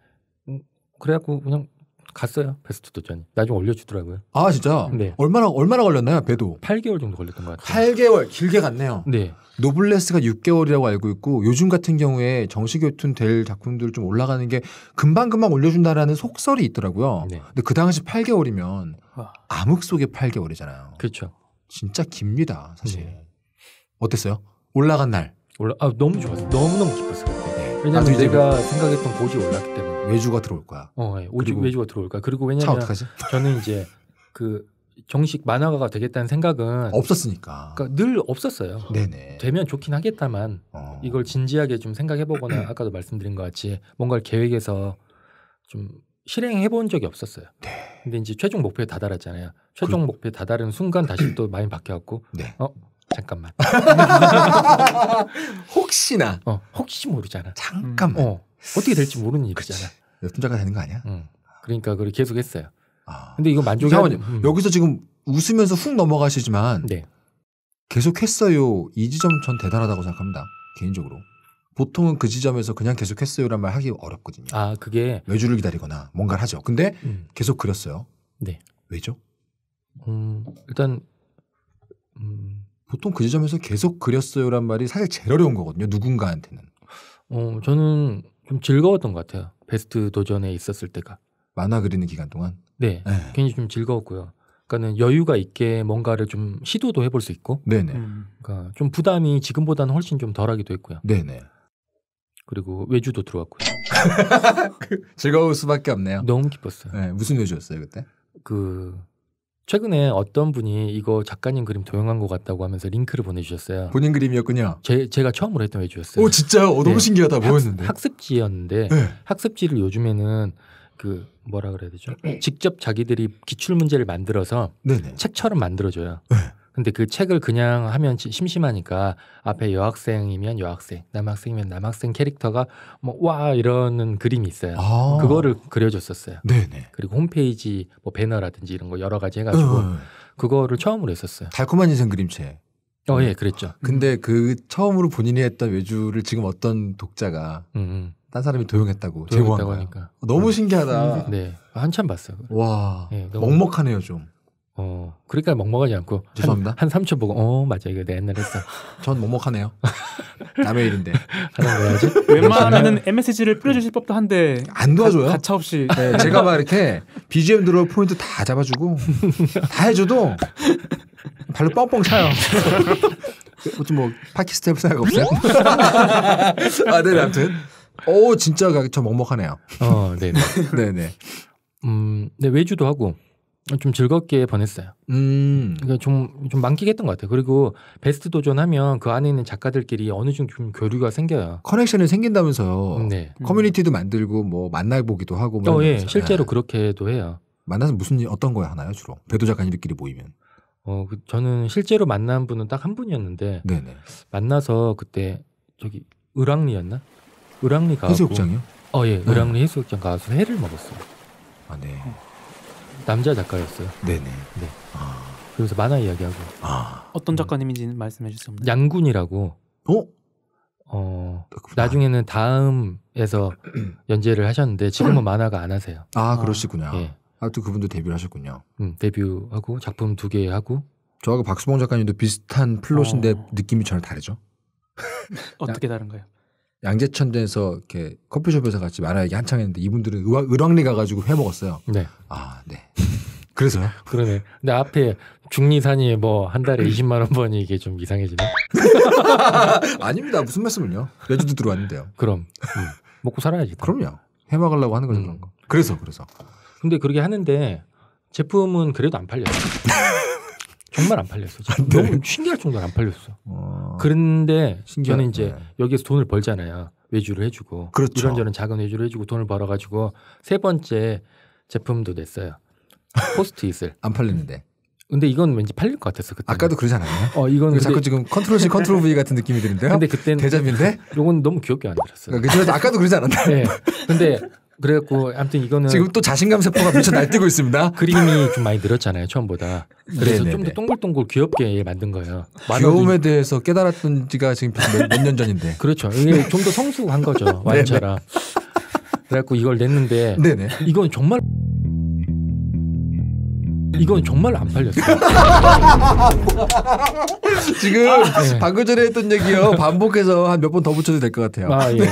음, 그래갖고 그냥 갔어요 베스트 도전. 나중에 올려주더라고요. 아 진짜? 네. 얼마나 얼마나 걸렸나요 배도? 8개월 정도 걸렸던 것 같아요. 8개월 길게 갔네요. 네. 노블레스가 6개월이라고 알고 있고 요즘 같은 경우에 정식 교툰 될 작품들 좀 올라가는 게 금방 금방 올려준다라는 속설이 있더라고요. 네. 근데 그 당시 8개월이면 아. 암흑 속의 8개월이잖아요. 그렇죠. 진짜 깁니다 사실. 네. 어땠어요? 올라간 날. 올라 아 너무 좋았어요. 너무 너무 기뻤어요 그때. 네. 왜냐면 내가 생각했던 고지 올랐기 때문에. 외주가 들어올 거야. 어, 예. 오직 외주가 들어올 거야. 그리고 왜냐면 저는 이제 그 정식 만화가가 되겠다는 생각은 없었으니까. 그러니까 늘 없었어요. 네네. 되면 좋긴 하겠다만 어. 이걸 진지하게 좀 생각해보거나 아까도 말씀드린 것 같이 뭔가를 계획해서 좀 실행해본 적이 없었어요. 네. 근데 이제 최종 목표에 다다랐잖아요. 최종 그... 목표에 다다른 순간 다시 또 많이 바뀌었고, 네. 어 잠깐만. 혹시나, 어 혹시 모르잖아. 잠깐만. 음, 어, 어떻게 될지 모르는 일이잖아. 웹툰작가 되는 거 아니야? 응. 음. 그러니까 그걸 계속 했어요. 아. 근데 이거 만족이 음. 여기서 지금 웃으면서 훅 넘어가시지만 네. 계속 했어요. 이 지점 전 대단하다고 생각합니다. 개인적으로. 보통은 그 지점에서 그냥 계속 했어요란 말 하기 어렵거든요. 아, 그게 외주를 기다리거나 뭔가를 하죠. 근데 음. 계속 그렸어요. 네. 왜죠? 음, 일단 음, 보통 그 지점에서 계속 그렸어요란 말이 사실 제일 어려운 거거든요. 누군가한테는. 어, 저는 좀 즐거웠던 것 같아요. 베스트 도전에 있었을 때가 만화 그리는 기간 동안 네, 네. 굉장히 좀 즐거웠고요. 그러니까는 여유가 있게 뭔가를 좀 시도도 해볼 수 있고, 네네. 음. 그러니까 좀 부담이 지금보다는 훨씬 좀 덜하기도 했고요. 네네. 그리고 외주도 들어왔고요. 그 즐거울 수밖에 없네요. 너무 기뻤어요. 네, 무슨 외주였어요 그때? 그 최근에 어떤 분이 이거 작가님 그림 도용한 것 같다고 하면서 링크를 보내주셨어요. 본인 그림이었군요. 제, 제가 처음으로 했던 외주였어요. 오진짜 어, 너무 네. 신기하다. 뭐였는데? 학습, 지였는데 네. 학습지를 요즘에는 그 뭐라 그래야 되죠? 직접 자기들이 기출 문제를 만들어서 네네. 책처럼 만들어줘요. 네. 근데 그 책을 그냥 하면 심심하니까 앞에 여학생이면 여학생, 남학생이면 남학생 캐릭터가 뭐 와 이러는 그림이 있어요. 아~ 그거를 그려줬었어요. 네네. 그리고 홈페이지 뭐 배너라든지 이런 거 여러 가지 해가지고 음. 그거를 처음으로 했었어요. 달콤한 인생 그림체. 어, 예, 그랬죠. 아, 근데 그 처음으로 본인이 했던 외주를 지금 어떤 독자가 음. 음. 딴 사람이 도용했다고 제보한 거니까 너무 음. 신기하다. 네, 한참 봤어요. 와, 네, 너무... 먹먹하네요 좀. 어, 그러니까 먹먹하지 않고 죄송합니다. 한, 한 3초 보고 어 맞아 이거 내 옛날 에 했어. 전 먹먹하네요. 남의 일인데 하는 거야지. 웬만하면은 MSG를 뿌려주실 법도 한데 안 도와줘요. 가, 차 없이. 네, 네, 제가 막 이렇게 BGM 들어 포인트 다 잡아주고 다 해줘도 발로 뻥뻥 차요. 무튼 뭐 파키스텝 생각 없어요? 아, 네, 네 아무튼 오 어, 진짜 저 먹먹하네요. 어, 네네. 네네. 네. 음, 네 외주도 하고. 좀 즐겁게 보냈어요. 음. 그러니까 좀, 좀 만끽했던 것 같아요. 그리고 베스트 도전 하면 그 안에 있는 작가들끼리 어느 정도 교류가 생겨요. 커넥션이 생긴다면서요. 네. 커뮤니티도 만들고 뭐 만나보기도 하고. 뭐 어, 예. 실제로 네. 그렇게도 해요. 만나서 무슨 어떤 거 하나요 주로? 배도 작가님들끼리 모이면. 어, 그, 저는 실제로 만난 분은 딱 한 분이었는데 네네. 만나서 그때 저기 을왕리였나? 을왕리 가고 해수욕장이요? 어, 예. 네. 을왕리 해수욕장 가서 회를 먹었어요. 아, 네. 어. 남자 작가였어요. 네네. 네. 아. 그래서 만화 이야기하고. 아. 어떤 음. 작가님인지 말씀해 주실 수 없나요? 양군이라고. 어? 어나중에는 다음에서 연재를 하셨는데 지금은 만화가 안 하세요. 아 그러시구나. 예. 아또 그분도 데뷔를 하셨군요. 음 데뷔하고 작품 두 개 하고. 저하고 박수봉 작가님도 비슷한 플롯인데 어... 느낌이 전혀 다르죠. 어떻게 다른가요? 양재천대에서 이렇게 커피숍에서 같이 만화 얘기 한창 했는데 이분들은 의왕, 을왕리 가가지고 회 먹었어요. 네. 아, 네. 그래서요? 그러네. 근데 앞에 중리산이 뭐 한 달에 20만 원번니 이게 좀 이상해지네. 아닙니다. 무슨 말씀을요? 여주도 들어왔는데요. 그럼 음. 먹고 살아야지. 그럼요. 해 먹으려고 하는 거죠 음. 그런 거. 그래서 그래서. 근데 그렇게 하는데 제품은 그래도 안 팔려요. 정말 안 팔렸어. 아, 네. 너무 신기할 정도로 안 팔렸어. 어... 그런데 신기하... 저는 이제 네. 여기에서 돈을 벌잖아요. 외주를 해주고 그렇죠. 이런저런 작은 외주를 해주고 돈을 벌어가지고 세 번째 제품도 냈어요. 포스트잇을 안팔렸는데 근데 이건 왠지 팔릴 것 같았어 그때. 아까도 그러잖아요. 어 이건 근데... 자꾸 지금 컨트롤 C 컨트롤 V 같은 느낌이 드는데요. 근데 그때는 대잡인데. 이건 너무 귀엽게 안들었어요 아, 그러니까 그렇죠. 아까도 그러지 않았나. 네. 근데 그래갖고 아무튼 이거는 지금 또 자신감 세포가 미쳐 날뛰고 있습니다. 그림이 좀 많이 늘었잖아요 처음보다. 그래서 좀 더 동글동글 귀엽게 만든 거예요. 귀여움에 대해서 깨달았던 지가 지금 몇년 몇 전인데. 그렇죠. 이게 좀 더 성숙한 거죠 완처럼. 그래갖고 이걸 냈는데 네네. 이건 정말 이건 정말 안 팔렸어요. 지금 네. 방금 전에 했던 얘기요 반복해서 한 몇 번 더 붙여도 될 것 같아요. 아, 예. 네.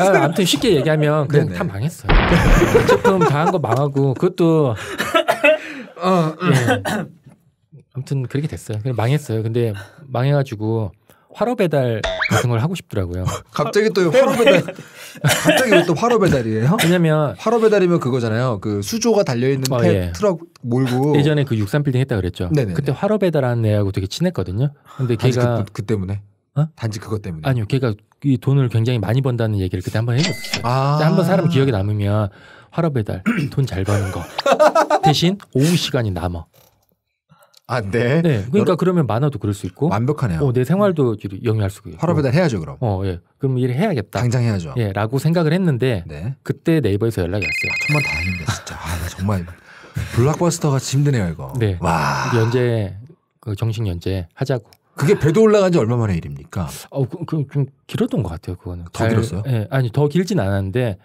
아, 아무튼 쉽게 얘기하면 그냥 네네. 다 망했어요. 제품 다 한 거 망하고 그것도 어, 어, 예. 아무튼 그렇게 됐어요. 그냥 망했어요. 근데 망해가지고 화로 배달 같은 걸 하고 싶더라고요. 갑자기 또 화로 배달 갑자기 왜 또 화로 배달이에요? 왜냐면 화로 배달이면 그거잖아요. 그 수조가 달려 있는 어, 예. 트럭 몰고 예전에 그 육삼 빌딩 했다 그랬죠. 네네네. 그때 화로 배달하는 애하고 되게 친했거든요. 근데 걔가 그, 그, 그 때문에 어? 단지 그것 때문에 아니요. 걔가 이 돈을 굉장히 많이 번다는 얘기를 그때 한 번 해줬어요. 아~ 한번 사람 기억에 남으면 화로 배달 돈잘 버는 거 대신 오후 시간이 남아. 아, 네. 네. 그러니까 여러... 그러면 만화도 그럴 수 있고. 완벽하네요. 어, 내 생활도 영위할 수 있고. 하루 배달 해야죠, 그럼. 어, 예. 그럼 일을 해야겠다. 당장 해야죠. 예, 라고 생각을 했는데 네. 그때 네이버에서 연락이 왔어요. 아, 정말 다행인데 진짜. 아, 정말 블락버스터 같이 힘드네요, 이거. 네. 와. 연재 그 정식 연재 하자고. 그게 배도 올라간 지 얼마 만에 일입니까? 어, 그, 그, 좀 길었던 것 같아요, 그거는. 더 길었어요? 예, 아니, 더 길진 않았는데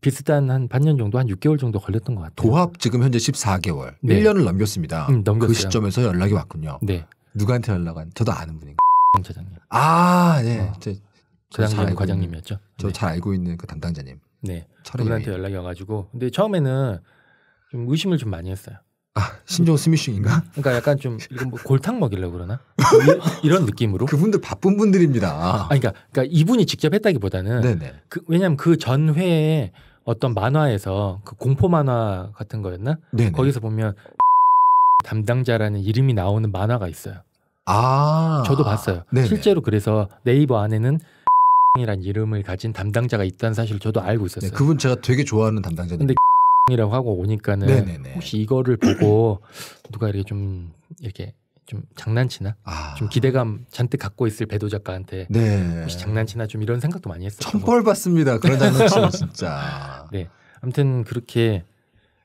비슷한 한 반년 정도, 한 6개월 정도 걸렸던 것 같아요. 도합 지금 현재 14개월. 네. 1년을 넘겼습니다. 음, 넘겼어요. 그 시점에서 연락이 왔군요. 네. 누구한테 연락 한? 저도 아는 분인가? 차장님. 아, 네. 어. 저, 장님 과장님이었죠. 저잘 네. 알고 있는 그 담당자님. 네. 그분한테 연락이 와가지고. 근데 처음에는 좀 의심을 좀 많이 했어요. 아 신종 음. 스미싱인가? 그러니까 약간 좀 이건 뭐 골탕 먹이려고 그러나 뭐 이, 런 느낌으로 그분들 바쁜 분들입니다. 아 그러니까, 그러니까 이분이 직접 했다기보다는 네네. 그, 왜냐하면 그 전회에 어떤 만화에서 그 공포 만화 같은 거였나? 네네. 거기서 보면 담당자라는 이름이 나오는 만화가 있어요. 아 저도 봤어요. 네네. 실제로 그래서 네이버 안에는 이란 이름을 가진 담당자가 있다는 사실을 저도 알고 네, 있었어요. 네, 그분 제가 되게 좋아하는 담당자인데 이라고 하고 오니까는 네네네. 혹시 이거를 보고 누가 이렇게 좀 이렇게 좀 장난치나 아. 좀 기대감 잔뜩 갖고 있을 배도 작가한테 네. 혹시 장난치나 좀 이런 생각도 많이 했어요. 천벌 받습니다. 그런 장난치 진짜. 네. 아무튼 그렇게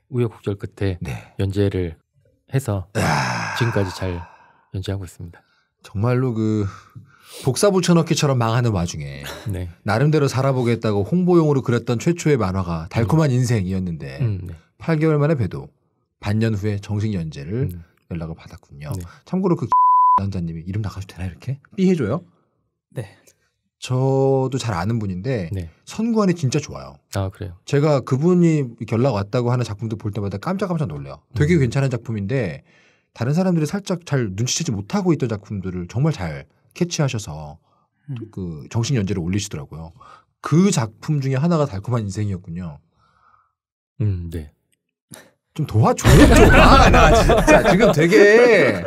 우여곡절 끝에 네. 연재를 해서 아. 지금까지 잘 연재하고 있습니다. 정말로 그 복사 붙여넣기처럼 망하는 와중에 네. 나름대로 살아보겠다고 홍보용으로 그렸던 최초의 만화가 달콤한 음. 인생이었는데 음. 8개월 만에 배도 반년 후에 정식 연재를 음. 연락을 받았군요. 네. 참고로 그 남자님이 이름 나가도 되나 이렇게 삐 해줘요? 네. 저도 잘 아는 분인데 네. 선관이 진짜 좋아요. 아 그래요. 제가 그분이 연락 왔다고 하는 작품도 볼 때마다 깜짝깜짝 놀래요. 되게 음. 괜찮은 작품인데 다른 사람들이 살짝 잘 눈치채지 못하고 있던 작품들을 정말 잘 캐치하셔서 음. 그 정신 연재를 올리시더라고요. 그 작품 중에 하나가 달콤한 인생이었군요. 음, 네. 좀 도와줘요. 좀. 아, 나 진짜 지금 되게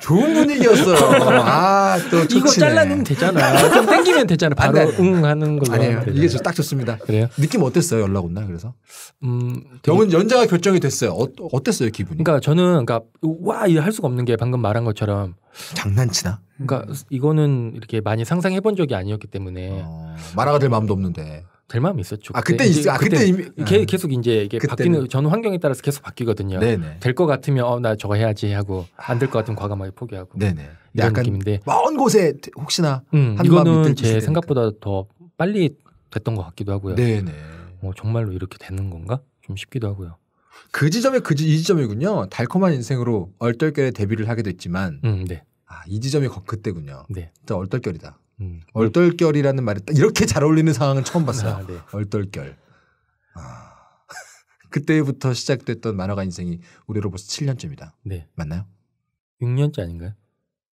좋은 분위기였어요. 아, 또 이거 잘라내면 되잖아. 좀 땡기면 되잖아. 바로 아응 하는 거. 아니에요. 이게 딱 좋습니다. 그래요? 느낌 어땠어요? 연락 온나 그래서? 음, 영은 연자가 결정이 됐어요. 어, 어땠어요 기분이? 그러니까 저는 그러니까 와 이 할 수가 없는 게 방금 말한 것처럼 장난치나? 그러니까 이거는 이렇게 많이 상상해본 적이 아니었기 때문에 어, 마라가 될 마음도 없는데. 될 마음이 있었죠. 아 그때 있어. 아 그때, 이미 게, 아. 계속 이제 이게 바뀌는 전 환경에 따라서 계속 바뀌거든요. 될 것 같으면 어나 저거 해야지 하고 안 될것 아. 같으면 과감하게 포기하고. 네네. 이런 느낌인데 먼 곳에 혹시나 음, 이거는 제 생각보다 더 빨리 됐던 것 같기도 하고요. 네네. 어, 정말로 이렇게 되는 건가? 좀 싶기도 하고요. 그 지점에 그이 지점이군요. 달콤한 인생으로 얼떨결에 데뷔를 하게 됐지만, 음, 네. 아, 이 지점이 그때군요. 네. 또 얼떨결이다. 음. 얼떨결이라는 말이 이렇게 잘 어울리는 상황은 처음 봤어요. 아, 네. 얼떨결. 아. 그때부터 시작됐던 만화가 인생이 우리로 벌써 7년째입니다. 네. 맞나요? 6년째 아닌가요?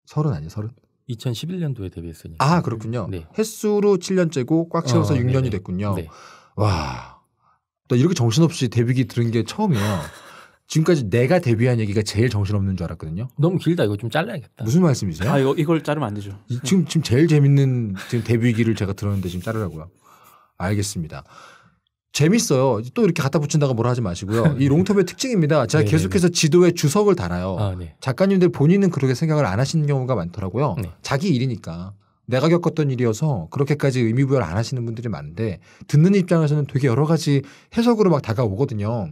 서른 아니에요, 서른? 2011년도에 데뷔했으니까. 아, 그렇군요. 네. 횟수로 7년째고 꽉 채워서 어, 6년이 네네. 됐군요. 네. 와. 또 이렇게 정신없이 데뷔기 들은 게 처음이에요. 지금까지 내가 데뷔한 얘기가 제일 정신없는 줄 알았거든요. 너무 길다. 이거 좀 잘라야겠다. 무슨 말씀이세요? 아, 이거, 이걸 자르면 안 되죠. 지금, 지금 제일 재밌는 지금 데뷔기를 제가 들었는데 지금 자르라고요. 알겠습니다. 재밌어요. 또 이렇게 갖다 붙인다고 뭐라 하지 마시고요. 이 롱톱의 특징입니다. 제가 네네네. 네, 계속해서 네. 지도에 주석을 달아요. 아, 네. 작가님들 본인은 그렇게 생각을 안 하시는 경우가 많더라고요. 네. 자기 일이니까. 내가 겪었던 일이어서 그렇게까지 의미부여를 안 하시는 분들이 많은데 듣는 입장에서는 되게 여러 가지 해석으로 막 다가오거든요.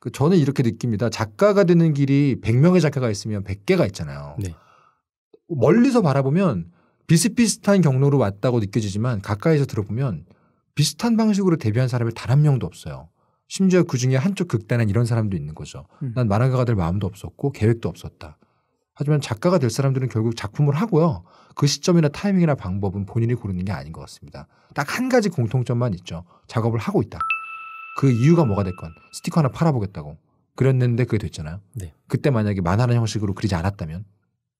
그 저는 이렇게 느낍니다. 작가가 되는 길이 100명의 작가가 있으면 100개가 있잖아요. 네. 멀리서 바라보면 비슷비슷한 경로로 왔다고 느껴지지만 가까이서 들어보면 비슷한 방식으로 데뷔한 사람이 단한 명도 없어요. 심지어 그 중에 한쪽 극단은 이런 사람도 있는 거죠. 음. 난 만화가가 될 마음도 없었고 계획도 없었다. 하지만 작가가 될 사람들은 결국 작품을 하고요. 그 시점이나 타이밍이나 방법은 본인이 고르는 게 아닌 것 같습니다. 딱 한 가지 공통점만 있죠. 작업을 하고 있다. 그 이유가 뭐가 됐건 스티커 하나 팔아보겠다고 그랬는데 그게 됐잖아요. 네. 그때 만약에 만화라는 형식으로 그리지 않았다면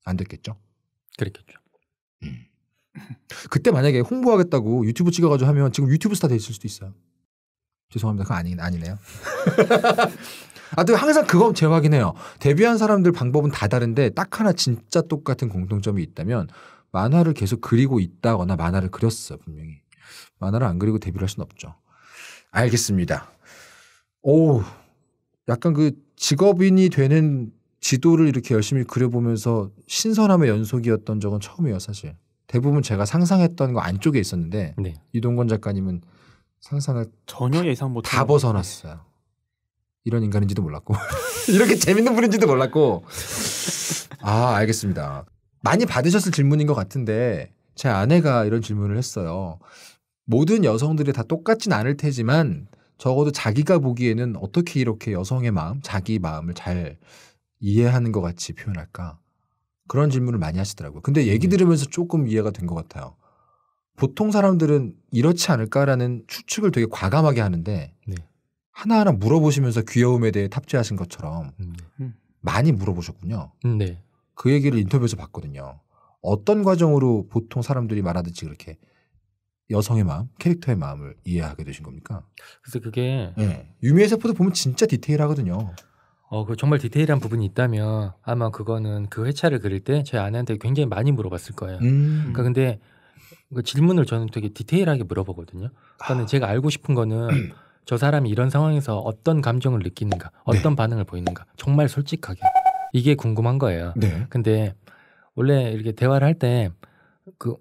안 됐겠죠. 그랬겠죠. 음. 그때 만약에 홍보하겠다고 유튜브 찍어가지고 하면 지금 유튜브 스타 돼 있을 수도 있어요. 죄송합니다. 그건 아니, 아니네요. 아, 근 항상 그건 재확인해요. 데뷔한 사람들 방법은 다 다른데 딱 하나 진짜 똑같은 공통점이 있다면 만화를 계속 그리고 있다거나 만화를 그렸어, 분명히. 만화를 안 그리고 데뷔를 할 수는 없죠. 알겠습니다. 오, 약간 그 직업인이 되는 지도를 이렇게 열심히 그려보면서 신선함의 연속이었던 적은 처음이에요, 사실. 대부분 제가 상상했던 거 안쪽에 있었는데 네. 이동건 작가님은 상상을 전혀 예상 못다 벗어났어요. 이런 인간인지도 몰랐고 이렇게 재밌는 분인지도 몰랐고 아 알겠습니다. 많이 받으셨을 질문인 것 같은데 제 아내가 이런 질문을 했어요. 모든 여성들이 다 똑같진 않을 테지만 적어도 자기가 보기에는 어떻게 이렇게 여성의 마음, 자기 마음을 잘 이해하는 것 같이 표현할까? 그런 질문을 많이 하시더라고요. 근데 얘기 음. 들으면서 조금 이해가 된 것 같아요. 보통 사람들은 이렇지 않을까라는 추측을 되게 과감하게 하는데 네. 하나하나 물어보시면서 귀여움에 대해 탑재하신 것처럼 음. 음. 많이 물어보셨군요. 네. 그 얘기를 인터뷰에서 봤거든요. 어떤 과정으로 보통 사람들이 말하듯이 그렇게 여성의 마음, 캐릭터의 마음을 이해하게 되신 겁니까? 그래서 그게 네. 유미의 세포도 보면 진짜 디테일하거든요. 어, 그 정말 디테일한 부분이 있다면 아마 그거는 그 회차를 그릴 때 제 아내한테 굉장히 많이 물어봤을 거예요. 음. 그러니까 근데 그 질문을 저는 되게 디테일하게 물어보거든요. 그러니까 아. 제가 알고 싶은 거는 저 사람이 이런 상황에서 어떤 감정을 느끼는가, 네. 어떤 네. 반응을 보이는가, 정말 솔직하게 이게 궁금한 거예요. 네. 근데 원래 이렇게 대화를 할 때 그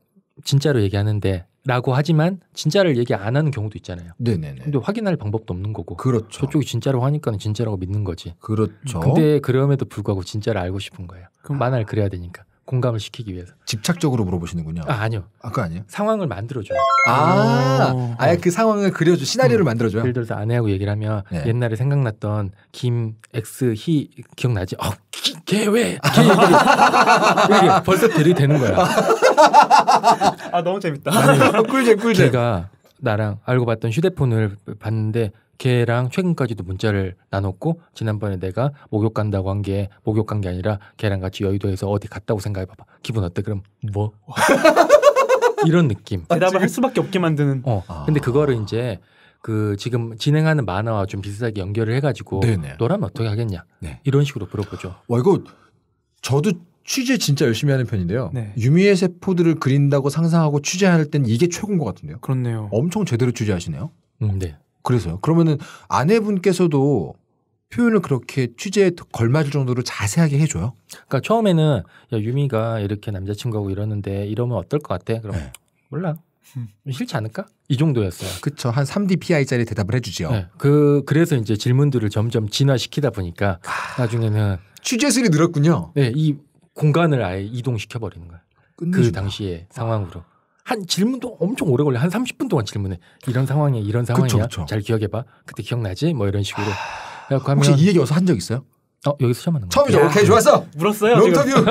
진짜로 얘기하는데 라고 하지만 진짜를 얘기 안 하는 경우도 있잖아요. 네네네. 근데 확인할 방법도 없는 거고. 그렇죠. 저쪽이 진짜로 하니까는 진짜라고 믿는 거지. 그렇죠. 근데 그럼에도 불구하고 진짜를 알고 싶은 거예요. 그럼 만화를 그래야 되니까. 공감을 시키기 위해서. 집착적으로 물어보시는군요. 아, 아니요. 아까 아니에요? 상황을 만들어줘요. 아, 아예 그 상황을 그려줘, 시나리오를 음. 만들어줘요? 예를 들어서 아내하고 얘기를 하면 네. 옛날에 생각났던 김, 엑 희, 기억나지? 어, 기, 걔 왜? 걔 이렇게 벌써 들이대는 거야. 아 너무 재밌다. 꿀잼 꿀잼. 걔가 나랑 알고 봤던 휴대폰을 봤는데 걔랑 최근까지도 문자를 나눴고 지난번에 내가 목욕 간다고 한 게 목욕 간 게 아니라 걔랑 같이 여의도에서 어디 갔다고 생각해봐봐 기분 어때 그럼 뭐 이런 느낌 아, 대답을 할 수밖에 없게 만드는 어 아. 근데 그거를 이제 그 지금 진행하는 만화와 좀 비슷하게 연결을 해가지고 네네. 너라면 어떻게 하겠냐 네. 이런 식으로 물어보죠 와 이거 저도 취재 진짜 열심히 하는 편인데요. 네. 유미의 세포들을 그린다고 상상하고 취재할 땐 이게 최고인 것 같은데요. 그렇네요. 엄청 제대로 취재하시네요. 음, 네. 그래서요. 그러면은 아내분께서도 표현을 그렇게 취재에 걸맞을 정도로 자세하게 해줘요. 그러니까 처음에는 야, 유미가 이렇게 남자친구하고 이러는데 이러면 어떨 것 같아? 그럼 네. 몰라. 음. 싫지 않을까? 이 정도였어요. 그쵸. 한 3D PI짜리 대답을 해주죠. 네. 그, 그래서 이제 질문들을 점점 진화시키다 보니까 하... 아. 나중에는 취재실이 늘었군요. 네. 이 공간을 아예 이동시켜버리는 거예요. 그 당시의 상황으로. 한 질문도 엄청 오래 걸려 한 30분 동안 질문해 이런 상황에 이 이런 상황이야 그쵸, 그쵸. 잘 기억해봐 그때 기억나지 뭐 이런 식으로 그래갖고 혹시 하이 얘기 어서 한 적 있어요? 어 여기서 처음 하는 거야 처음이죠. 오케이 좋았어. 물었어요. 롱터뷰.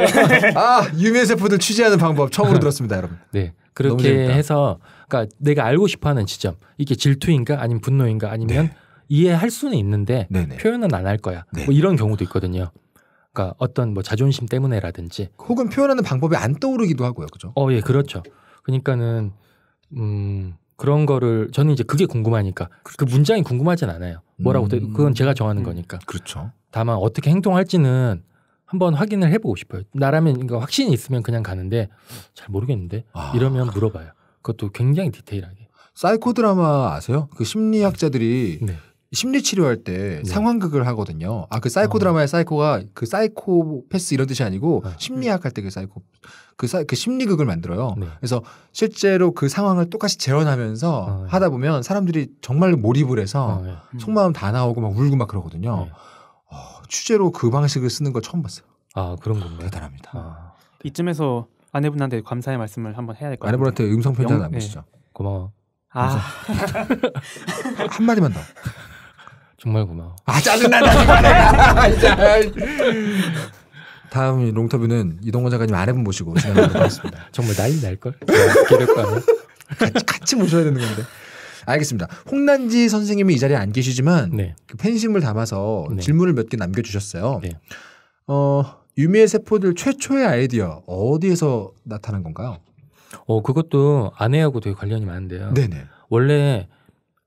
아 유명 세포들 취재하는 방법 처음으로 들었습니다, 여러분. 네 그렇게 해서 그러니까 내가 알고 싶어하는 지점 이게 질투인가 아니면 분노인가 아니면 네. 이해할 수는 있는데 네네. 표현은 안 할 거야 뭐 네. 뭐 이런 경우도 있거든요 그러니까 어떤 뭐 자존심 때문에라든지 혹은 표현하는 방법이 안 떠오르기도 하고요, 그죠? 어예 그렇죠 그러니까는 음 그런 거를 저는 이제 그게 궁금하니까 그 그렇죠. 그 문장이 궁금하진 않아요. 뭐라고 음. 그건 제가 정하는 거니까. 그렇죠. 다만 어떻게 행동할지는 한번 확인을 해보고 싶어요. 나라면 그러 확신이 있으면 그냥 가는데 잘 모르겠는데 아. 이러면 물어봐요. 그것도 굉장히 디테일하게. 사이코 드라마 아세요? 그 심리학자들이 네. 심리 치료할 때 네. 상황극을 하거든요. 아 그 사이코 드라마의 어. 사이코가 그 사이코패스 이런 뜻이 아니고 아, 네. 심리학 할때 그 사이코 그, 사그 심리극을 만들어요. 네. 그래서 실제로 그 상황을 똑같이 재현하면서 아, 네. 하다 보면 사람들이 정말 몰입을 해서 아, 네. 음. 속마음 다 나오고 막 울고 막 그러거든요. 네. 어, 취재로 그 방식을 쓰는 거 처음 봤어요. 아 그런 건가요? 대단합니다. 아, 이쯤에서 아내분한테 감사의 말씀을 한번 해야 될것 같아요. 아내분한테 음성 편지 하나 남기시죠. 고마워. 아. 한마디만 더. 정말 고마워. 아 짜증난다. 다음 롱터뷰는 이동건 작가님 아내분 모시고 진행하겠습니다 정말 난리 날 걸. 기력감은 같이, 같이 모셔야 되는 건데. 알겠습니다. 홍난지 선생님이 이 자리에 안 계시지만 네. 그 팬심을 담아서 네. 질문을 몇 개 남겨주셨어요. 네. 어, 유미의 세포들 최초의 아이디어 어디에서 나타난 건가요? 어 그것도 아내하고 되게 관련이 많은데요. 네네. 원래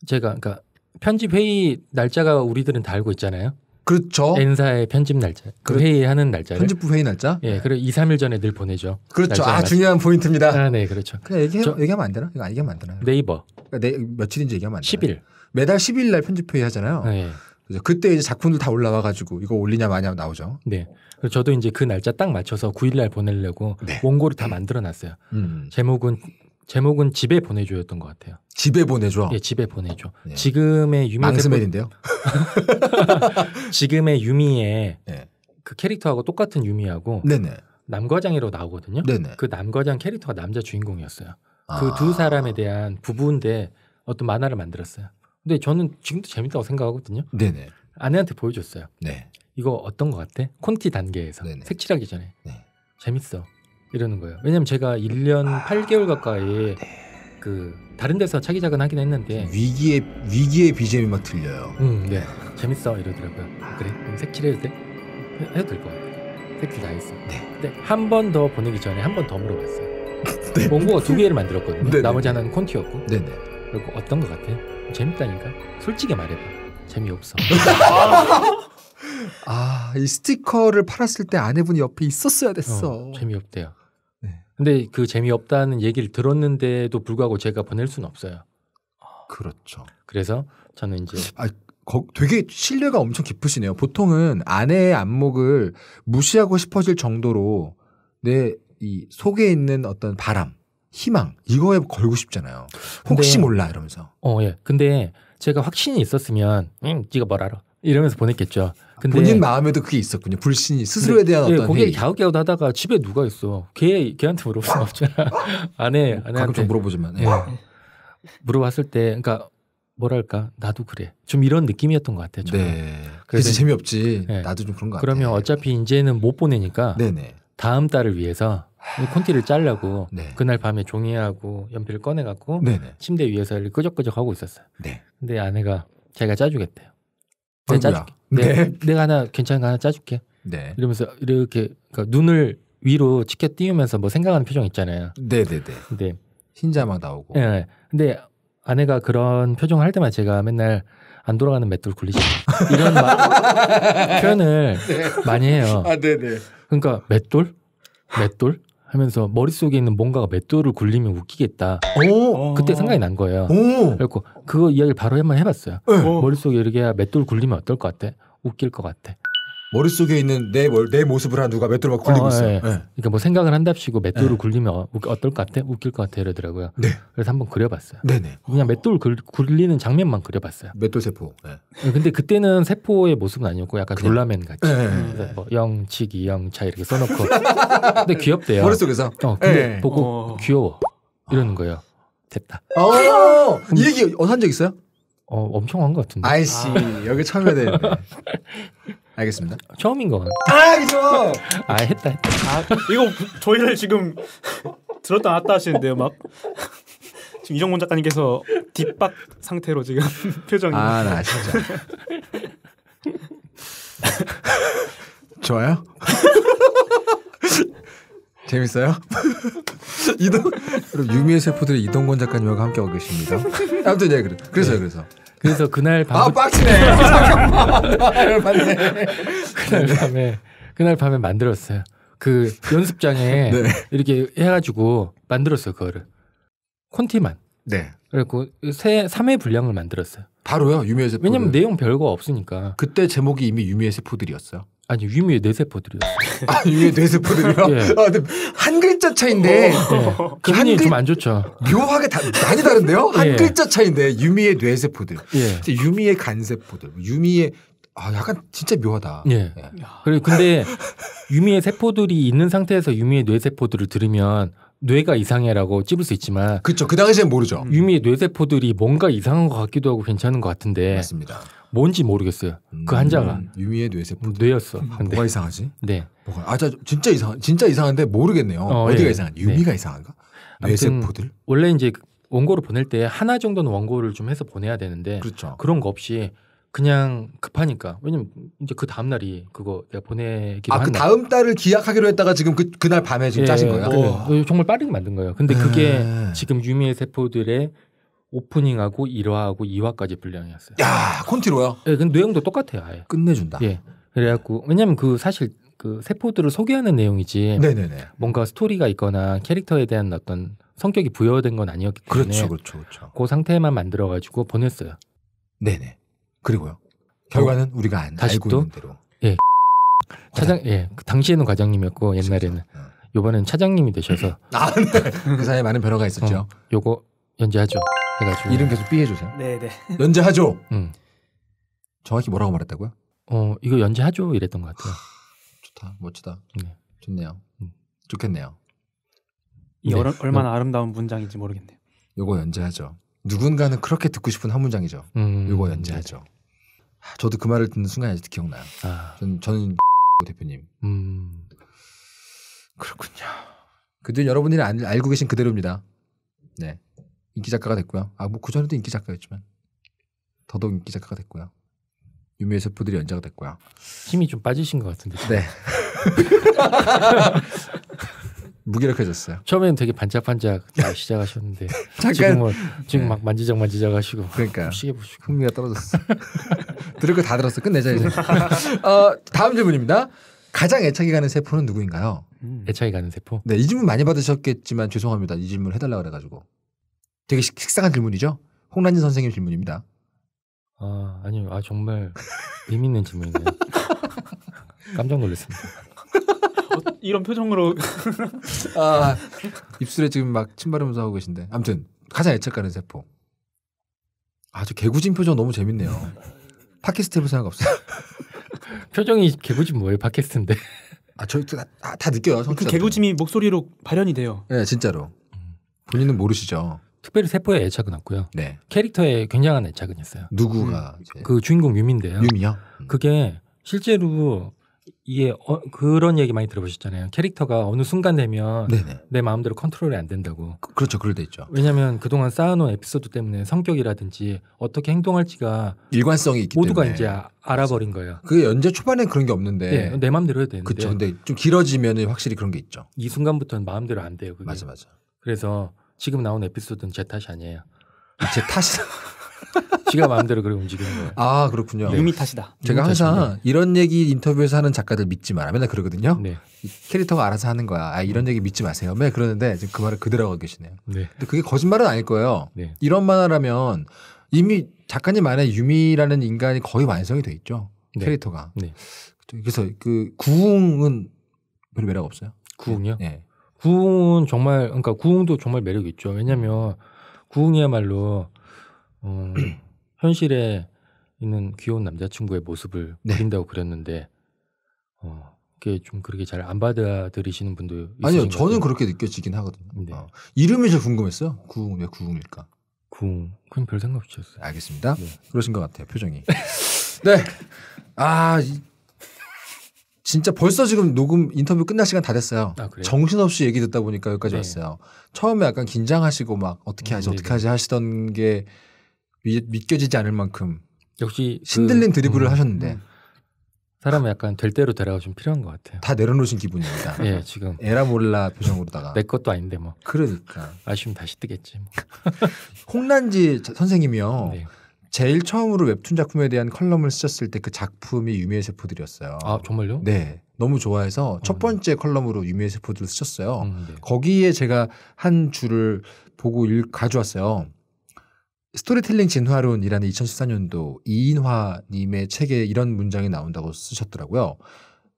제가 그러니까 편집 회의 날짜가 우리들은 다 알고 있잖아요. 그렇죠. N사의 편집 날짜. 그 그렇... 회의하는 날짜. 편집부 회의 날짜? 예, 그리고 2, 3일 전에 늘 보내죠. 그렇죠. 아, 중요한 포인트입니다. 아, 네, 그렇죠. 그냥 얘기해, 저... 얘기하면 안 되나? 이거 얘기하면 안 되나? 네이버. 그러니까 네, 며칠인지 얘기하면 안 되나? 10일. 매달 10일 날 편집 회의 하잖아요. 아, 그 그때 이제 작품들 다 올라와 가지고 이거 올리냐 마냐 나오죠. 네. 그래서 저도 이제 그 날짜 딱 맞춰서 9일 날 보내려고 네. 원고를 다 만들어 놨어요. 음. 제목은 제목은 집에 보내줘였던 것 같아요. 집에 보내줘. 예, 집에 보내줘. 네. 지금의 유미 망스맨인데요. 지금의 유미의 네. 그 캐릭터하고 똑같은 유미하고 네네. 남과장이라고 나오거든요. 네네. 그 남과장 캐릭터가 남자 주인공이었어요. 아. 그두 사람에 대한 부부인데 어떤 만화를 만들었어요. 근데 저는 지금도 재밌다고 생각하거든요. 네네. 아내한테 보여줬어요. 네. 이거 어떤 것 같아? 콘티 단계에서 색칠하기 전에 네. 재밌어. 이러는 거예요. 왜냐면 제가 1년 아, 8개월 가까이 네. 그 다른 데서 차기작은 하긴 했는데 위기의 위기의 BGM이 막 들려요. 음, 네. 네. 재밌어 이러더라고요. 아. 그래? 그럼 색칠해도 돼? 해도 될것 같아. 색칠 다 했어. 네. 근데 한 번 더 보내기 전에 한 번 더 물어봤어요. 네. 원고가 두 개를 만들었거든요. 네, 네 나머지 네. 하나는 콘티였고. 네네. 그리고 어떤 것 같아? 재밌다니까. 솔직히 말해봐. 재미없어. 아, 이 스티커를 팔았을 때 아내분이 옆에 있었어야 됐어. 어, 재미없대요. 근데 그 재미없다는 얘기를 들었는데도 불구하고 제가 보낼 수는 없어요. 그렇죠. 그래서 저는 이제 아, 거, 되게 신뢰가 엄청 깊으시네요. 보통은 아내의 안목을 무시하고 싶어질 정도로 내 이 속에 있는 어떤 바람, 희망 이거에 걸고 싶잖아요. 혹시 근데, 몰라 이러면서. 어 예. 근데 제가 확신이 있었으면 응, 네가 뭘 알아. 이러면서 보냈겠죠. 근데 본인 마음에도 그게 있었군요. 불신이 스스로에 대한 네, 어떤 거기에 갸웃갸웃 하다가 집에 누가 있어? 걔 걔한테 물어볼 수 없잖아. 아내 네, 아내 가끔 좀 물어보지만 네. 예. 물어봤을 때 그러니까 뭐랄까 나도 그래 좀 이런 느낌이었던 것 같아요. 저는. 네. 그래서 재미없지. 네. 나도 좀 그런 것 그러면 같아. 그러면 어차피 이제는 못 보내니까 네네. 다음 달을 위해서 콘티를 짤라고 네. 그날 밤에 종이하고 연필을 꺼내갖고 네네. 침대 위에서 끄적끄적 하고 있었어요. 네. 근데 아내가 자기가 짜주겠대요. 내가 짜줄게. 네. 내가 하나 괜찮은 거 하나 짜줄게. 네. 이러면서 이렇게 그러니까 눈을 위로 치켜 띄우면서 뭐 생각하는 표정 있잖아요. 네네네. 네. 네, 네. 네. 흰자막 나오고. 예. 네. 근데 아내가 그런 표정을 할때만 제가 맨날 안 돌아가는 맷돌 굴리지 이런 말, 표현을 네. 많이 해요. 아 네네. 그러니까 맷돌, 맷돌 하면서 머릿속에 있는 뭔가가 맷돌을 굴리면 웃기겠다. 오! 그때 생각이 난 거예요. 오! 그래갖고 그거 이야기를 바로 한번 해봤어요. 네. 머릿속에 이렇게 맷돌 굴리면 어떨 것 같아? 웃길 것 같아. 머릿속에 있는 내, 내 모습을 한 누가 맷돌로 막 굴리고 어, 있어요. 예. 예. 그러니까 뭐 생각을 한답시고 맷돌을 예. 굴리면 어, 떨것 같아? 웃길 것 같아 이러더라고요. 네. 그래서 한번 그려봤어요. 네네. 그냥 맷돌 굴, 리는 장면만 그려봤어요. 맷돌 세포. 예. 예. 근데 그때는 세포의 모습은 아니었고 약간 그냥- 돌라맨 같이 예, 예, 예. 뭐 영치 이영차 이렇게 써놓고 근데 귀엽대요. 머릿속에서. 어, 근데 예. 보고 어. 귀여워 이러는 거예요. 됐다. 어, 이 얘기 한적 있어요? 어, 엄청 한 것 같은데. 아이씨, 여기 참여야 되는 알겠습니다. 처음인 거 같아. 아, 그죠? 아, 했다, 했다. 아, 이거 저희를 지금 들었다 놨다 하시는데요, 막. 지금 이정곤 작가님께서 뒷박 상태로 지금 표정이. 아, 나 진짜. 좋아요? 재밌어요? 이동 그럼 유미의 세포들의 이동권 작가님과 함께하 계십니다. 아무튼 네, 그래. 그래서 네. 그래서. 그래서 그날 밤. 아, 빡치네. 그날 밤에, 그날 밤에 만들었어요. 그 연습장에 네. 이렇게 해가지고 만들었어요, 그거를. 콘티만. 네. 그래갖고 세, 3회 분량을 만들었어요. 바로요, 유미의 세포. 왜냐면 내용 별거 없으니까. 그때 제목이 이미 유미의 세포들이었어요. 아니 위미의 뇌세포들이요 아, 위미의 뇌세포들이요? 예. 아, 근데 한 글자 차인데 기분이 예. 그 좀안 좋죠. 묘하게 다, 많이 다른데요? 예. 한 예. 글자 차인데 유미의 뇌세포들, 예. 유미의 간세포들, 유미의 아 약간 진짜 묘하다. 예. 예. 그리고 근데 유미의 세포들이 있는 상태에서 유미의 뇌세포들을 들으면 뇌가 이상해라고 찝을 수 있지만 그렇죠. 그 당시엔 모르죠. 음. 유미의 뇌세포들이 뭔가 이상한 것 같기도 하고 괜찮은 것 같은데 맞습니다. 뭔지 모르겠어요. 그 환자가 음, 유미의 뇌세포 뇌였어. 음, 근데. 뭐가 이상하지? 네. 뭐가 아 진짜 이상 진짜 이상한데 모르겠네요. 어, 어디가 네. 이상한? 유미가 네. 이상한가? 뇌세포들? 원래 이제 원고를 보낼 때 하나 정도는 원고를 좀 해서 보내야 되는데 그렇죠. 그런 거 없이 그냥 급하니까 왜냐면 이제 그 다음 날이 그거 내가 보내기로 아그 다음 달을 기약하기로 했다가 지금 그 그날 밤에 지금 예, 짜신 거예요. 어, 정말 빠르게 만든 거예요. 근데 그게 예. 지금 유미의 세포들의 오프닝하고 1화하고 2화까지 분량이었어요. 야 콘티로요? 예, 근데 내용도 똑같아요. 아예. 끝내준다. 예. 그래갖고 왜냐면 그 사실 그 세포들을 소개하는 내용이지. 네네네. 뭔가 스토리가 있거나 캐릭터에 대한 어떤 성격이 부여된 건 아니었기 때문에 그렇죠, 그렇죠, 그렇죠. 그 상태만 만들어가지고 보냈어요. 네네. 그리고요. 결과는 우리가 안, 다시 알고 또? 있는 대로. 예. 차장 예. 그 당시에는 과장님이었고 옛날에는 어. 요번엔 차장님이 되셔서 아, 네. 그 사이에 많은 변화가 있었죠. 어, 요거 연재하죠. 해가지고 이름 계속 삐해 주세요. 네, 네. 연재하죠. 음. 정확히 뭐라고 말했다고요? 어, 이거 연재하죠 이랬던 것 같아요. 좋다, 멋지다. 네. 좋네요. 음. 좋겠네요. 이 네. 얼마나 아름다운 문장인지 모르겠네요. 요거 연재하죠. 누군가는 그렇게 듣고 싶은 한 문장이죠. 음. 요거 연재하죠. 저도 그 말을 듣는 순간 아직도 기억나요. 아. 저는, 저는 대표님. 음. 그렇군요. 그들 여러분들이 알, 고 계신 그대로입니다. 네. 인기 작가가 됐고요. 아, 뭐 그전에도 인기 작가였지만 더더욱 인기 작가가 됐고요. 유미의 세포들이 연재가 됐고요. 힘이 좀 빠지신 것 같은데. 네. 무기력해졌어요. 처음에는 되게 반짝반짝 시작하셨는데 지금은 지금 네. 막 만지작 만지작 하시고 그러니까 시계 보시고 흥미가 떨어졌어. 들을 거 다 들었어. 끝내자 이제. 네. 어, 다음 질문입니다. 가장 애착이 가는 세포는 누구인가요? 음. 애착이 가는 세포? 네, 이 질문 많이 받으셨겠지만 죄송합니다. 이 질문 해달라 그래가지고 되게 식, 상한 질문이죠. 홍란진 선생님 질문입니다. 아 아니요, 아 정말 의미 있는 질문이네요. 깜짝 놀랐습니다. 이런 표정으로 아, 입술에 지금 막 침 바르면서 하고 계신데 아무튼 가장 애착가는 세포 아주 개구진 표정 너무 재밌네요 팟캐스트 해볼 생각 없어요 표정이 개구진 뭐예요 팟캐스트인데 아저다 아, 다 느껴요 그 개구짐이 목소리로 발현이 돼요 네 진짜로 본인은 모르시죠 특별히 세포에 애착은 없고요. 네. 캐릭터에 굉장한 애착은 있어요. 누구가 음. 그 주인공 유미인데요. 유미요? 그게 실제로 예, 어, 그런 얘기 많이 들어보셨잖아요. 캐릭터가 어느 순간 되면 네네. 내 마음대로 컨트롤이 안 된다고. 그, 그렇죠, 그럴 때 있죠. 왜냐하면 그동안 쌓아놓은 에피소드 때문에 성격이라든지 어떻게 행동할지가 일관성이 있기 모두가 때문에 모두가 이제 아, 알아버린 거예요. 그게 연재 초반에 그런 게 없는데 네, 내 마음대로 해야 되는데. 그렇죠. 근데 좀 길어지면 확실히 그런 게 있죠. 이 순간부터는 마음대로 안 돼요. 그게. 맞아, 맞아. 그래서 지금 나온 에피소드는 제 탓이 아니에요. 아, 제 탓이. 지가 마음대로 그렇게 움직이는 거예요. 아 그렇군요. 유미 네. 탓이다. 제가 유미 항상 탓이 이런 얘기 인터뷰에서 하는 작가들 믿지 마라. 맨날 그러거든요. 네. 캐릭터가 알아서 하는 거야. 아, 이런 음. 얘기 믿지 마세요. 맨 그러는데 지금 그 말을 그대로 하고 계시네요. 네. 근데 그게 거짓말은 아닐 거예요. 네. 이런 만화라면 이미 작가님 안에 유미라는 인간이 거의 완성이 돼 있죠. 네. 캐릭터가. 네. 그래서 그 구웅은 별 매력 없어요. 구웅이요? 네. 구웅은 정말 그러니까 구웅도 정말 매력 있죠. 왜냐하면 구웅이야말로 어, 현실에 있는 귀여운 남자친구의 모습을 네. 그린다고 그렸는데 어, 그게 좀 그렇게 잘 안 받아들이시는 분도 아니요 저는 그렇게 느껴지긴 하거든요. 네. 어, 이름이 제일 궁금했어요. 구웅 왜 구웅일까? 구웅 그건 별 생각 없었어요. 이 알겠습니다. 네. 그러신 것 같아요 표정이. 네. 아 진짜 벌써 지금 녹음 인터뷰 끝날 시간 다 됐어요. 아, 정신없이 얘기 듣다 보니까 여기까지 네. 왔어요. 처음에 약간 긴장하시고 막 어떻게 하지 음, 어떻게 하지 하시던 게 믿, 겨지지 않을 만큼 역시 그 신들린 그, 드리블을 음, 하셨는데 음. 사람은 약간 될 대로 되라가 좀 필요한 것 같아요. 다 내려놓으신 기분입니다. 예, 지금 에라 몰라 표정으로다가 내 것도 아닌데 뭐. 그러니까 아쉬움 다시 뜨겠지. 뭐. 홍란지 선생님이요. 네. 제일 처음으로 웹툰 작품에 대한 컬럼을 쓰셨을 때 그 작품이 유미의 세포들이었어요. 아 정말요? 네. 너무 좋아해서 첫 음. 번째 컬럼으로 유미의 세포들을 쓰셨어요. 음, 네. 거기에 제가 한 줄을 보고 일, 가져왔어요. 스토리텔링 진화론이라는 2014년도 이인화 님의 책에 이런 문장이 나온다고 쓰셨더라고요.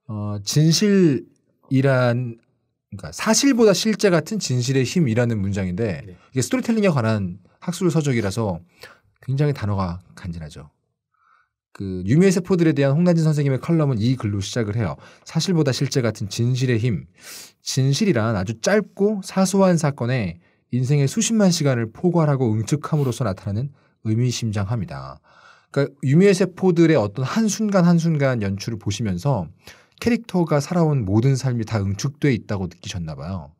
어, 진실이란 그러니까 사실보다 실제 같은 진실의 힘이라는 문장인데 네. 이게 스토리텔링에 관한 학술 서적이라서 굉장히 단어가 간지나죠. 그 유미의 세포들에 대한 홍난진 선생님의 컬럼은이 글로 시작을 해요. 사실보다 실제 같은 진실의 힘. 진실이란 아주 짧고 사소한 사건에 인생의 수십만 시간을 포괄하고 응축함으로써 나타나는 의미심장함이다. 그러니까 유미의 세포들의 어떤 한순간 한순간 연출을 보시면서 캐릭터가 살아온 모든 삶이 다 응축돼 있다고 느끼셨나 봐요.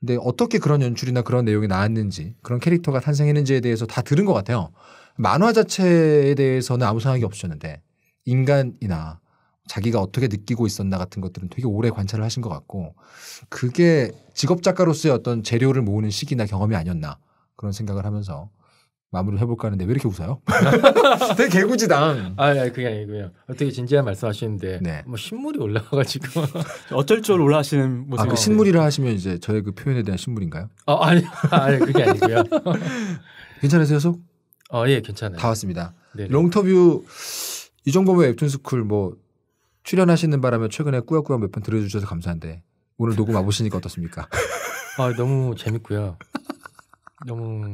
근데 어떻게 그런 연출이나 그런 내용이 나왔는지 그런 캐릭터가 탄생했는지에 대해서 다 들은 것 같아요. 만화 자체에 대해서는 아무 생각이 없으셨는데 인간이나 자기가 어떻게 느끼고 있었나 같은 것들은 되게 오래 관찰을 하신 것 같고 그게 직업 작가로서의 어떤 재료를 모으는 시기나 경험이 아니었나 그런 생각을 하면서 마무리를 해볼까 하는데 왜 이렇게 웃어요? 되게 개구지당. 아, 아니, 그게 아니고요. 어떻게 진지한 말씀하시는데 네. 뭐 신물이 올라와가지고 어쩔 줄 올라하시는 모습. 아, 그 신물이라 하시면 이제 저의 그 표현에 대한 신물인가요? 아, 아니, 아니 그게 아니고요. 괜찮으세요, 속? 어, 예, 괜찮아요. 다 왔습니다. 네네. 네. 롱터뷰 이종범의 웹툰 스쿨 뭐 출연하시는 바람에 최근에 꾸역꾸역 몇편 들어주셔서 감사한데 오늘 녹음 와보시니까 어떻습니까? 아 너무 재밌고요. 너무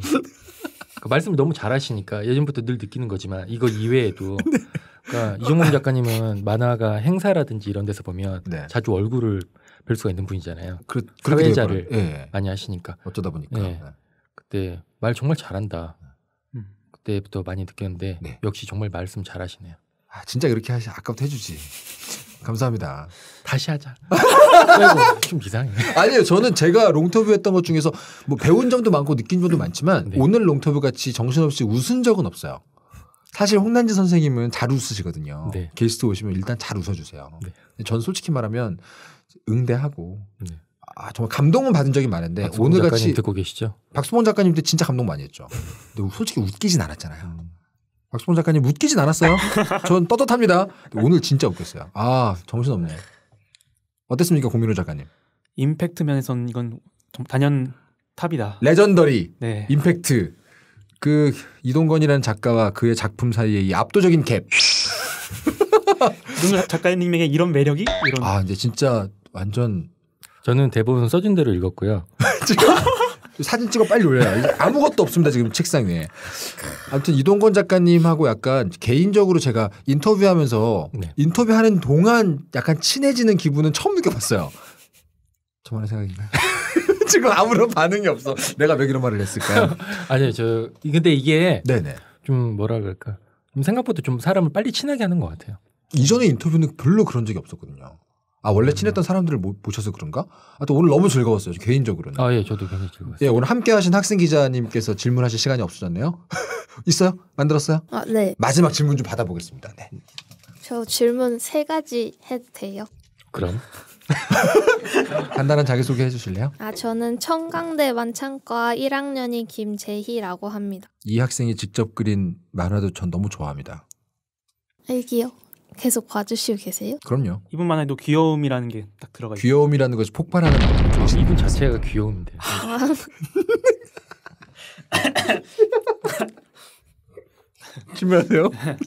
그 말씀 을 너무 잘하시니까 예전부터 늘 느끼는 거지만 이거 이외에도 네. 그러니까 이종문 작가님은 만화가 행사라든지 이런 데서 보면 네. 자주 얼굴을 뵐 수가 있는 분이잖아요. 그, 사회자를 예, 예. 많이 하시니까 어쩌다 보니까 예. 네. 그때 말 정말 잘한다. 음. 그때부터 많이 느꼈는데 네. 역시 정말 말씀 잘하시네요. 아, 진짜 이렇게 하시 아까부터 해주지. 감사합니다. 다시 하자. 아좀 이상해. 아니요 저는 제가 롱터뷰 했던 것 중에서 뭐 배운 점도 많고 느낀 점도 많지만 네. 오늘 롱터뷰 같이 정신없이 웃은 적은 없어요. 사실 홍난지 선생님은 잘 웃으시거든요. 네. 게스트 오시면 일단 잘 웃어주세요. 네. 전 솔직히 말하면 응대하고 네. 아 정말 감동은 받은 적이 많은데 오늘 같이 듣고 계시죠? 박수봉 작가님 때 진짜 감동 많이 했죠. 근데 솔직히 웃기진 않았잖아요. 음. 박수봉 작가님 웃기진 않았어요. 전 떳떳합니다. 오늘 진짜 웃겼어요. 아 정신없네. 어땠습니까 공민호 작가님? 임팩트 면에선 이건 단연 탑이다. 레전더리. 네. 임팩트. 그 이동건이라는 작가와 그의 작품 사이의 이 압도적인 갭. 이동 작가님에게 이런 매력이? 이런. 아 이제 진짜 완전. 저는 대부분 써진 대로 읽었고요. 사진 찍어 빨리 올려요. 아무것도 없습니다 지금 책상 위에. 아무튼 이동건 작가님하고 약간 개인적으로 제가 인터뷰하면서 네. 인터뷰하는 동안 약간 친해지는 기분은 처음 느껴봤어요. 저만의 생각인가요? 지금 아무런 반응이 없어. 내가 왜 이런 말을 했을까요? 아니요, 저 근데 이게 네네. 좀 뭐라 그럴까. 생각보다 좀 사람을 빨리 친하게 하는 것 같아요. 이전에 인터뷰는 별로 그런 적이 없었거든요. 아 원래 음. 친했던 사람들을 모, 모셔서 그런가? 아또 오늘 너무 즐거웠어요 개인적으로는. 아예 저도 굉장히 즐거웠어요. 예 오늘 함께하신 학생 기자님께서 질문하실 시간이 없으셨네요. 있어요? 만들었어요? 아 네. 마지막 질문 좀 받아보겠습니다. 네. 저 질문 세 가지 해도 돼요? 그럼. 간단한 자기소개 해주실래요? 아 저는 청강대 만창과 1학년인 김재희라고 합니다. 이 학생이 직접 그린 만화도 전 너무 좋아합니다. 알기요. 계속 봐주시고 계세요? 그럼요. 이분만 해도 귀여움이라는 게 딱 들어가 있어요. 귀여움이라는 것이 폭발하는 거 아, 이분 자체가 귀여운데. 준비하세요. 아.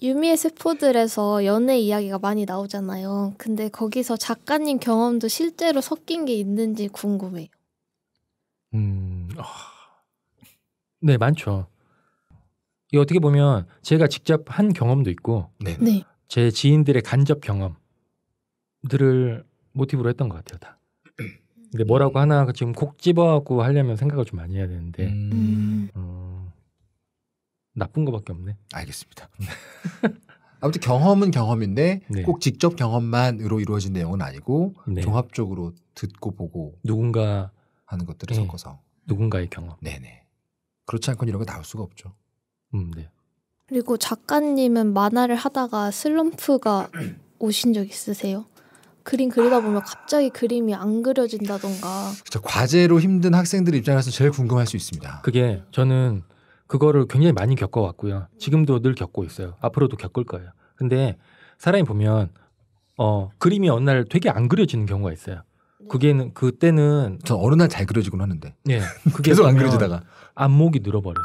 유미의 세포들에서 연애 이야기가 많이 나오잖아요. 근데 거기서 작가님 경험도 실제로 섞인 게 있는지 궁금해요. 음, 아... 네 많죠. 이 어떻게 보면 제가 직접 한 경험도 있고 네. 네. 제 지인들의 간접 경험들을 모티브로 했던 것 같아요 다. 근데 뭐라고 음. 하나 지금 곡 집어갖고 하려면 생각을 좀 많이 해야 되는데 음... 어... 나쁜 것밖에 없네. 알겠습니다. 아무튼 경험은 경험인데 네. 꼭 직접 경험만으로 이루어진 내용은 아니고 네. 종합적으로 듣고 보고 누군가 하는 것들을 네. 섞어서 누군가의 경험. 네네. 그렇지 않고는 이런 거 나올 수가 없죠. 음, 네. 그리고 작가님은 만화를 하다가 슬럼프가 오신 적 있으세요? 그림 그리다 보면 갑자기 그림이 안 그려진다던가. 그쵸, 과제로 힘든 학생들 입장에서 제일 궁금할 수 있습니다. 그게 저는 그거를 굉장히 많이 겪어왔고요. 지금도 늘 겪고 있어요. 앞으로도 겪을 거예요. 근데 사람이 보면 어 그림이 어느 날 되게 안 그려지는 경우가 있어요. 네. 그게는 그때는 저 어느 날 잘 그려지곤 하는데. 네. 그게 계속 안 그려지다가 안목이 늘어버렸어.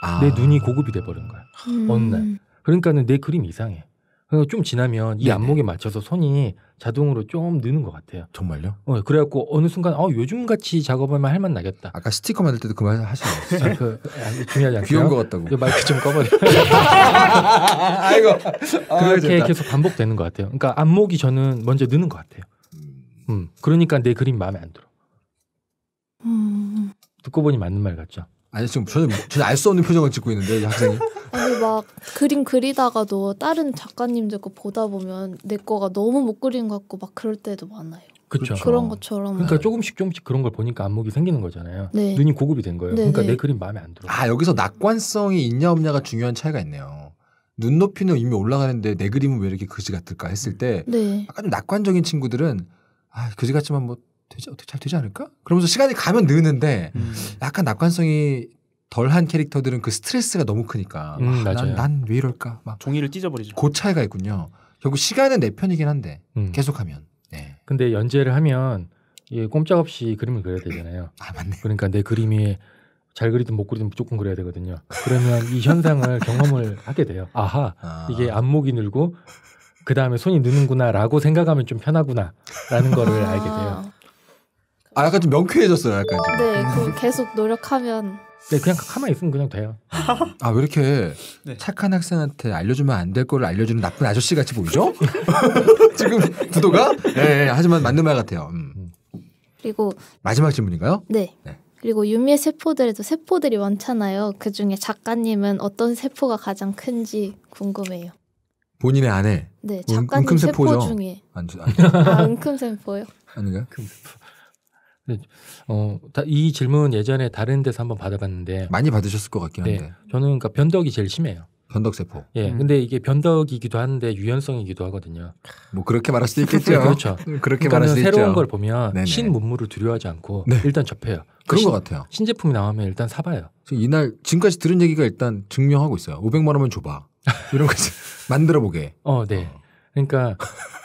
아. 내 눈이 고급이 돼버린 거야. 음. 어느 날. 그러니까는 내 그림 이상해. 그러니까 좀 지나면 이 네네. 안목에 맞춰서 손이 자동으로 좀 느는 것 같아요. 정말요? 어, 그래갖고 어느 순간 어, 요즘 같이 작업하면 할 만 나겠다. 아까 스티커 만들 때도 그말 하시네요. 아, 그, 아, 니 중요하지 않죠. 귀여운 것 같다고. 마이크 좀 꺼버려. 아이고. 아, 그렇게 아, 계속 반복되는 것 같아요. 그러니까 안목이 저는 먼저 느는 것 같아요. 음. 음, 그러니까 내 그림 마음에 안 들어. 음... 듣고 보니 맞는 말 같죠. 아니 지금 전혀 전혀 알수 없는 표정을 짓고 있는데 학생이. 아니 막 그림 그리다가도 다른 작가님들 거 보다 보면 내 거가 너무 못 그린 것 같고 막 그럴 때도 많아요. 그렇죠. 그런 것처럼. 그러니까 조금씩 조금씩 그런 걸 보니까 안목이 생기는 거잖아요. 네. 눈이 고급이 된 거예요. 그러니까 네 그러니까 내 그림 마음에 안 들어. 아 여기서 낙관성이 있냐 없냐가 중요한 차이가 있네요. 눈높이는 이미 올라가는데 내 그림은 왜 이렇게 그지 같을까 했을 때 네. 약간 낙관적인 친구들은 아 그지 같지만 뭐 되지 어떻게 잘 되지 않을까? 그러면서 시간이 가면 느는데 음. 약간 낙관성이 덜한 캐릭터들은 그 스트레스가 너무 크니까 음, 난난 아, 왜 이럴까 막 종이를 찢어버리죠. 그 차이가 있군요. 결국 시간은 내 편이긴 한데 음. 계속하면. 네. 근데 연재를 하면 예, 꼼짝없이 그림을 그려야 되잖아요. 아 맞네. 그러니까 내 그림이 잘 그리든 못 그리든 무조건 그려야 되거든요. 그러면 이 현상을 경험을 하게 돼요. 아하 아. 이게 안목이 늘고 그 다음에 손이 느는구나라고 생각하면 좀 편하구나라는 거를 알게 돼요. 아. 아 약간 좀 명쾌해졌어요 약간 지 네, 계속 노력하면 네, 그냥 가만히 있으면 그냥 돼요. 아왜 이렇게 네. 착한 학생한테 알려주면 안 될 걸 알려주는 나쁜 아저씨 같이 보이죠? 지금 구도가 네, 하지만 맞는 말 같아요. 음. 그리고 마지막 질문인가요? 네. 네. 그리고 유미의 세포들에도 세포들이 많잖아요. 그 중에 작가님은 어떤 세포가 가장 큰지 궁금해요. 본인의 아내. 네, 작가님 세포 세포 중에. 안, 안. 아, 은큼 세포요? 아닌가? 네. 어, 이 질문 예전에 다른 데서 한번 받아봤는데 많이 받으셨을 것 같긴 네. 한데 네. 저는 그러니까 변덕이 제일 심해요. 변덕세포. 예, 음. 근데 이게 변덕이기도 한데 유연성이기도 하거든요. 뭐 그렇게 말할 수도 그렇죠. 있겠죠. 그렇죠. 그렇게 말할 수 새로운 걸 보면 신문물을 두려워하지 않고 네. 일단 접해요. 그 그런 신, 것 같아요. 신제품이 나오면 일단 사봐요. 이날 지금까지 들은 얘기가 일단 증명하고 있어요. 500만 원만 줘봐. 이런 거 만들어 보게. 어, 네. 어. 그러니까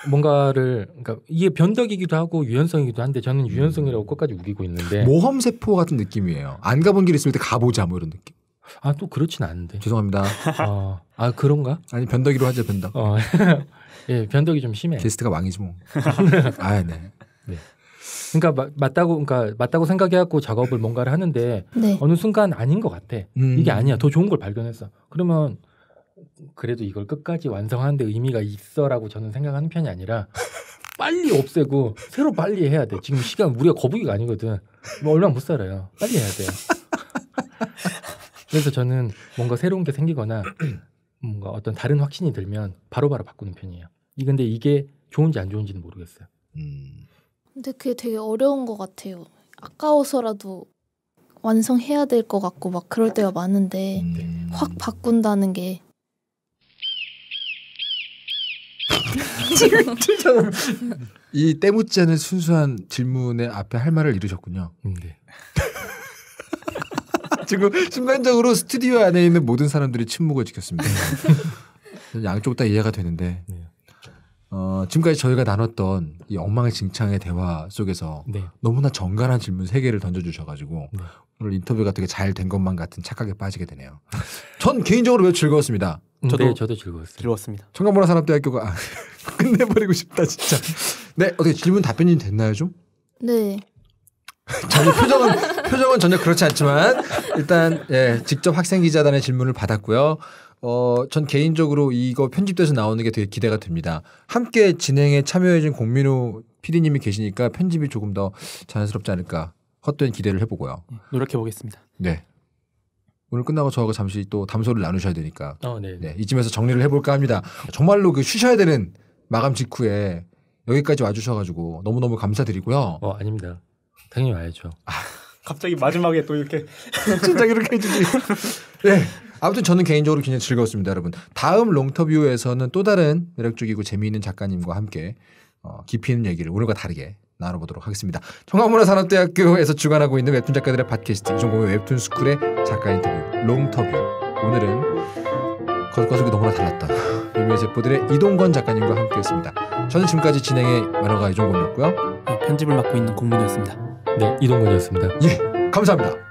뭔가를 그러니까 이게 변덕이기도 하고 유연성이기도 한데 저는 음. 유연성이라고 끝까지 우기고 있는데 모험 세포 같은 느낌이에요. 안 가본 길 있을 때 가보자 뭐 이런 느낌. 아 또 그렇진 않은데. 죄송합니다. 어, 아 그런가? 아니 변덕이로 하자 변덕. 어, 예 변덕이 좀 심해. 게스트가 왕이지 뭐. 아 네. 네. 그러니까 마, 맞다고 그러니까 맞다고 생각해갖고 작업을 뭔가를 하는데 네. 어느 순간 아닌 것 같아. 음. 이게 아니야. 더 좋은 걸 발견했어. 그러면 그래도 이걸 끝까지 완성하는데 의미가 있어라고 저는 생각하는 편이 아니라 빨리 없애고 새로 빨리 해야 돼. 지금 시간 우리가 거북이가 아니거든. 뭐 얼마 못 살아요. 빨리 해야 돼요. 그래서 저는 뭔가 새로운 게 생기거나 뭔가 어떤 다른 확신이 들면 바로바로 바로 바꾸는 편이에요. 이 근데 이게 좋은지 안 좋은지는 모르겠어요. 음. 근데 그게 되게 어려운 것 같아요. 아까워서라도 완성해야 될 것 같고 막 그럴 때가 많은데 음. 확 바꾼다는 게 이 때묻지 않은 순수한 질문에 앞에 할 말을 잃으셨군요. 음, 네. 지금 순간적으로 스튜디오 안에 있는 모든 사람들이 침묵을 지켰습니다. 네. 양쪽 다 이해가 되는데 네. 어, 지금까지 저희가 나눴던 이 엉망진창의 의 대화 속에서 네. 너무나 정갈한 질문 세 개를 던져주셔가지고 네. 오늘 인터뷰가 되게 잘 된 것만 같은 착각에 빠지게 되네요. 전 개인적으로 매우 즐거웠습니다. 음, 저도 네, 저도 즐거웠어요. 즐거웠습니다. 청강문화 산업대학교가 아, 끝내버리고 싶다 진짜. 네 어떻게 질문 답변이 됐나요 좀? 네. 전혀 표정은 표정은 전혀 그렇지 않지만 일단 예 직접 학생 기자단의 질문을 받았고요. 어, 전 개인적으로 이거 편집돼서 나오는 게 되게 기대가 됩니다. 함께 진행에 참여해준 공민호 PD님이 계시니까 편집이 조금 더 자연스럽지 않을까 헛된 기대를 해보고요. 예, 노력해 보겠습니다. 네. 오늘 끝나고 저하고 잠시 또 담소를 나누셔야 되니까 어, 네, 네. 네 이쯤에서 정리를 해볼까 합니다. 정말로 그 쉬셔야 되는 마감 직후에 여기까지 와주셔가지고 너무너무 감사드리고요. 어 아닙니다. 당연히 와야죠. 아. 갑자기 마지막에 또 이렇게 진짜 이렇게 해주지. 네. 아무튼 저는 개인적으로 굉장히 즐거웠습니다, 여러분. 다음 롱터뷰에서는 또 다른 매력적이고 재미있는 작가님과 함께 어, 깊이 있는 얘기를 오늘과 다르게 나눠보도록 하겠습니다. 청합문화산업대학교에서 주관하고 있는 웹툰 작가들의 팟캐스트 이종공의 웹툰 스쿨의 작가 인터뷰 롱터뷰 오늘은 거속거속이 너무나 달랐다. 유미의 세포들의 이동건 작가님과 함께했습니다. 저는 지금까지 진행의 만화가 이종건이었고요. 네, 편집을 맡고 있는 공문이었습니다. 네, 이동건이었습니다. 예, 감사합니다.